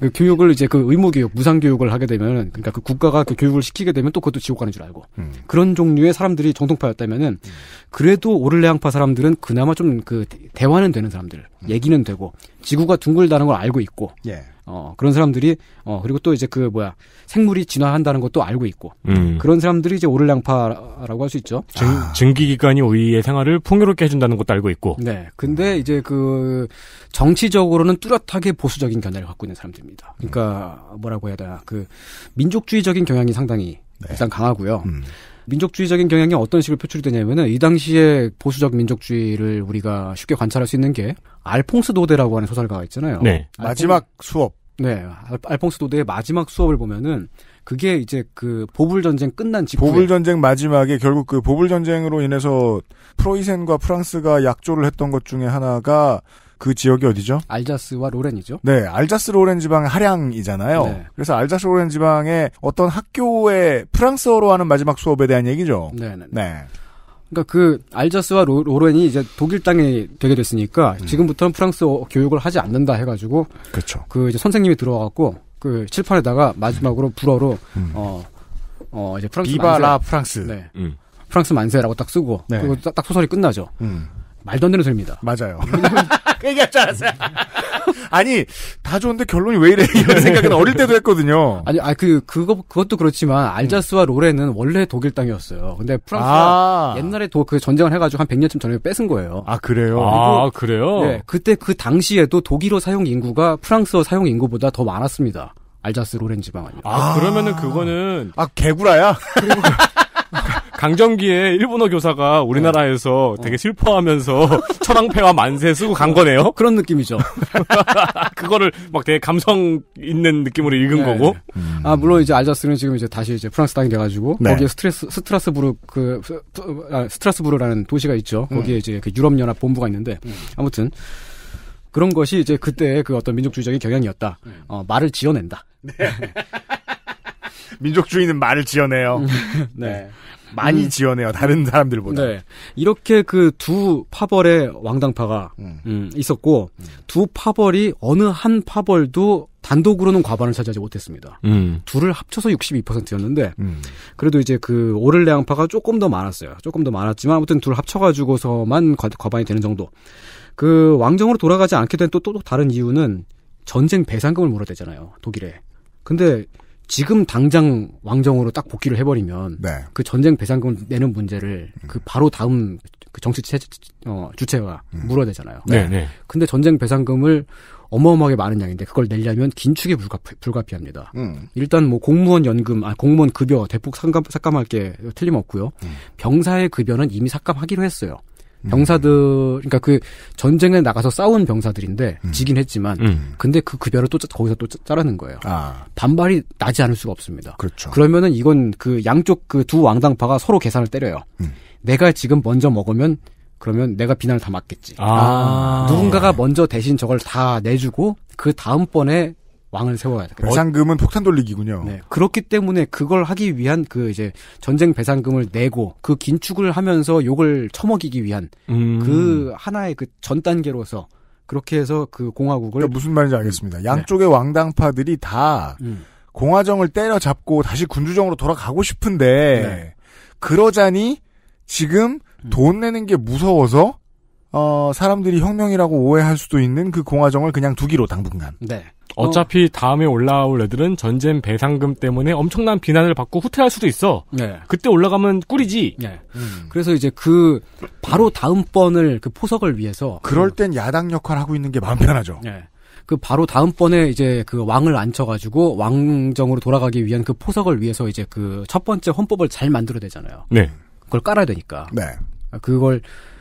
그 교육을 이제 그 의무 교육, 무상 교육을 하게 되면 그러니까 그 국가가 그 교육을 시키게 되면 또 그것도 지옥 가는 줄 알고 음. 그런 종류의 사람들이 정통파였다면은 음. 그래도 오를레앙파 사람들은 그나마 좀 그 대화는 되는 사람들, 음. 얘기는 되고 지구가 둥글다는 걸 알고 있고. 예. 어, 그런 사람들이, 어, 그리고 또 이제 그 뭐야, 생물이 진화한다는 것도 알고 있고, 음. 그런 사람들이 이제 오를양파라고 할 수 있죠. 증, 아. 증기기관이 우리의 생활을 풍요롭게 해준다는 것도 알고 있고. 네. 근데 음. 이제 그, 정치적으로는 뚜렷하게 보수적인 견해를 갖고 있는 사람들입니다. 그러니까, 뭐라고 해야 되나, 그, 민족주의적인 경향이 상당히 네. 일단 강하고요. 음. 민족주의적인 경향이 어떤 식으로 표출이 되냐면은 이 당시에 보수적 민족주의를 우리가 쉽게 관찰할 수 있는 게 알퐁스 도데라고 하는 소설가가 있잖아요. 네. 알퐁... 마지막 수업. 네. 알, 퐁스 도데의 마지막 수업을 보면은 그게 이제 그 보불 전쟁 끝난 직후에 보불 전쟁 마지막에 결국 그 보불 전쟁으로 인해서 프로이센과 프랑스가 약조를 했던 것 중에 하나가 그 지역이 어디죠? 알자스와 로렌이죠. 네, 알자스 로렌 지방의 하량이잖아요. 네. 그래서 알자스 로렌 지방의 어떤 학교의 프랑스어로 하는 마지막 수업에 대한 얘기죠. 네네. 네, 네. 네. 그러니까 그 알자스와 로, 렌이 이제 독일 땅이 되게 됐으니까 음. 지금부터는 프랑스어 교육을 하지 않는다 해가지고 그렇죠. 그 이제 선생님이 들어와갖고 그 칠판에다가 마지막으로 불어로 음. 어, 어 이제 프랑스 비바라 프랑스 네. 음. 프랑스 만세라고 딱 쓰고 네. 그리고 딱, 딱, 소설이 끝나죠. 음. 말도 안 되는 소리입니다. 맞아요. 그 얘기할 줄 알았어요. 아니 다 좋은데 결론이 왜 이래 이런 네. 생각은 어릴 때도 했거든요. 아니 아 그 그거 그것도 그렇지만 음. 알자스와 로렌은 원래 독일 땅이었어요. 근데 프랑스가 아. 옛날에 도그 전쟁을 해가지고 한 100년쯤 전에 뺏은 거예요. 아 그래요. 아 그래요. 네 그때 그 당시에도 독일어 사용 인구가 프랑스어 사용 인구보다 더 많았습니다. 알자스 로렌 지방은요. 아, 아, 그러면은 그거는 아 개구라야. 그리고 그 강정기의 일본어 교사가 우리나라에서 어. 되게 슬퍼하면서 천황폐와 만세 쓰고 간 거네요. 어, 그런 느낌이죠. 그거를 막 되게 감성 있는 느낌으로 읽은 네. 거고. 음. 아 물론 이제 알자스는 지금 이제 다시 이제 프랑스 땅이 돼가지고 네. 거기에 스트레스 스트라스부르 그 아, 스트라스부르라는 도시가 있죠. 음. 거기에 음. 이제 그 유럽 연합 본부가 있는데 음. 아무튼. 그런 것이 이제 그때의 그 어떤 민족주의적인 경향이었다. 음. 어, 말을 지어낸다. 네. 민족주의는 말을 지어내요. 음. 네. 네. 많이 음. 지원해요 다른 사람들보다. 네. 이렇게 그 두 파벌의 왕당파가 음. 음, 있었고 음. 두 파벌이 어느 한 파벌도 단독으로는 과반을 차지하지 못했습니다. 음. 둘을 합쳐서 62%였는데 음. 그래도 이제 그 오를레앙파가 조금 더 많았어요. 조금 더 많았지만 아무튼 둘 합쳐가지고서만 과반이 되는 정도. 그 왕정으로 돌아가지 않게 된또 또, 또 다른 이유는 전쟁 배상금을 물어대잖아요 독일에. 근데 지금 당장 왕정으로 딱 복귀를 해버리면 네. 그 전쟁 배상금 내는 문제를 음. 그 바로 다음 그 정치 체, 어, 주체와 음. 물어야되잖아요 네. 네. 네. 근데 전쟁 배상금을 어마어마하게 많은 양인데 그걸 내려면 긴축이 불가, 불가피합니다. 음. 일단 뭐 공무원 연금, 아 공무원 급여 대폭 삭감, 삭감할 게 틀림없고요. 음. 병사의 급여는 이미 삭감하기로 했어요. 음. 병사들 그러니까 그 전쟁에 나가서 싸운 병사들인데 음. 지긴 했지만 음. 근데 그 급여를 또 거기서 또 짜라는 거예요. 아. 반발이 나지 않을 수가 없습니다. 그렇죠. 그러면은 이건 그 양쪽 그 두 왕당파가 서로 계산을 때려요. 음. 내가 지금 먼저 먹으면 그러면 내가 비난을 다 맞겠지. 아. 누군가가 먼저 대신 저걸 다 내주고 그 다음번에 왕을 세워야 돼. 배상금은 폭탄 돌리기군요. 네. 그렇기 때문에 그걸 하기 위한 그 이제 전쟁 배상금을 내고 그 긴축을 하면서 욕을 처먹이기 위한 음... 그 하나의 그 전 단계로서 그렇게 해서 그 공화국을 그러니까 무슨 말인지 알겠습니다. 네. 양쪽의 네. 왕당파들이 다 음. 공화정을 때려잡고 다시 군주정으로 돌아가고 싶은데 네. 그러자니 지금 음. 돈 내는 게 무서워서 어, 사람들이 혁명이라고 오해할 수도 있는 그 공화정을 그냥 두기로 당분간. 네. 어. 어차피 어. 다음에 올라올 애들은 전쟁 배상금 때문에 엄청난 비난을 받고 후퇴할 수도 있어. 네. 그때 올라가면 꿀이지. 네. 음. 그래서 이제 그 바로 다음 번을 그 포석을 위해서 그럴 땐 야당 역할 하고 있는 게 마음 편하죠. 네. 그 바로 다음번에 이제 그 왕을 앉혀가지고 왕정으로 돌아가기 위한 그 포석을 위해서 이제 그 첫 번째 헌법을 잘 만들어야 되잖아요. 네. 그걸 깔아야 되니까. 네. 그걸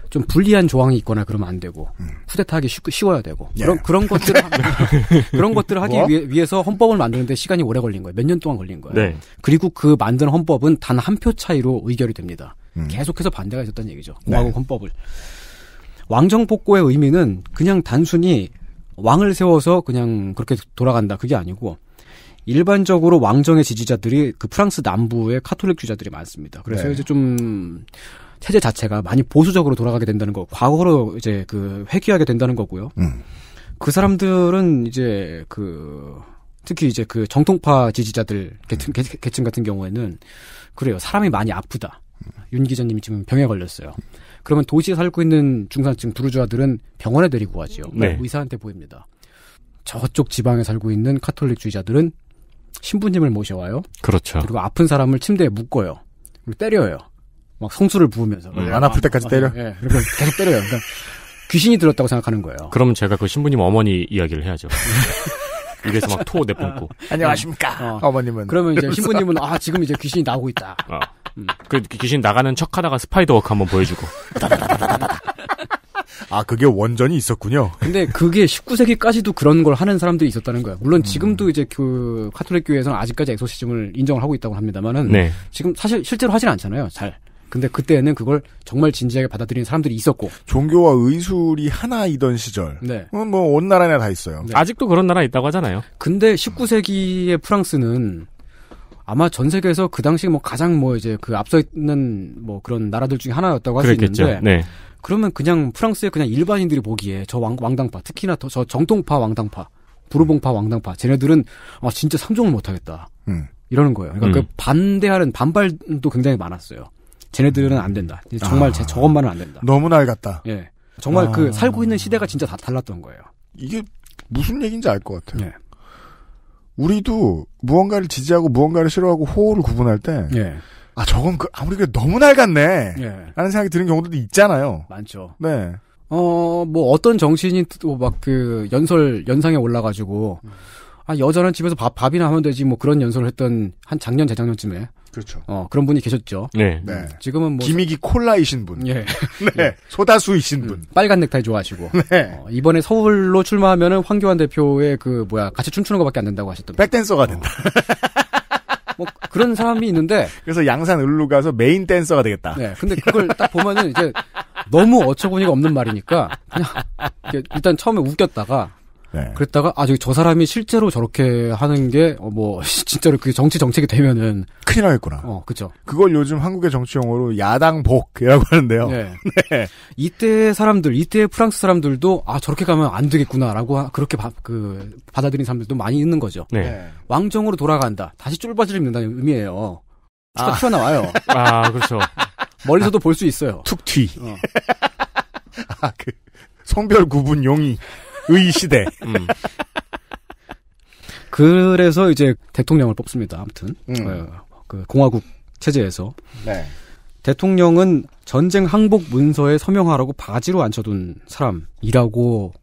좀 불리한 조항이 있거나 그러면 안 되고 음. 쿠데타하기 쉽, 쉬워야 되고 예. 그런 그런 것들을 그런 것들을 하기 뭐? 위해, 서 헌법을 만드는데 시간이 오래 걸린 거예요. 몇 년 동안 걸린 거예요. 네. 그리고 그 만든 헌법은 단 한 표 차이로 의결이 됩니다. 음. 계속해서 반대가 있었다 얘기죠. 네. 공화국 네. 헌법을 왕정 복고의 의미는 그냥 단순히 왕을 세워서 그냥 그렇게 돌아간다 그게 아니고 일반적으로 왕정의 지지자들이 그 프랑스 남부의 카톨릭 주자들이 많습니다. 그래서 네. 이제 좀 체제 자체가 많이 보수적으로 돌아가게 된다는 거, 과거로 이제 그 회귀하게 된다는 거고요. 음. 그 사람들은 이제 그 특히 이제 그 정통파 지지자들 계층, 음. 계층 같은 경우에는 그래요. 사람이 많이 아프다. 윤 기자님이 지금 병에 걸렸어요. 그러면 도시에 살고 있는 중산층 부르주아들은 병원에 데리고 가지요. 네. 의사한테 보입니다. 저쪽 지방에 살고 있는 카톨릭주의자들은 신부님을 모셔와요. 그렇죠. 그리고 아픈 사람을 침대에 묶어요. 그리고 때려요. 막 성수를 부으면서 음. 안 아플 때까지 아, 때려. 예, 네. 그러니 계속 때려요. 그러니까 귀신이 들었다고 생각하는 거예요. 그러면 제가 그 신부님 어머니 이야기를 해야죠. 이래서막 토 내뿜고. 안녕하십니까. 네. 어. 머님은 그러면 이제 신부님은 아 지금 이제 귀신이 나오고 있다. 어. 음. 그 귀신 나가는 척하다가 스파이더워크 한번 보여주고. 아 그게 원전이 있었군요. 근데 그게 19세기까지도 그런 걸 하는 사람들이 있었다는 거예요. 물론 음. 지금도 음. 이제 그 카톨릭 교회에서는 아직까지 엑소시즘을 인정을 하고 있다고 합니다만은 네. 지금 사실 실제로 하진 않잖아요. 잘. 근데 그때는 그걸 정말 진지하게 받아들이는 사람들이 있었고 종교와 의술이 하나이던 시절. 네. 뭐온 나라나 다 있어요. 네. 아직도 그런 나라 있다고 하잖아요. 근데 19세기의 프랑스는 아마 전 세계에서 그 당시 뭐 가장 뭐 이제 그 앞서 있는 뭐 그런 나라들 중에 하나였다고 할 수 있는데 네. 그러면 그냥 프랑스의 그냥 일반인들이 보기에 저 왕, 왕당파 특히나 저 정통파 왕당파 부르봉파 왕당파 쟤네들은 아 진짜 상종을 못하겠다 음. 이러는 거예요. 그러니까 음. 그 반대하는 반발도 굉장히 많았어요. 쟤네들은 안 된다. 정말 아. 제 저것만은 안 된다. 너무 낡았다. 예. 정말 아. 그 살고 있는 시대가 진짜 다 달랐던 거예요. 이게 무슨 얘기인지 알 것 같아요. 예. 우리도 무언가를 지지하고 무언가를 싫어하고 호호를 구분할 때, 예. 아 저건 그 아무리 그래도 너무 낡았네. 예. 라는 생각이 드는 경우도 들 있잖아요. 많죠. 네. 어뭐 어떤 정신이 또막그 연설 연상에 올라가지고 음. 아 여자는 집에서 밥 밥이나 하면 되지 뭐 그런 연설을 했던 한 작년 재작년쯤에 그렇죠. 어, 그런 분이 계셨죠. 네. 네. 지금은 뭐. 김익이 콜라이신 분. 예. 네. 예. 소다수이신 분. 음, 빨간 넥타이 좋아하시고. 네. 어, 이번에 서울로 출마하면은 황교안 대표의 그, 뭐야, 같이 춤추는 것밖에 안 된다고 하셨던. 백댄서가 어. 된다. 뭐 그런 사람이 있는데 그래서 양산 을루 가서 메인 댄서가 되겠다. 네, 근데 그걸 딱 보면은 이제 너무 어처구니가 없는 말이니까 그냥 일단 처음에 웃겼다가 네. 그랬다가 아저저 사람이 실제로 저렇게 하는 게뭐 어, 진짜로 그 정치 정책이 되면은 큰일 나겠구나. 어, 그죠. 그걸 요즘 한국의 정치 용어로 야당복이라고 하는데요. 네. 네. 이때 사람들, 이때 프랑스 사람들도 아 저렇게 가면 안 되겠구나라고 그렇게 바, 그 받아들인 사람들도 많이 있는 거죠. 네. 네. 왕정으로 돌아간다. 다시 쫄바지를입는다는 의미예요. 아. 튀어나와요. 아 그렇죠. 멀리서도 볼 수 있어요. 툭 튀. 어. 아그 성별 구분 용이. 의시대. 음. 그래서 이제 대통령을 뽑습니다. 아무튼 음. 어, 그 공화국 체제에서 네. 대통령은 전쟁 항복 문서에 서명하라고 바지로 앉혀둔 사람이라고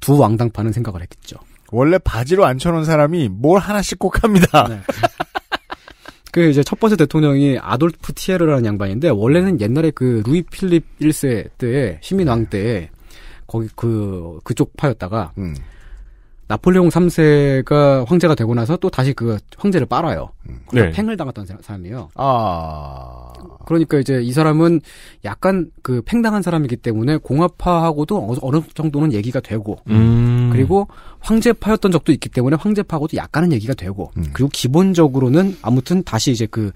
두 왕당파는 생각을 했겠죠. 원래 바지로 앉혀놓은 사람이 뭘 하나씩 꼭 합니다. 네. 그 이제 첫 번째 대통령이 아돌프 티에르라는 양반인데 원래는 옛날에 그 루이 필립 1세 때에 네. 시민왕 때에 거기 그 그쪽 파였다가 음. 나폴레옹 3세가 황제가 되고 나서 또 다시 그 황제를 빨아요. 음. 네. 팽을 당했던 사람이에요. 아. 그러니까 이제 이 사람은 약간 그 팽당한 사람이기 때문에 공화파하고도 어, 어느 정도는 얘기가 되고, 음. 그리고 황제파였던 적도 있기 때문에 황제파하고도 약간은 얘기가 되고, 음. 그리고 기본적으로는 아무튼 다시 이제 그,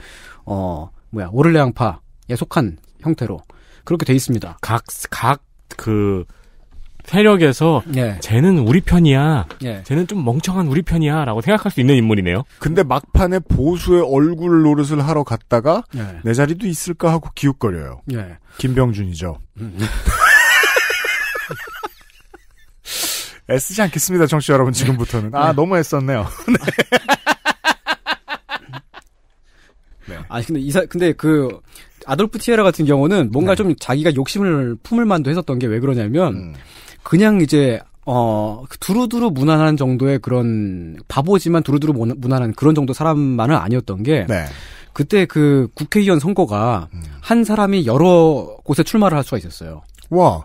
어, 뭐야, 오를레앙파에 속한 형태로 그렇게 돼 있습니다. 각, 각, 그, 세력에서 예. 쟤는 우리 편이야. 예. 쟤는 좀 멍청한 우리 편이야라고 생각할 수 있는 인물이네요. 근데 막판에 보수의 얼굴 노릇을 하러 갔다가 예. 내 자리도 있을까 하고 기웃거려요. 예. 김병준이죠. 음. 애쓰지 않겠습니다, 정치 여러분 지금부터는. 아 네. 네. 너무 애썼네요. 네. 네. 아 근데 이사 근데 그 아돌프 티에라 같은 경우는 뭔가 네. 좀 자기가 욕심을 품을 만도 했었던 게 왜 그러냐면 음. 그냥 이제 어 두루두루 무난한 정도의 그런 바보지만 두루두루 무난한 그런 정도 사람만은 아니었던 게 네. 그때 그 국회의원 선거가 음. 한 사람이 여러 곳에 출마를 할 수가 있었어요. 와.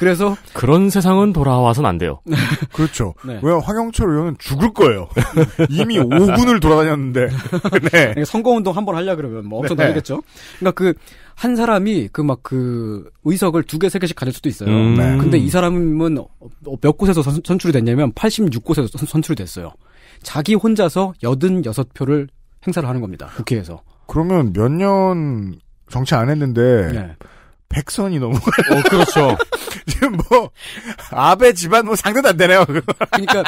그래서 그런 세상은 돌아와선 안 돼요. 그렇죠. 네. 왜 황영철 의원은 죽을 거예요. 이미 5군을 돌아다녔는데. 네. 그러니까 선거 운동 한번 하려 그러면 뭐 엄청 네. 다르겠죠. 그러니까 그 한 사람이 그 막그 그 의석을 두 개, 세 개씩 가질 수도 있어요. 음, 네. 근데 이 사람은 몇 곳에서 선, 출이 됐냐면 86곳에서 선, 출이 됐어요. 자기 혼자서 86표를 행사를 하는 겁니다. 국회에서. 그러면 몇 년 정치 안 했는데 네. 백선이 너무. 어, 그렇죠. 지금 뭐 아베 집안 뭐 상대도 안 되네요. 그러니까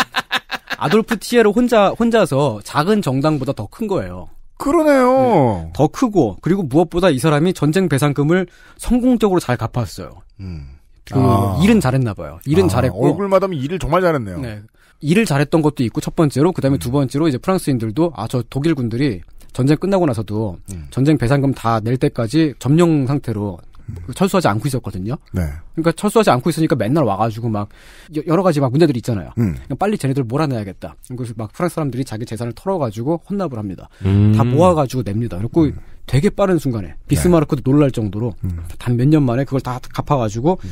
아돌프 티에로 혼자 혼자서 작은 정당보다 더 큰 거예요. 그러네요. 네. 더 크고 그리고 무엇보다 이 사람이 전쟁 배상금을 성공적으로 잘 갚았어요. 음. 그 아. 일은 잘했나 봐요. 일은 아, 잘했고 얼굴마다 면 일을 정말 잘했네요. 네. 일을 잘했던 것도 있고 첫 번째로 그다음에 음. 두 번째로 이제 프랑스인들도 아 저 독일군들이 전쟁 끝나고 나서도 음. 전쟁 배상금 다 낼 때까지 점령 상태로 철수하지 않고 있었거든요. 네. 그러니까 철수하지 않고 있으니까 맨날 와가지고 막 여러 가지 막 문제들이 있잖아요. 음. 빨리 쟤네들 몰아내야겠다. 그래서 막 프랑스 사람들이 자기 재산을 털어가지고 혼납을 합니다. 음. 다 모아가지고 냅니다. 그리고 음. 되게 빠른 순간에 비스마르크도 네. 놀랄 정도로 음. 단몇 년 만에 그걸 다 갚아가지고 음.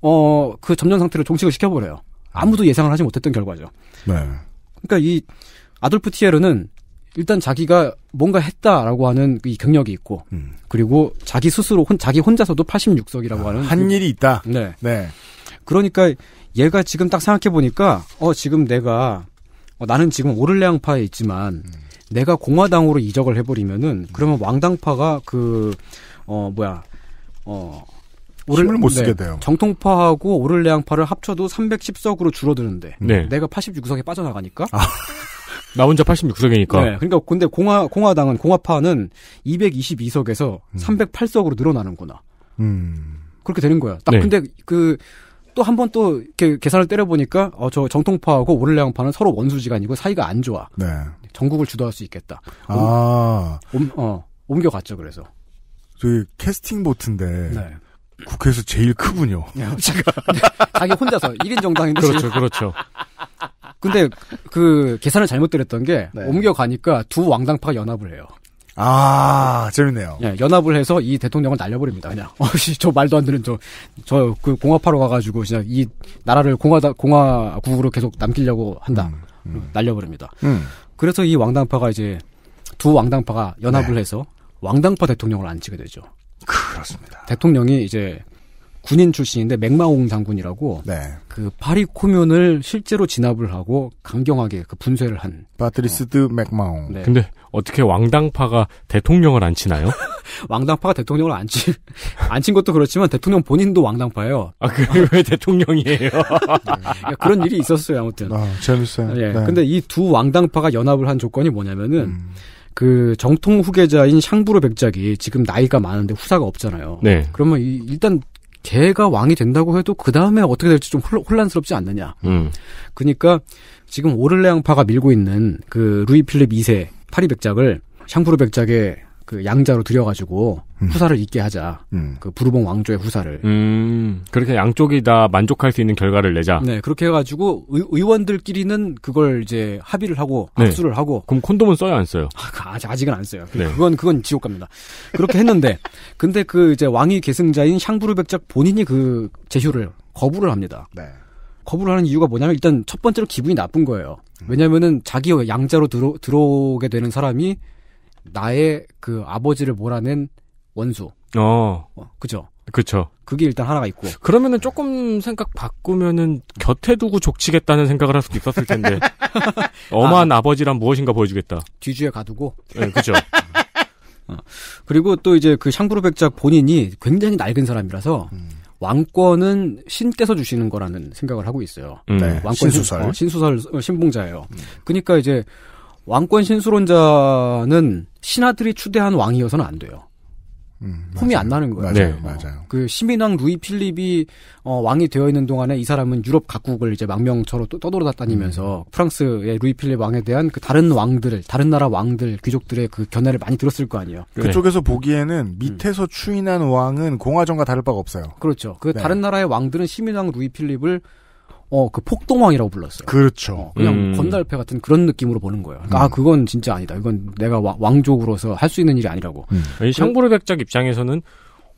어그 점령 상태를 종식을 시켜버려요. 아무도 예상을 하지 못했던 결과죠. 네. 그러니까 이 아돌프 티에르는 일단 자기가 뭔가 했다라고 하는 그 이 경력이 있고 음. 그리고 자기 스스로 혼, 자기 혼자서도 86석이라고 아, 하는 한 그, 일이 있다. 네. 네. 그러니까 얘가 지금 딱 생각해 보니까 어 지금 내가 어, 나는 지금 오를레앙파에 있지만 음. 내가 공화당으로 이적을 해버리면은 그러면 음. 왕당파가 그 어 뭐야 어 오를, 힘을 못 쓰게 네. 돼요. 정통파하고 오를레앙파를 합쳐도 310석으로 줄어드는데 네. 내가 86석에 빠져나가니까 아. 나 혼자 86석이니까. 네, 그러니까 근데 공화 공화당은 공화파는 222석에서 음. 308석으로 늘어나는구나. 음. 그렇게 되는 거야. 딱 네. 근데 그 또 한 번또 이렇게 계산을 때려 보니까 어저 정통파하고 오를레앙파는 서로 원수지간이고 사이가 안 좋아. 네. 전국을 주도할 수 있겠다. 아. 옴, 어, 옮겨갔죠. 그래서. 저희 캐스팅 보트인데. 네. 국회에서 제일 크군요. 제가 네. 자기 혼자서 1인 정당인데 그렇죠, 그렇죠. 근데 그 계산을 잘못 드렸던 게 네. 옮겨가니까 두 왕당파가 연합을 해요. 아 재밌네요. 예, 연합을 해서 이 대통령을 날려버립니다. 그냥 어씨 저 말도 안 되는 저저그 공화파로 가가지고 그냥 이 나라를 공화다 공화국으로 계속 남기려고 한다. 음, 음. 날려버립니다. 음. 그래서 이 왕당파가 이제 두 왕당파가 연합을 네. 해서 왕당파 대통령을 앉히게 되죠. 그렇습니다. 대통령이 이제 군인 출신인데 맥마옹 장군이라고 네. 그 파리 코뮌을 실제로 진압을 하고 강경하게 그 분쇄를 한 파트리스드 어. 맥마옹. 네. 근데 어떻게 왕당파가 대통령을 안 치나요? 왕당파가 대통령을 안 치, 안친 것도 그렇지만 대통령 본인도 왕당파예요. 아, 그게 어. 왜 대통령이에요? 그러니까 그런 일이 있었어요, 아무튼. 아, 재밌어요. 예. 네. 근데 이 두 왕당파가 연합을 한 조건이 뭐냐면은 음. 그 정통 후계자인 샹부르 백작이 지금 나이가 많은데 후사가 없잖아요. 네. 그러면 이, 일단 걔가 왕이 된다고 해도 그 다음에 어떻게 될지 좀 혼란스럽지 않느냐. 음. 그러니까 지금 오를레앙파가 밀고 있는 그 루이 필립 2세 파리 백작을 샹부르 백작의 그 양자로 들여가지고 음. 후사를 있게 하자. 음. 그 부르봉 왕조의 후사를. 음, 그렇게 양쪽이 다 만족할 수 있는 결과를 내자. 네, 그렇게 해가지고 의, 원들끼리는 그걸 이제 합의를 하고 압수를 네. 하고. 그럼 콘돔은 써요, 안 써요? 아, 그 아직 아직은 안 써요. 네. 그건 그건 지옥갑니다. 그렇게 했는데, 근데 그 이제 왕위 계승자인 샹부르백작 본인이 그 제휴를 거부를 합니다. 네. 거부를 하는 이유가 뭐냐면 일단 첫 번째로 기분이 나쁜 거예요. 왜냐면은 자기 양자로 들어, 들어오게 되는 사람이 나의 그 아버지를 몰아낸 원수. 어. 어 그죠? 그쵸. 그게 일단 하나가 있고. 그러면은 조금 생각 바꾸면은 곁에 두고 족치겠다는 생각을 할 수도 있었을 텐데. 엄한 아, 버지란 무엇인가 보여주겠다. 뒤주에 가두고. 네, 그죠. 어. 그리고 또 이제 그 샹브르 백작 본인이 굉장히 낡은 사람이라서 음. 왕권은 신께서 주시는 거라는 생각을 하고 있어요. 음. 네, 왕권 신수설. 어, 신수설 어, 신봉자예요. 음. 그니까 이제 왕권 신수론자는 신하들이 추대한 왕이어서는 안 돼요. 음, 폼이 안 나는 거예요. 맞아요, 네. 맞아요. 그 시민왕 루이 필립이 어, 왕이 되어 있는 동안에 이 사람은 유럽 각국을 이제 망명처로 떠돌아다니면서 음. 프랑스의 루이 필립 왕에 대한 그 다른 왕들, 다른 나라 왕들, 귀족들의 그 견해를 많이 들었을 거 아니에요. 네. 그쪽에서 보기에는 음. 밑에서 추인한 왕은 공화정과 다를 바가 없어요. 그렇죠. 그 네. 다른 나라의 왕들은 시민왕 루이 필립을 어, 그 폭동왕이라고 불렀어요. 그렇죠. 어, 그냥 음. 건달패 같은 그런 느낌으로 보는 거예요. 그러니까, 아, 음. 아, 그건 진짜 아니다. 이건 내가 와, 왕족으로서 할 수 있는 일이 아니라고. 음. 아니, 샹보르 백작 입장에서는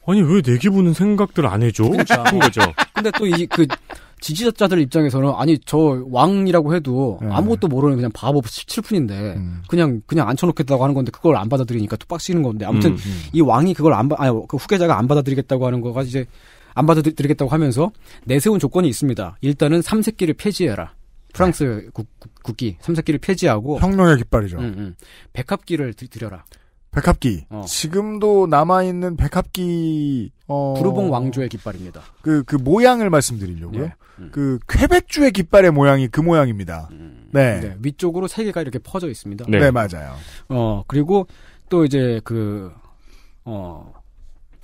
아니 왜 내 기분은 생각들 안 해줘? 그러니 거죠. 근데 또 이 그 지지자들 입장에서는 아니 저 왕이라고 해도 네. 아무것도 모르는 그냥 바보 칠푼인데 음. 그냥 그냥 앉혀놓겠다고 하는 건데 그걸 안 받아들이니까 또 빡치는 건데 아무튼 음, 음. 이 왕이 그걸 안 바, 아니 그 후계자가 안 받아들이겠다고 하는 거가 이제 안 받아들이겠다고 하면서 내세운 조건이 있습니다. 일단은 삼색기를 폐지해라. 프랑스 네. 국, 기 삼색기를 폐지하고 혁명의 깃발이죠. 응, 음, 응. 음. 백합기를 들, 여라 백합기. 어. 지금도 남아 있는 백합기 어... 부르봉 왕조의 깃발입니다. 그그 그 모양을 말씀드리려고요. 네. 음. 그 쾌백주의 깃발의 모양이 그 모양입니다. 음. 네. 네. 위쪽으로 세 개가 이렇게 퍼져 있습니다. 네. 네, 맞아요. 어 그리고 또 이제 그 어.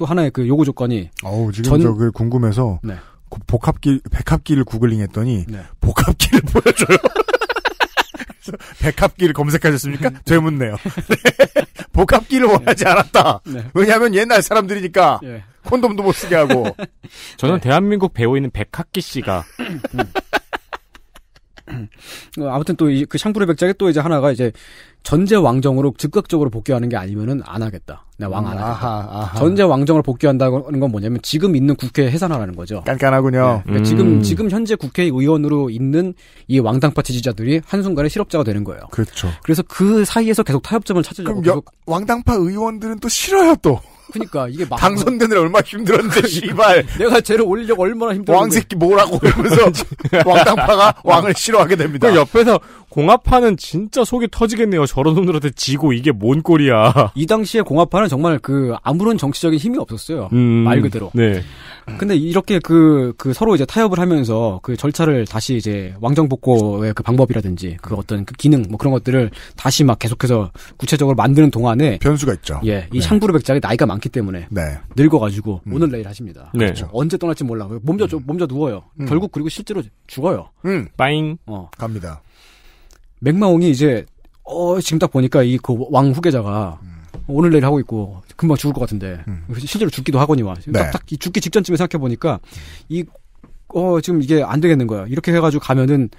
또 하나의 그 요구 조건이. 어우, 지금 전... 저그 궁금해서. 네. 그 복합기, 백합기를 구글링 했더니. 네. 복합기를 보여줘요. 백합기를 검색하셨습니까? 네. 되묻네요. 네. 복합기를 원하지 않았다. 네. 왜냐하면 옛날 사람들이니까 네. 콘돔도 못 쓰게 하고. 저는 네. 대한민국 배우인 백합기 씨가. 음. 어, 아무튼 또그 샹브르 백작의 또 이제 하나가 이제 전제 왕정으로 즉각적으로 복귀하는 게 아니면은 안 하겠다. 내 왕안 음, 하겠다. 아하, 아하. 전제 왕정을 복귀한다는 건 뭐냐면 지금 있는 국회 해산하라는 거죠. 깐깐하군요. 네. 그러니까 음. 지금 지금 현재 국회의원으로 있는 이 왕당파 지지자들이 한순간에 실업자가 되는 거예요. 그렇죠. 그래서 그 사이에서 계속 타협점을 찾으려고 그럼 여, 왕당파 의원들은 또 싫어요 또. 그러니까 이게 막 당선되는 얼마나 힘들었는데 그러니까 씨발 내가 쟤를 올리려고 얼마나 힘들었는데 왕새끼 뭐라고 이러면서 왕당파가 왕을 싫어하게 됩니다. 그 옆에서 공화파는 진짜 속이 터지겠네요. 저런 놈들한테 지고 이게 뭔 꼴이야. 이 당시에 공화파는 정말 그 아무런 정치적인 힘이 없었어요. 음, 말 그대로. 네. 근데 이렇게 그, 그 서로 이제 타협을 하면서 그 절차를 다시 이제 왕정복고의 그 방법이라든지 그 어떤 그 기능 뭐 그런 것들을 다시 막 계속해서 구체적으로 만드는 동안에 변수가 있죠. 예. 이 네. 샹부르 백작이 나이가 많기 때문에 네. 늙어가지고 음. 오늘 내일 하십니다. 네. 그렇죠. 언제 떠날지 몰라. 몸져, 음. 몸져 누워요. 음. 결국 그리고 실제로 죽어요. 음. 빠잉. 어. 갑니다. 맥마옹이 이제 어 지금 딱 보니까 이 그 왕 후계자가 음. 오늘 내일 하고 있고 금방 죽을 것 같은데 음. 그 실제로 죽기도 하거니와 네. 딱딱 죽기 직전쯤에 생각해 보니까 이 어 지금 이게 안 되겠는 거야 이렇게 해가지고 가면은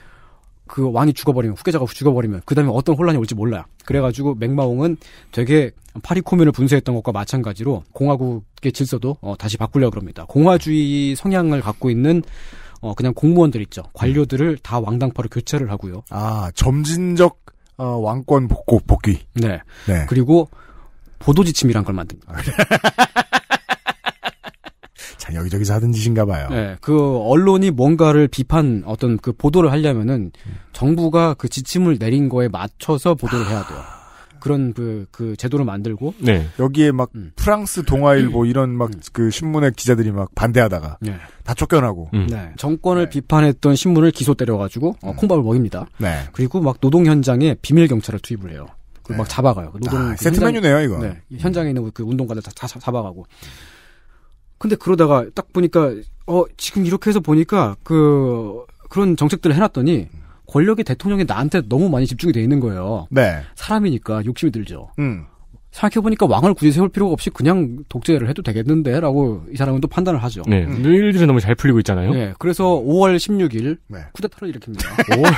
그 왕이 죽어버리면 후계자가 죽어버리면 그 다음에 어떤 혼란이 올지 몰라 그래가지고 맥마옹은 되게 파리코민을 분쇄했던 것과 마찬가지로 공화국의 질서도 어, 다시 바꾸려 그럽니다 공화주의 성향을 갖고 있는 어, 그냥 공무원들 있죠. 네. 관료들을 다 왕당파로 교체를 하고요. 아, 점진적 어, 왕권 복고 복귀. 네. 네. 그리고 보도 지침이란 걸 만듭니다. 자, 아, 여기저기서 하던 짓인가 봐요. 네, 그 언론이 뭔가를 비판 어떤 그 보도를 하려면은 음. 정부가 그 지침을 내린 거에 맞춰서 보도를 아. 해야 돼요. 그런 그, 그 제도를 만들고 네. 여기에 막 음. 프랑스 동아일보 뭐 이런 막그 음. 신문의 기자들이 막 반대하다가 네. 다 쫓겨나고 음. 네. 네. 정권을 네. 비판했던 신문을 기소 때려가지고 어, 음. 콩밥을 먹입니다. 네. 그리고 막 노동 현장에 비밀 경찰을 투입을 해요. 그막 리고 잡아가요. 그 노동 아, 그 세트 현장, 메뉴네요 이거. 현장에 음. 있는 그 운동가들 다, 다 잡아가고. 근데 그러다가 딱 보니까 어 지금 이렇게 해서 보니까 그 그런 정책들을 해놨더니 음. 권력이 대통령이 나한테 너무 많이 집중이 돼 있는 거예요. 네. 사람이니까 욕심이 들죠. 음. 생각해보니까 왕을 굳이 세울 필요가 없이 그냥 독재를 해도 되겠는데 라고 이 사람은 또 판단을 하죠. 네. 음. 일들이 너무 잘 풀리고 있잖아요. 네. 그래서 5월 16일 네. 쿠데타를 일으킵니다. 5월,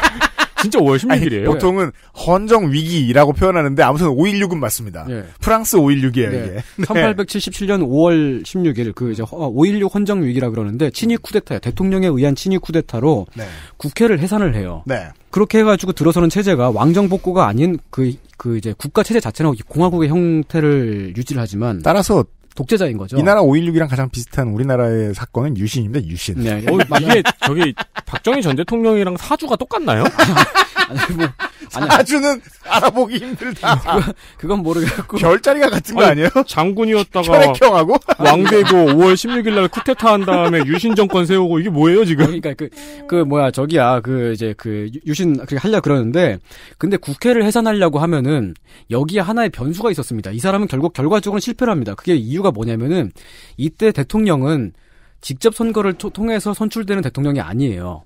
진짜 5월 16일이에요. 보통은 헌정 위기라고 표현하는데 아무튼 5.16은 맞습니다. 네. 프랑스 5.16이에요 네. 이게. 네. 1877년 5월 16일 그 이제 5.16 헌정 위기라 그러는데 친위 쿠데타요 대통령에 의한 친위 쿠데타로 네. 국회를 해산을 해요. 네. 그렇게 해가지고 들어서는 체제가 왕정 복구가 아닌 그, 그 이제 국가 체제 자체는 공화국의 형태를 유지를 하지만 따라서 독재자인 거죠. 이 나라 5.16이랑 가장 비슷한 우리나라의 사건은 유신입니다. 유신. 네. 어, 이게 저기 박정희 전 대통령이랑 사주가 똑같나요? 아니 뭐 아니, 사주는 알아보기 힘들다. 그건, 그건 모르겠고. 별자리가 같은 거 아니, 에요 장군이었다가 혈액형하고 왕되고 5월 16일 날 쿠데타 한 다음에 유신 정권 세우고 이게 뭐예요 지금? 그러니까 그그 그 뭐야 저기야 그 이제 그 유신 그렇게 하려 그러는데 근데 국회를 해산하려고 하면은 여기에 하나의 변수가 있었습니다. 이 사람은 결국 결과적으로 실패를 합니다. 그게 이유가 뭐냐면은 이때 대통령은 직접 선거를 통해서 선출되는 대통령이 아니에요.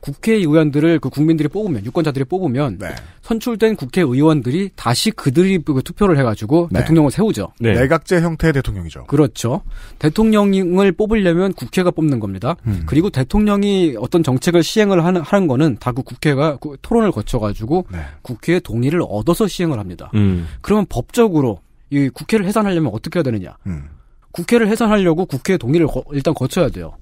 국회의원들을 그 국민들이 뽑으면 유권자들이 뽑으면 네. 선출된 국회의원들이 다시 그들이 그 투표를 해가지고 네. 대통령을 세우죠. 네. 내각제 형태의 대통령이죠. 그렇죠. 대통령을 뽑으려면 국회가 뽑는 겁니다. 음. 그리고 대통령이 어떤 정책을 시행을 하는, 하는 거는 다 그 국회가 그 토론을 거쳐가지고 네. 국회의 동의를 얻어서 시행을 합니다. 음. 그러면 법적으로 이 국회를 해산하려면 어떻게 해야 되느냐? 음. 국회를 해산하려고 국회의 동의를 거, 일단 거쳐야 돼요.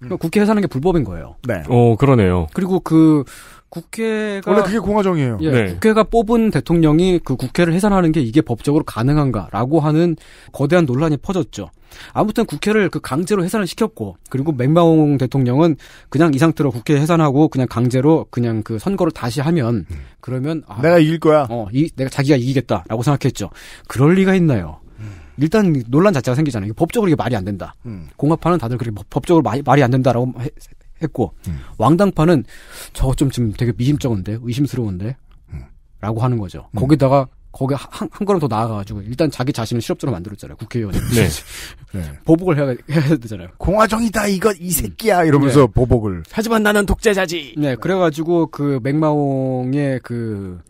그 국회 회하는게 불법인 거예요. 네. 어, 그러네요. 그리고 그 국회가 원래 그게 공화정이에요. 예, 네. 국회가 뽑은 대통령이 그 국회를 해산하는 게 이게 법적으로 가능한가라고 하는 거대한 논란이 퍼졌죠. 아무튼 국회를 그 강제로 해산을 시켰고 그리고 맹마홍 대통령은 그냥 이 상태로 국회 해산하고 그냥 강제로 그냥 그 선거를 다시 하면 음. 그러면 아, 내가 이길 거야. 어, 이, 내가 자기가 이기겠다라고 생각했죠. 그럴 리가 있나요? 일단 논란 자체가 생기잖아요. 법적으로 이게 말이 안 된다. 음. 공화파는 다들 그렇게 법적으로 말이, 말이 안 된다라고 해, 했고 음. 왕당파는 저거 좀 지금 되게 미심쩍은데 의심스러운데 음. 라고 하는 거죠. 음. 거기다가 거기 한, 한 걸음 더 나아가가지고 일단 자기 자신을 실업자로 만들었잖아요. 국회의원. 네. 네. 네. 보복을 해야, 해야 되잖아요. 공화정이다 이거 이 음. 새끼야 이러면서 네. 보복을. 하지만 나는 독재자지. 네. 그래가지고 그 맥마옹의 그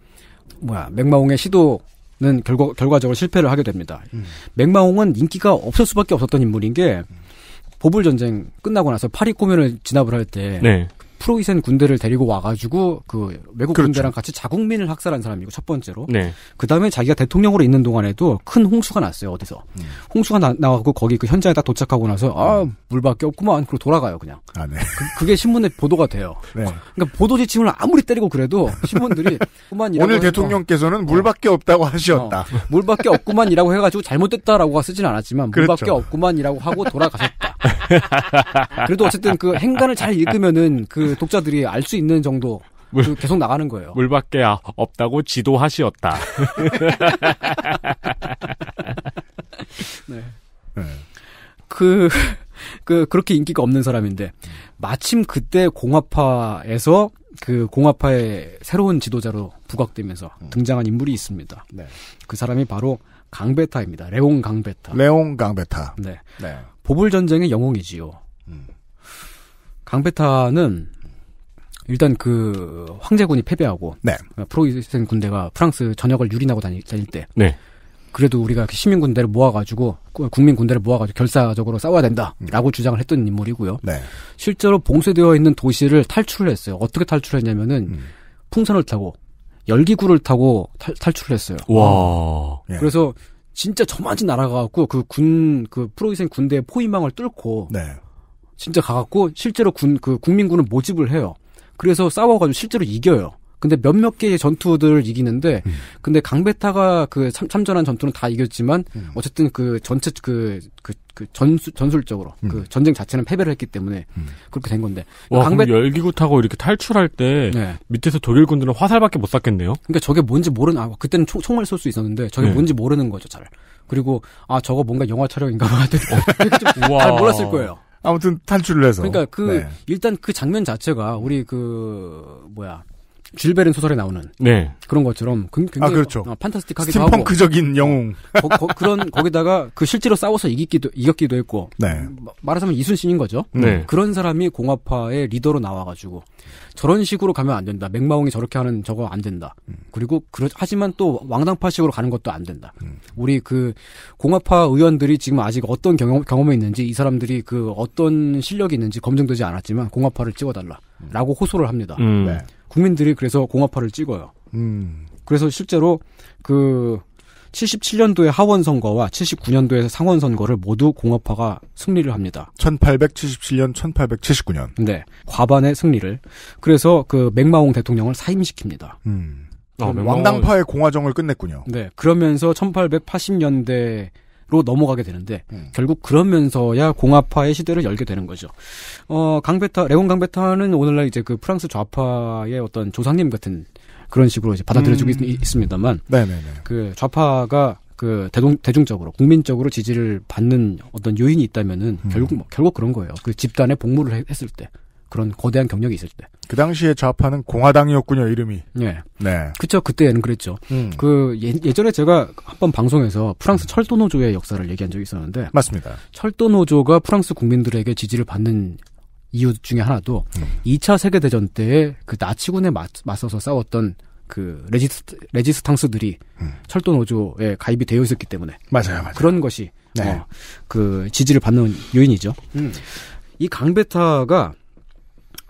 뭐야 맥마옹의 시도 는 결과, 결과적으로 실패를 하게 됩니다. 음. 맥마홍은 인기가 없을 수밖에 없었던 인물인 게 보불 전쟁 끝나고 나서 파리 공연을 진압을 할때 네. 프로이센 군대를 데리고 와가지고 그 외국 그렇죠. 군대랑 같이 자국민을 학살한 사람이고 첫 번째로. 네. 그 다음에 자기가 대통령으로 있는 동안에도 큰 홍수가 났어요 어디서. 음. 홍수가 나, 나고 거기 그 현장에 딱 도착하고 나서 아 물밖에 없구만 그리고 돌아가요 그냥. 아 네. 그, 게 신문에 보도가 돼요. 네. 그러니까 보도 지침을 아무리 때리고 그래도 신문들이 그만 오늘 대통령께서는 어. 물밖에 없다고 하셨다. 어, 물밖에 없구만이라고 해가지고 잘못됐다라고 쓰진 않았지만 물밖에 그렇죠. 없구만이라고 하고 돌아가셨다. 그래도 어쨌든 그 행간을 잘 읽으면은 그그 독자들이 알 수 있는 정도 물, 그 계속 나가는 거예요. 물밖에 아, 없다고 지도하시었다. 네. 네. 그, 그, 그렇게 인기가 없는 사람인데, 마침 그때 공화파에서 그 공화파의 새로운 지도자로 부각되면서 음. 등장한 인물이 있습니다. 네. 그 사람이 바로 강베타입니다. 레옹 강베타. 레옹 강베타. 네. 네. 보불 전쟁의 영웅이지요. 음. 강베타는 일단 그 황제군이 패배하고 네. 어, 프로이센 군대가 프랑스 전역을 유린하고 다닐, 다닐 때 네. 그래도 우리가 시민 군대를 모아가지고 국민 군대를 모아가지고 결사적으로 싸워야 된다라고 음. 주장을 했던 인물이고요. 네. 실제로 봉쇄되어 있는 도시를 탈출을 했어요. 어떻게 탈출했냐면은 음. 풍선을 타고 열기구를 타고 탈, 탈출을 했어요. 와. 네. 그래서 진짜 저만치 날아가갖고 그군그 그 프로이센 군대의 포위망을 뚫고 네. 진짜 가갖고 실제로 군 그 국민군을 모집을 해요. 그래서 싸워가지고 실제로 이겨요. 근데 몇몇 개의 전투들 이기는데 음. 근데 강베타가 그 참, 전한 전투는 다 이겼지만 음. 어쨌든 그 전체 그, 그, 그 전수, 전술적으로 음. 그 전쟁 자체는 패배를 했기 때문에 음. 그렇게 된 건데 그러니까 와, 강베 열기구 타고 이렇게 탈출할 때 네. 밑에서 독일군들은 화살밖에 못 쐈겠네요. 그러니까 저게 뭔지 모르는 아 그때는 총, 총을 쏠수 있었는데 저게 네. 뭔지 모르는 거죠 잘. 그리고 아 저거 뭔가 영화 촬영인가 봐. 어. 잘 몰랐을 거예요. 아무튼 탈출을 해서. 그러니까 그 네. 일단 그 장면 자체가 우리 그 뭐야 줄베른 소설에 나오는 네. 그런 것처럼 아, 굉장히 아, 그렇죠. 어, 판타스틱하게 하고 스펑크적인 어, 영웅 거, 거, 그런 거기다가 그 실제로 싸워서 이기기도 이겼기도 했고 네. 말하자면 이순신인 거죠. 네. 음, 그런 사람이 공화파의 리더로 나와가지고 저런 식으로 가면 안 된다. 맹마홍이 저렇게 하는 저거 안 된다. 음. 그리고 그러, 하지만 또 왕당파식으로 가는 것도 안 된다. 음. 우리 그 공화파 의원들이 지금 아직 어떤 경험, 경험이 있는지 이 사람들이 그 어떤 실력이 있는지 검증되지 않았지만 공화파를 찍어달라라고 호소를 합니다. 음. 네. 국민들이 그래서 공화파를 찍어요. 음. 그래서 실제로 그 77년도에 하원 선거와 79년도에 상원 선거를 모두 공화파가 승리를 합니다. 1877년, 1879년. 네, 과반의 승리를. 그래서 그 맥마옹 대통령을 사임시킵니다. 음. 아, 맥마옹... 왕당파의 공화정을 끝냈군요. 네, 그러면서 1880년대 로 넘어가게 되는데 음. 결국 그러면서야 공화파의 시대를 열게 되는 거죠. 어 강베타 레옹 강베타는 오늘날 이제 그 프랑스 좌파의 어떤 조상님 같은 그런 식으로 이제 받아들여지고 음. 있, 습니다만 네네네. 그 좌파가 그대동 대중적으로 국민적으로 지지를 받는 어떤 요인이 있다면은 음. 결국 뭐, 결국 그런 거예요. 그 집단에 복무를 했을 때 그런 거대한 경력이 있을 때. 그 당시에 좌파는 공화당이었군요, 이름이. 네. 네. 그쵸, 그때는 그랬죠. 음. 그, 예, 예전에 제가 한 번 방송에서 프랑스 음. 철도노조의 역사를 얘기한 적이 있었는데. 맞습니다. 철도노조가 프랑스 국민들에게 지지를 받는 이유 중에 하나도 음. 2차 세계대전 때에 그 나치군에 맞, 맞서서 싸웠던 그 레지스, 레지스탕스들이 음. 철도노조에 가입이 되어 있었기 때문에. 맞아요, 맞아요. 그런 것이. 네. 어, 그 지지를 받는 요인이죠. 음. 이 강베타가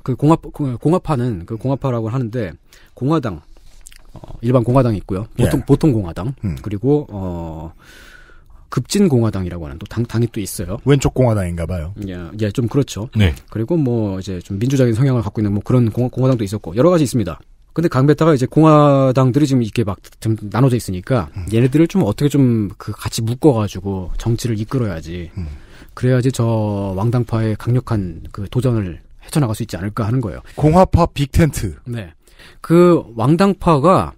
그 공합 공합파는 그 공합파라고 그 하는데 공화당 어, 일반 공화당이 있고요. 예. 보통 예. 보통 공화당 음. 그리고 어 급진 공화당이라고 하는 또 당, 당이 또 있어요. 왼쪽 공화당인가 봐요. 예, 예, 좀 그렇죠. 네. 그리고 뭐 이제 좀 민주적인 성향을 갖고 있는 뭐 그런 공, 공화당도 있었고 여러 가지 있습니다. 근데 강베타가 이제 공화당들이 지금 이렇게 막 좀 나눠져 있으니까 음. 얘네들을 좀 어떻게 좀 그 같이 묶어가지고 정치를 이끌어야지. 음. 그래야지 저 왕당파의 강력한 그 도전을 헤쳐나갈 수 있지 않을까 하는 거예요. 공화파 빅텐트. 네. 그 왕당파가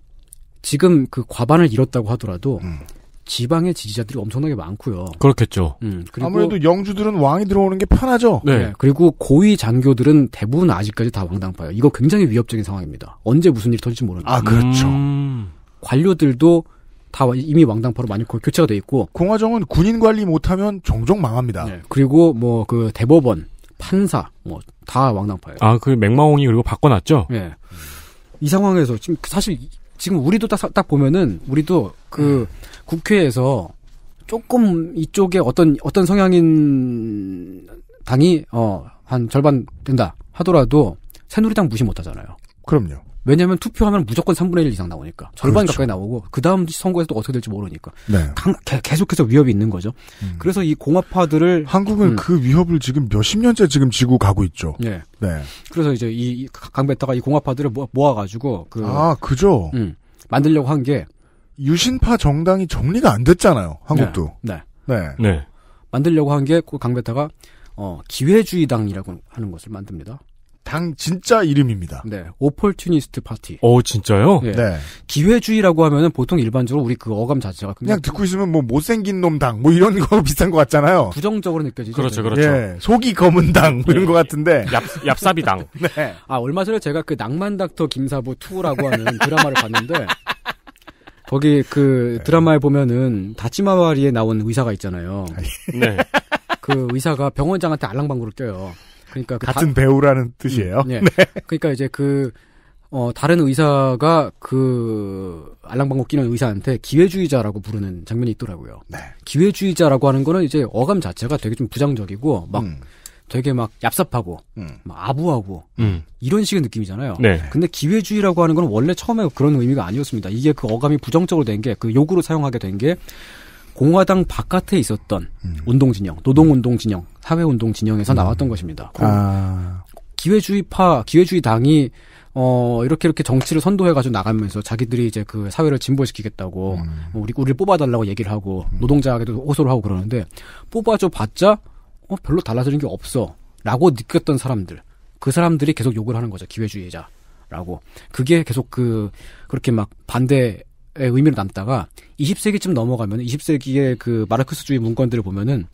지금 그 과반을 잃었다고 하더라도 음. 지방의 지지자들이 엄청나게 많고요. 그렇겠죠. 음, 아무래도 영주들은 왕이 들어오는 게 편하죠. 네. 네. 그리고 고위 장교들은 대부분 아직까지 다 왕당파예요. 이거 굉장히 위협적인 상황입니다. 언제 무슨 일이 터질지 모르니다아 그렇죠. 음... 관료들도 다 이미 왕당파로 많이 교체가 돼 있고 공화정은 군인 관리 못하면 종종 망합니다. 네. 그리고 뭐 그 대법원, 판사, 뭐다 왕당파예요. 아, 그 맥마홍이 그리고 바꿔놨죠? 예. 이 상황에서 지금 사실 지금 우리도 딱, 딱 보면은 우리도 그 음. 국회에서 조금 이쪽에 어떤 어떤 성향인 당이 어 한 절반 된다 하더라도 새누리당 무시 못하잖아요. 그럼요. 왜냐하면 투표하면 무조건 3분의 1 이상 나오니까 절반 그렇죠. 가까이 나오고 그 다음 선거에서도 어떻게 될지 모르니까 네. 강, 계속해서 위협이 있는 거죠. 음. 그래서 이 공화파들을 한국은 음. 그 위협을 지금 몇십 년째 지금 지고 가고 있죠. 네. 네. 그래서 이제 이 강베타가 이 공화파들을 모아 가지고 그 아, 그죠. 음, 만들려고 한 게 유신파 정당이 정리가 안 됐잖아요. 한국도. 네. 네. 네. 네. 만들려고 한 게 그 강베타가 어, 기회주의당이라고 하는 것을 만듭니다. 당 진짜 이름입니다. 네. 오폴튜니스트 파티. 어, 진짜요? 네. 네. 기회주의라고 하면은 보통 일반적으로 우리 그 어감 자체가 그냥, 그냥 듣고 있으면 뭐 못생긴 놈 당, 뭐 이런 거 비슷한 것 같잖아요. 부정적으로 느껴지죠. 그렇죠, 그렇죠. 예, 속이 검은 당, 뭐 이런 예. 것 같은데. 얍, 얍삽이 당. 네. 아, 얼마 전에 제가 그 낭만 닥터 김사부 2라고 하는 드라마를 봤는데, 거기 그 네. 드라마에 보면은 다치마와리에 나온 의사가 있잖아요. 아, 예. 네. 그 의사가 병원장한테 알랑방구를 껴요. 그러니까 그 같은 다, 배우라는 뜻이에요. 음, 예. 네. 그러니까 이제 그 어, 다른 의사가 그 알랑방구 끼는 의사한테 기회주의자라고 부르는 장면이 있더라고요. 네. 기회주의자라고 하는 거는 이제 어감 자체가 되게 좀부정적이고막 음. 되게 막 얍삽하고 음. 막 아부하고 음. 이런 식의 느낌이잖아요. 네. 근데 기회주의라고 하는 건 원래 처음에 그런 의미가 아니었습니다. 이게 그 어감이 부정적으로 된 게 그 욕으로 사용하게 된게 공화당 바깥에 있었던 음. 운동 진영, 노동 운동 진영, 사회 운동 진영에서 음. 나왔던 것입니다. 아. 기회주의파, 기회주의당이 어 이렇게 이렇게 정치를 선도해 가지고 나가면서 자기들이 이제 그 사회를 진보시키겠다고 음. 뭐 우리 우리를 뽑아달라고 얘기를 하고 음. 노동자에게도 호소를 하고 그러는데 뽑아줘 봤자 어 별로 달라지는 게 없어라고 느꼈던 사람들 그 사람들이 계속 욕을 하는 거죠 기회주의자라고 그게 계속 그 그렇게 막 반대 의미로 남다가 20세기쯤 넘어가면 20세기의 그 마르크스주의 문건들을 보면은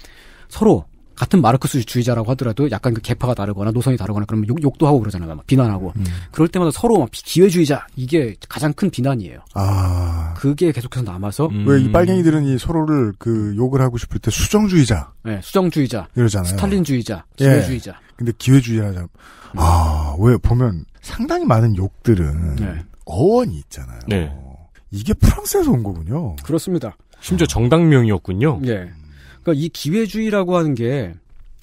서로 같은 마르크스주의자라고 하더라도 약간 그 개파가 다르거나 노선이 다르거나 그러면 욕, 도 하고 그러잖아요. 막 비난하고. 음. 그럴 때마다 서로 막 기회주의자 이게 가장 큰 비난이에요. 아. 그게 계속해서 남아서 음. 왜이 빨갱이들은 이 서로를 그 욕을 하고 싶을 때 수정주의자. 네, 수정주의자. 이러잖아요. 스탈린주의자, 예. 기회주의자. 예. 근데 기회주의자 음. 아, 왜 보면 상당히 많은 욕들은 네. 어원이 있잖아요. 네. 이게 프랑스에서 온 거군요. 그렇습니다. 심지어 정당명이었군요. 예. 그러니까 이 기회주의라고 하는 게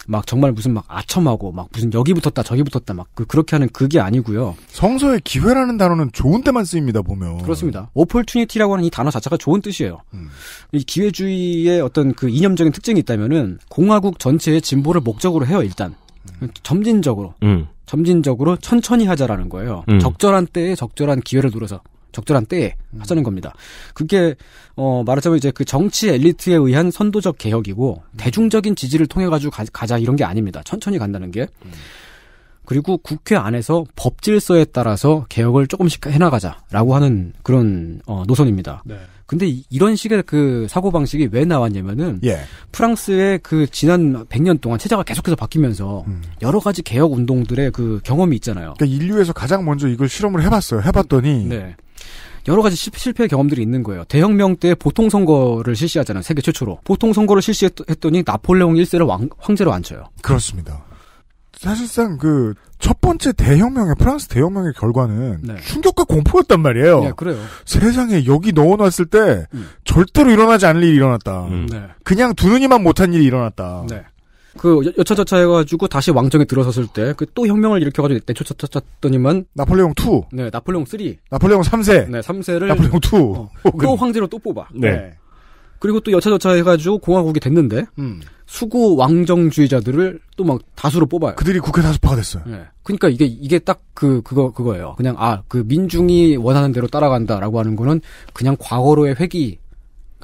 막 정말 무슨 막 아첨하고 막 무슨 여기 붙었다 저기 붙었다 막 그, 그렇게 하는 그게 아니고요. 성서의 기회라는 단어는 좋은 때만 쓰입니다 보면. 그렇습니다. 오퍼튜니티라고 하는 이 단어 자체가 좋은 뜻이에요. 음. 이 기회주의의 어떤 그 이념적인 특징이 있다면은 공화국 전체의 진보를 목적으로 해요 일단. 음. 점진적으로. 음. 점진적으로 천천히 하자라는 거예요. 음. 적절한 때에 적절한 기회를 노려서. 적절한 때에 하자는 겁니다. 그게 어 말하자면 이제 그 정치 엘리트에 의한 선도적 개혁이고 대중적인 지지를 통해 가지고 가, 자 이런 게 아닙니다. 천천히 간다는 게. 그리고 국회 안에서 법 질서에 따라서 개혁을 조금씩 해나가자라고 하는 그런 어, 노선입니다. 네. 근데 이, 런 식의 그 사고 방식이 왜 나왔냐면은 예. 프랑스의 그 지난 100년 동안 체제가 계속해서 바뀌면서 음. 여러 가지 개혁 운동들의 그 경험이 있잖아요. 그러니까 인류에서 가장 먼저 이걸 실험을 해봤어요. 해봤더니 네. 여러 가지 실패 경험들이 있는 거예요. 대혁명 때 보통 선거를 실시하잖아요. 세계 최초로. 보통 선거를 실시했더니 나폴레옹 1세를 왕, 황제로 앉혀요. 그렇습니다. 사실상 그 첫 번째 대혁명의 프랑스 대혁명의 결과는 네. 충격과 공포였단 말이에요. 네, 그래요. 세상에 여기 넣어놨을 때 음. 절대로 일어나지 않을 일이 일어났다. 음. 네. 그냥 두 눈이만 못한 일이 일어났다. 네. 그 여차저차 해가지고 다시 왕정에 들어섰을 때 그 또 혁명을 일으켜가지고 내쫓아쳤더니만 나폴레옹 2, 네 나폴레옹 3, 나폴레옹 3세, 네 3세를 나폴레옹 2, 어, 또 황제로 또 뽑아. 네. 네. 그리고 또 여차저차 해가지고 공화국이 됐는데 음. 수구 왕정주의자들을 또 막 다수로 뽑아요. 그들이 국회 다수파가 됐어요. 네. 그러니까 이게 이게 딱 그 그거 그거예요. 그냥 아그 민중이 원하는 대로 따라간다라고 하는 거는 그냥 과거로의 회귀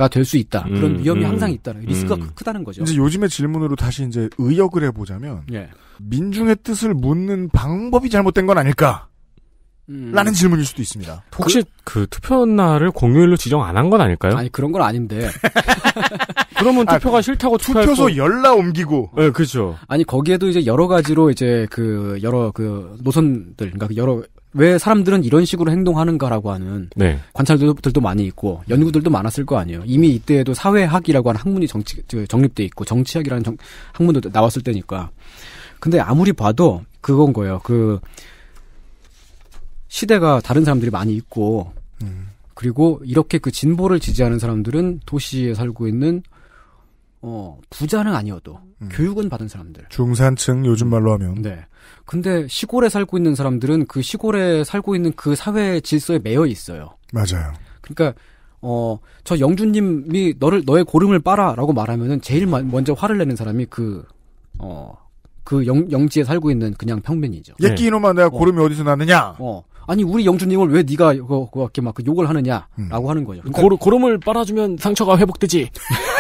될수 있다. 그런 음, 위험이 음, 항상 있다는 음. 리스크가 음. 크다는 거죠. 이제 요즘의 질문으로 다시 이제 의역을 해보자면 예. 민중의 뜻을 묻는 방법이 잘못된 건 아닐까? 음. 라는 질문일 수도 있습니다. 혹시 그, 그 투표 날을 공휴일로 지정 안 한 건 아닐까요? 아니 그런 건 아닌데. 그러면 아, 투표가 아, 싫다고 투표소 거... 열라 옮기고. 예, 네, 그죠 아니 거기에도 이제 여러 가지로 이제 그 여러 그 노선들, 그러니까 그 여러 왜 사람들은 이런 식으로 행동하는가라고 하는 네. 관찰들도 많이 있고 연구들도 많았을 거 아니에요. 이미 이때에도 사회학이라고 하는 학문이 정치, 정립돼 있고 정치학이라는 정, 학문도 나왔을 때니까. 근데 아무리 봐도 그건 거예요. 그 시대가 다른 사람들이 많이 있고 음. 그리고 이렇게 그 진보를 지지하는 사람들은 도시에 살고 있는 어, 부자는 아니어도 음. 교육은 받은 사람들. 중산층 요즘 음. 말로 하면. 네. 근데 시골에 살고 있는 사람들은 그 시골에 살고 있는 그 사회 질서에 매여 있어요. 맞아요. 그러니까 어, 저 영준님이 너를 너의 고름을 빨아라고 말하면은 제일 먼저 화를 내는 사람이 그 어, 그 영, 영지에 살고 있는 그냥 평민이죠. 예, 끼 이놈아 내가 어. 고름이 어. 어디서 났느냐? 어. 아니 우리 영준님을 왜 네가 그렇게 막 그 욕을 하느냐라고 음. 하는 거예요. 그러니까 고름을 빨아주면 상처가 회복되지.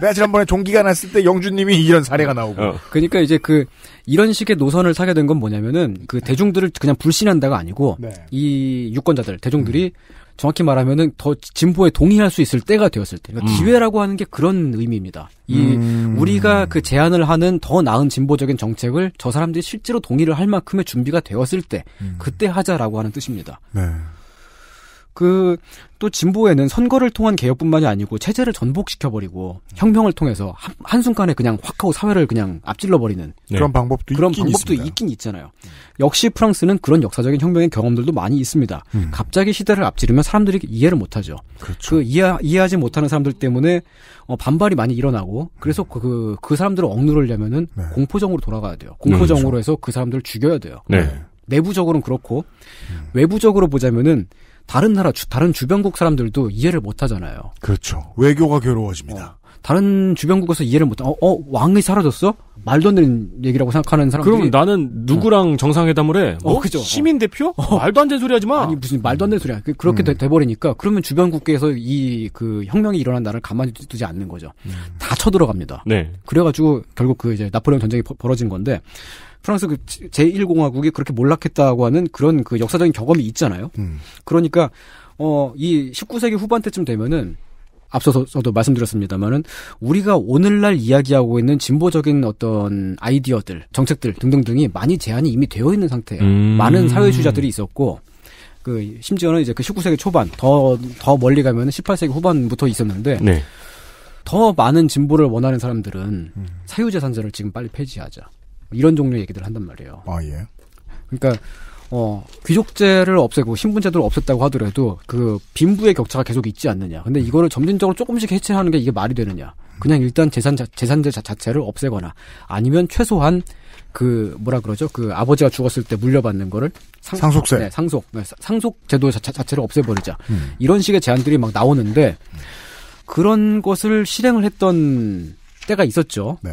내가 지난번에 종기가 났을 때 영주님이 이런 사례가 나오고. 어. 그러니까 이제 그 이런 식의 노선을 사게 된 건 뭐냐면은 그 네. 대중들을 그냥 불신한다가 아니고 네. 이 유권자들 대중들이 음. 정확히 말하면은 더 진보에 동의할 수 있을 때가 되었을 때. 그러니까 음. 기회라고 하는 게 그런 의미입니다. 이 음. 우리가 그 제안을 하는 더 나은 진보적인 정책을 저 사람들이 실제로 동의를 할 만큼의 준비가 되었을 때 음. 그때 하자라고 하는 뜻입니다. 네. 그또 진보에는 선거를 통한 개혁뿐만이 아니고 체제를 전복시켜버리고 혁명을 통해서 한, 순간에 그냥 확 하고 사회를 그냥 앞질러버리는 네. 그런 방법도 그런 있긴 방법도 있습니다. 있긴 있잖아요. 역시 프랑스는 그런 역사적인 혁명의 경험들도 많이 있습니다. 음. 갑자기 시대를 앞지르면 사람들이 이해를 못하죠. 그렇죠. 그 이해 이해하지 못하는 사람들 때문에 어, 반발이 많이 일어나고 그래서 그그 음. 그 사람들을 억누르려면은 네. 공포정으로 돌아가야 돼요. 공포정으로 그렇죠. 해서 그 사람들을 죽여야 돼요. 네. 내부적으로는 그렇고 음. 외부적으로 보자면은 다른 나라 주, 다른 주변국 사람들도 이해를 못 하잖아요. 그렇죠. 외교가 괴로워집니다. 어, 다른 주변국에서 이해를 못, 어, 어, 왕이 사라졌어? 말도 안 되는 얘기라고 생각하는 사람들이. 그럼 나는 누구랑 어. 정상회담을 해? 뭐? 어, 그죠. 시민 어. 대표? 어. 말도 안 되는 소리 하지 마. 아니 무슨 말도 안 되는 소리야. 그, 그렇게 음. 돼, 버리니까 그러면 주변국에서 이 그 혁명이 일어난 나를 라 가만히 두지 않는 거죠. 음. 다 쳐들어갑니다. 네. 그래가지고 결국 그 이제 나폴레옹 전쟁이 벌어진 건데 프랑스 그 제1공화국이 그렇게 몰락했다고 하는 그런 그 역사적인 경험이 있잖아요. 음. 그러니까 어 이 19세기 후반 때쯤 되면은 앞서서 저도 말씀드렸습니다만은 우리가 오늘날 이야기하고 있는 진보적인 어떤 아이디어들, 정책들 등등등이 많이 제한이 이미 되어 있는 상태예요. 음. 많은 사회주의자들이 있었고 그 심지어는 이제 그 19세기 초반 더 더 멀리 가면 은 18세기 후반부터 있었는데 네. 더 많은 진보를 원하는 사람들은 음. 사유재산세를 지금 빨리 폐지하자. 이런 종류의 얘기들을 한단 말이에요. 아 예. 그러니까 어, 귀족제를 없애고 신분제도를 없앴다고 하더라도 그 빈부의 격차가 계속 있지 않느냐. 근데 이거를 점진적으로 조금씩 해체하는 게 이게 말이 되느냐. 그냥 일단 재산 자, 재산제 자체를 없애거나 아니면 최소한 그 뭐라 그러죠? 그 아버지가 죽었을 때 물려받는 거를 상, 속세 네, 상속 네, 상속 제도 자 자체를 없애버리자. 음. 이런 식의 제안들이 막 나오는데 음. 그런 것을 실행을 했던 때가 있었죠. 네.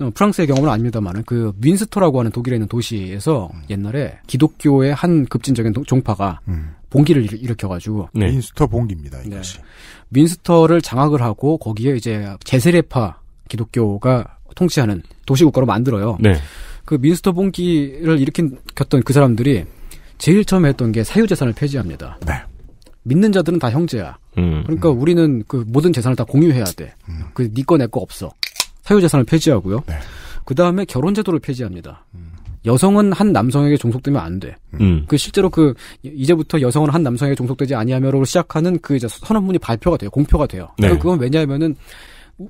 어, 프랑스의 경험은 아닙니다만은 그 윈스터라고 하는 독일에 있는 도시에서 음. 옛날에 기독교의 한 급진적인 종파가 음. 봉기를 일으켜가지고 네. 윈스터 봉기입니다. 이것이 네. 윈스터를 장악을 하고 거기에 이제 제세례파 기독교가 통치하는 도시국가로 만들어요. 네. 그민스터 봉기를 일으킨 켰던 그 사람들이 제일 처음 에 했던 게 사유재산을 폐지합니다. 네. 믿는 자들은 다 형제야. 음, 그러니까 음. 우리는 그 모든 재산을 다 공유해야 돼. 음. 그니거내꺼 없어. 사유재산을 폐지하고요. 네. 그 다음에 결혼제도를 폐지합니다. 음. 여성은 한 남성에게 종속되면 안 돼. 음. 그 실제로 그 이제부터 여성은 한 남성에게 종속되지 아니하며로 시작하는 그 이제 선언문이 발표가 돼요. 공표가 돼요. 네. 그건 왜냐하면은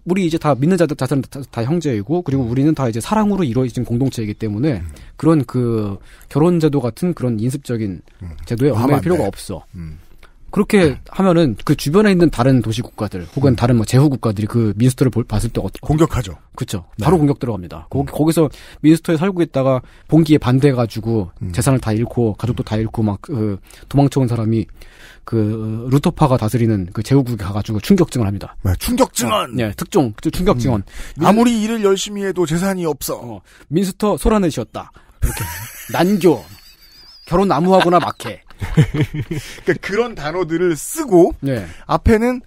우리 이제 다 믿는 자들 자들은 다, 다, 형제이고 그리고 우리는 다 이제 사랑으로 이루어진 공동체이기 때문에 음. 그런 그 결혼제도 같은 그런 인습적인 음. 제도에 얽매일 필요가 없어. 음. 그렇게 네. 하면은 그 주변에 있는 다른 도시 국가들 혹은 음. 다른 뭐 제후 국가들이 그 민스터를 볼, 봤을 때 어떻게 공격하죠. 그렇죠. 바로 네. 공격 들어갑니다. 거기 음. 거기서 민스터에 살고 있다가 봉기에 반대해 가지고 음. 재산을 다 잃고 가족도 다 잃고 막 그 도망쳐 온 사람이 그 루터파가 다스리는 그 제후국에 가가지고 충격증을 합니다. 네, 충격증언. 네, 특종 충격증언. 음. 아무리 일을 열심히 해도 재산이 없어. 어, 민스터 소란을 지었다. 이렇게 난교 결혼 나무하거나 막해. 그러니까 그런 단어들을 쓰고 네. 앞에는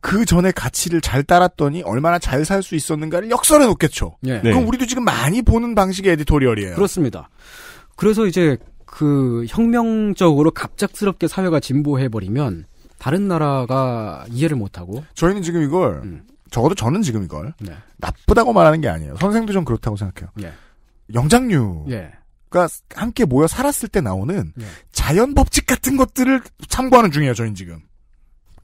그 전에 가치를 잘 따랐더니 얼마나 잘 살 수 있었는가를 역설해 놓겠죠. 네. 그럼 네. 우리도 지금 많이 보는 방식의 에디토리얼이에요. 그렇습니다. 그래서 이제 그 혁명적으로 갑작스럽게 사회가 진보해 버리면 다른 나라가 이해를 못하고 저희는 지금 이걸 음. 적어도 저는 지금 이걸 네. 나쁘다고 말하는 게 아니에요. 선생도 좀 그렇다고 생각해요. 예. 영장류 예. 가 함께 모여 살았을 때 나오는 네. 자연 법칙 같은 것들을 참고하는 중이에요, 저희는 지금.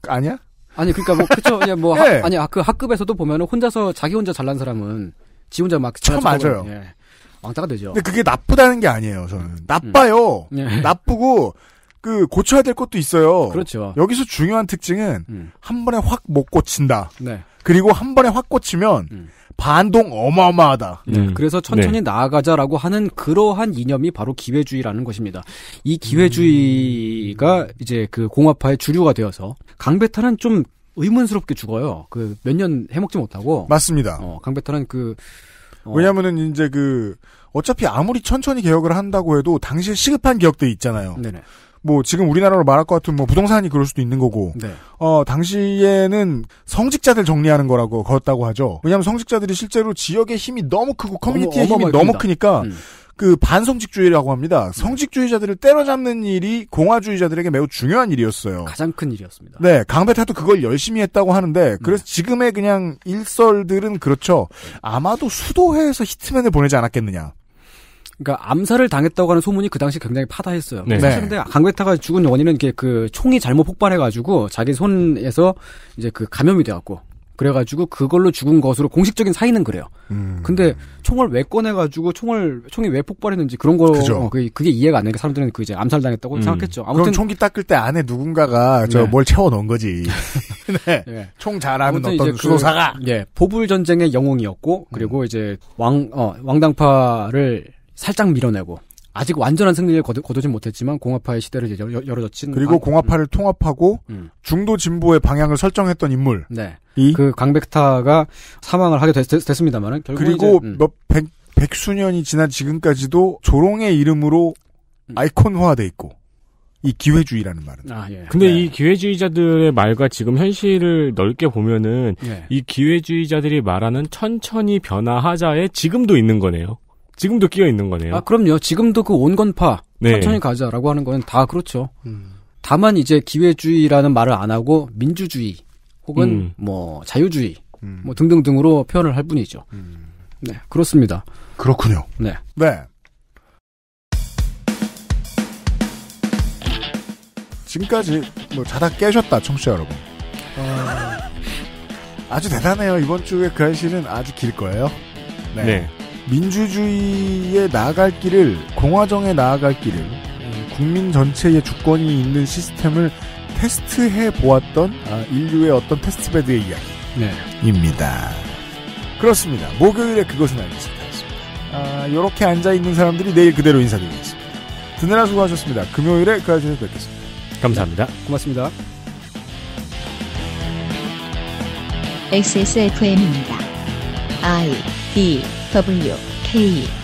아니야? 아니, 그러니까 뭐 그쵸. 그냥 뭐 네. 하, 예. 아니, 그 학급에서도 보면은 혼자서 자기 혼자 잘난 사람은 지 혼자 막 처음 맞아요. 예. 왕따가 되죠. 근데 그게 나쁘다는 게 아니에요, 저는. 음. 나빠요. 음. 네. 나쁘고 그 고쳐야 될 것도 있어요. 그렇죠. 여기서 중요한 특징은 음. 한 번에 확 못 고친다. 네. 그리고 한 번에 확 고치면 음. 반동 어마어마하다. 음. 그래서 네. 천천히 네. 나아가자라고 하는 그러한 이념이 바로 기회주의라는 것입니다. 이 기회주의가 이제 그 공화파의 주류가 되어서 강배탈은 좀 의문스럽게 죽어요. 그 몇 년 해먹지 못하고. 맞습니다. 어, 강배탈은 그 어. 왜냐면은 이제 그 어차피 아무리 천천히 개혁을 한다고 해도 당시에 시급한 개혁도 있잖아요. 네네. 뭐 지금 우리나라로 말할 것 같은 뭐 부동산이 그럴 수도 있는 거고 네. 어 당시에는 성직자들 정리하는 거라고 거었다고 하죠. 왜냐하면 성직자들이 실제로 지역의 힘이 너무 크고 커뮤니티의 어머, 힘이 너무 크니까 음. 그 반성직주의라고 합니다. 성직주의자들을 때려잡는 일이 공화주의자들에게 매우 중요한 일이었어요. 가장 큰 일이었습니다. 네, 강베타도 그걸 열심히 했다고 하는데 네. 그래서 네. 지금의 그냥 일설들은 그렇죠. 아마도 수도회에서 히트맨을 보내지 않았겠느냐. 그러니까 암살을 당했다고 하는 소문이 그 당시 굉장히 파다했어요. 네. 사실 근데 강백타가 죽은 원인은 이게 그 총이 잘못 폭발해가지고 자기 손에서 이제 그 감염이 되었고 그래가지고 그걸로 죽은 것으로 공식적인 사인은 그래요. 음. 근데 총을 왜 꺼내가지고 총을 총이 왜 폭발했는지 그런 거 어, 그게, 그게, 이해가 안 되니까 사람들은 그 이제 암살 당했다고 음. 생각했죠. 아무튼 총기 닦을 때 안에 누군가가 저뭘 네. 채워 넣은 거지. 네. 네. 총 잘하는 어떤 수도사가. 그, 예, 보불 전쟁의 영웅이었고 그리고 음. 이제 왕 어, 왕당파를 살짝 밀어내고 아직 완전한 승리를 거두, 거두지 못했지만 공화파의 시대를 열어, 열어젖힌 그리고 방, 공화파를 음. 통합하고 음. 중도 진보의 방향을 설정했던 인물. 네. 이? 그 강백타가 사망을 하게 됐, 습니다만은 그리고 이제, 음. 몇 백, 백수년이 지난 지금까지도 조롱의 이름으로 음. 아이콘화돼 있고 이 기회주의라는 말은. 아, 예. 근데 네. 이 기회주의자들의 말과 지금 현실을 넓게 보면은 예. 이 기회주의자들이 말하는 천천히 변화하자에 지금도 있는 거네요. 지금도 끼어 있는 거네요. 아, 그럼요. 지금도 그 온건파 네. 천천히 가자라고 하는 건 다 그렇죠. 음. 다만 이제 기회주의라는 말을 안 하고 민주주의 혹은 음. 뭐 자유주의 음. 뭐 등등등으로 표현을 할 뿐이죠. 음. 네, 그렇습니다. 그렇군요. 네. 네. 지금까지 뭐 자다 깨셨다 청취자 여러분. 어... 아주 대단해요. 이번 주에 그 현실은 아주 길 거예요. 네. 네. 민주주의에 나아갈 길을 공화정에 나아갈 길을 국민 전체의 주권이 있는 시스템을 테스트해 보았던 아, 인류의 어떤 테스트베드의 이야기입니다. 네. 그렇습니다. 목요일에 그것은 알기 습니다 아, 이렇게 앉아 있는 사람들이 내일 그대로 인사드리겠습니다. 드느라 수고하셨습니다. 금요일에 그 아저씨 뵙겠습니다. 감사합니다. 네, 고맙습니다. XSFM입니다. I D W K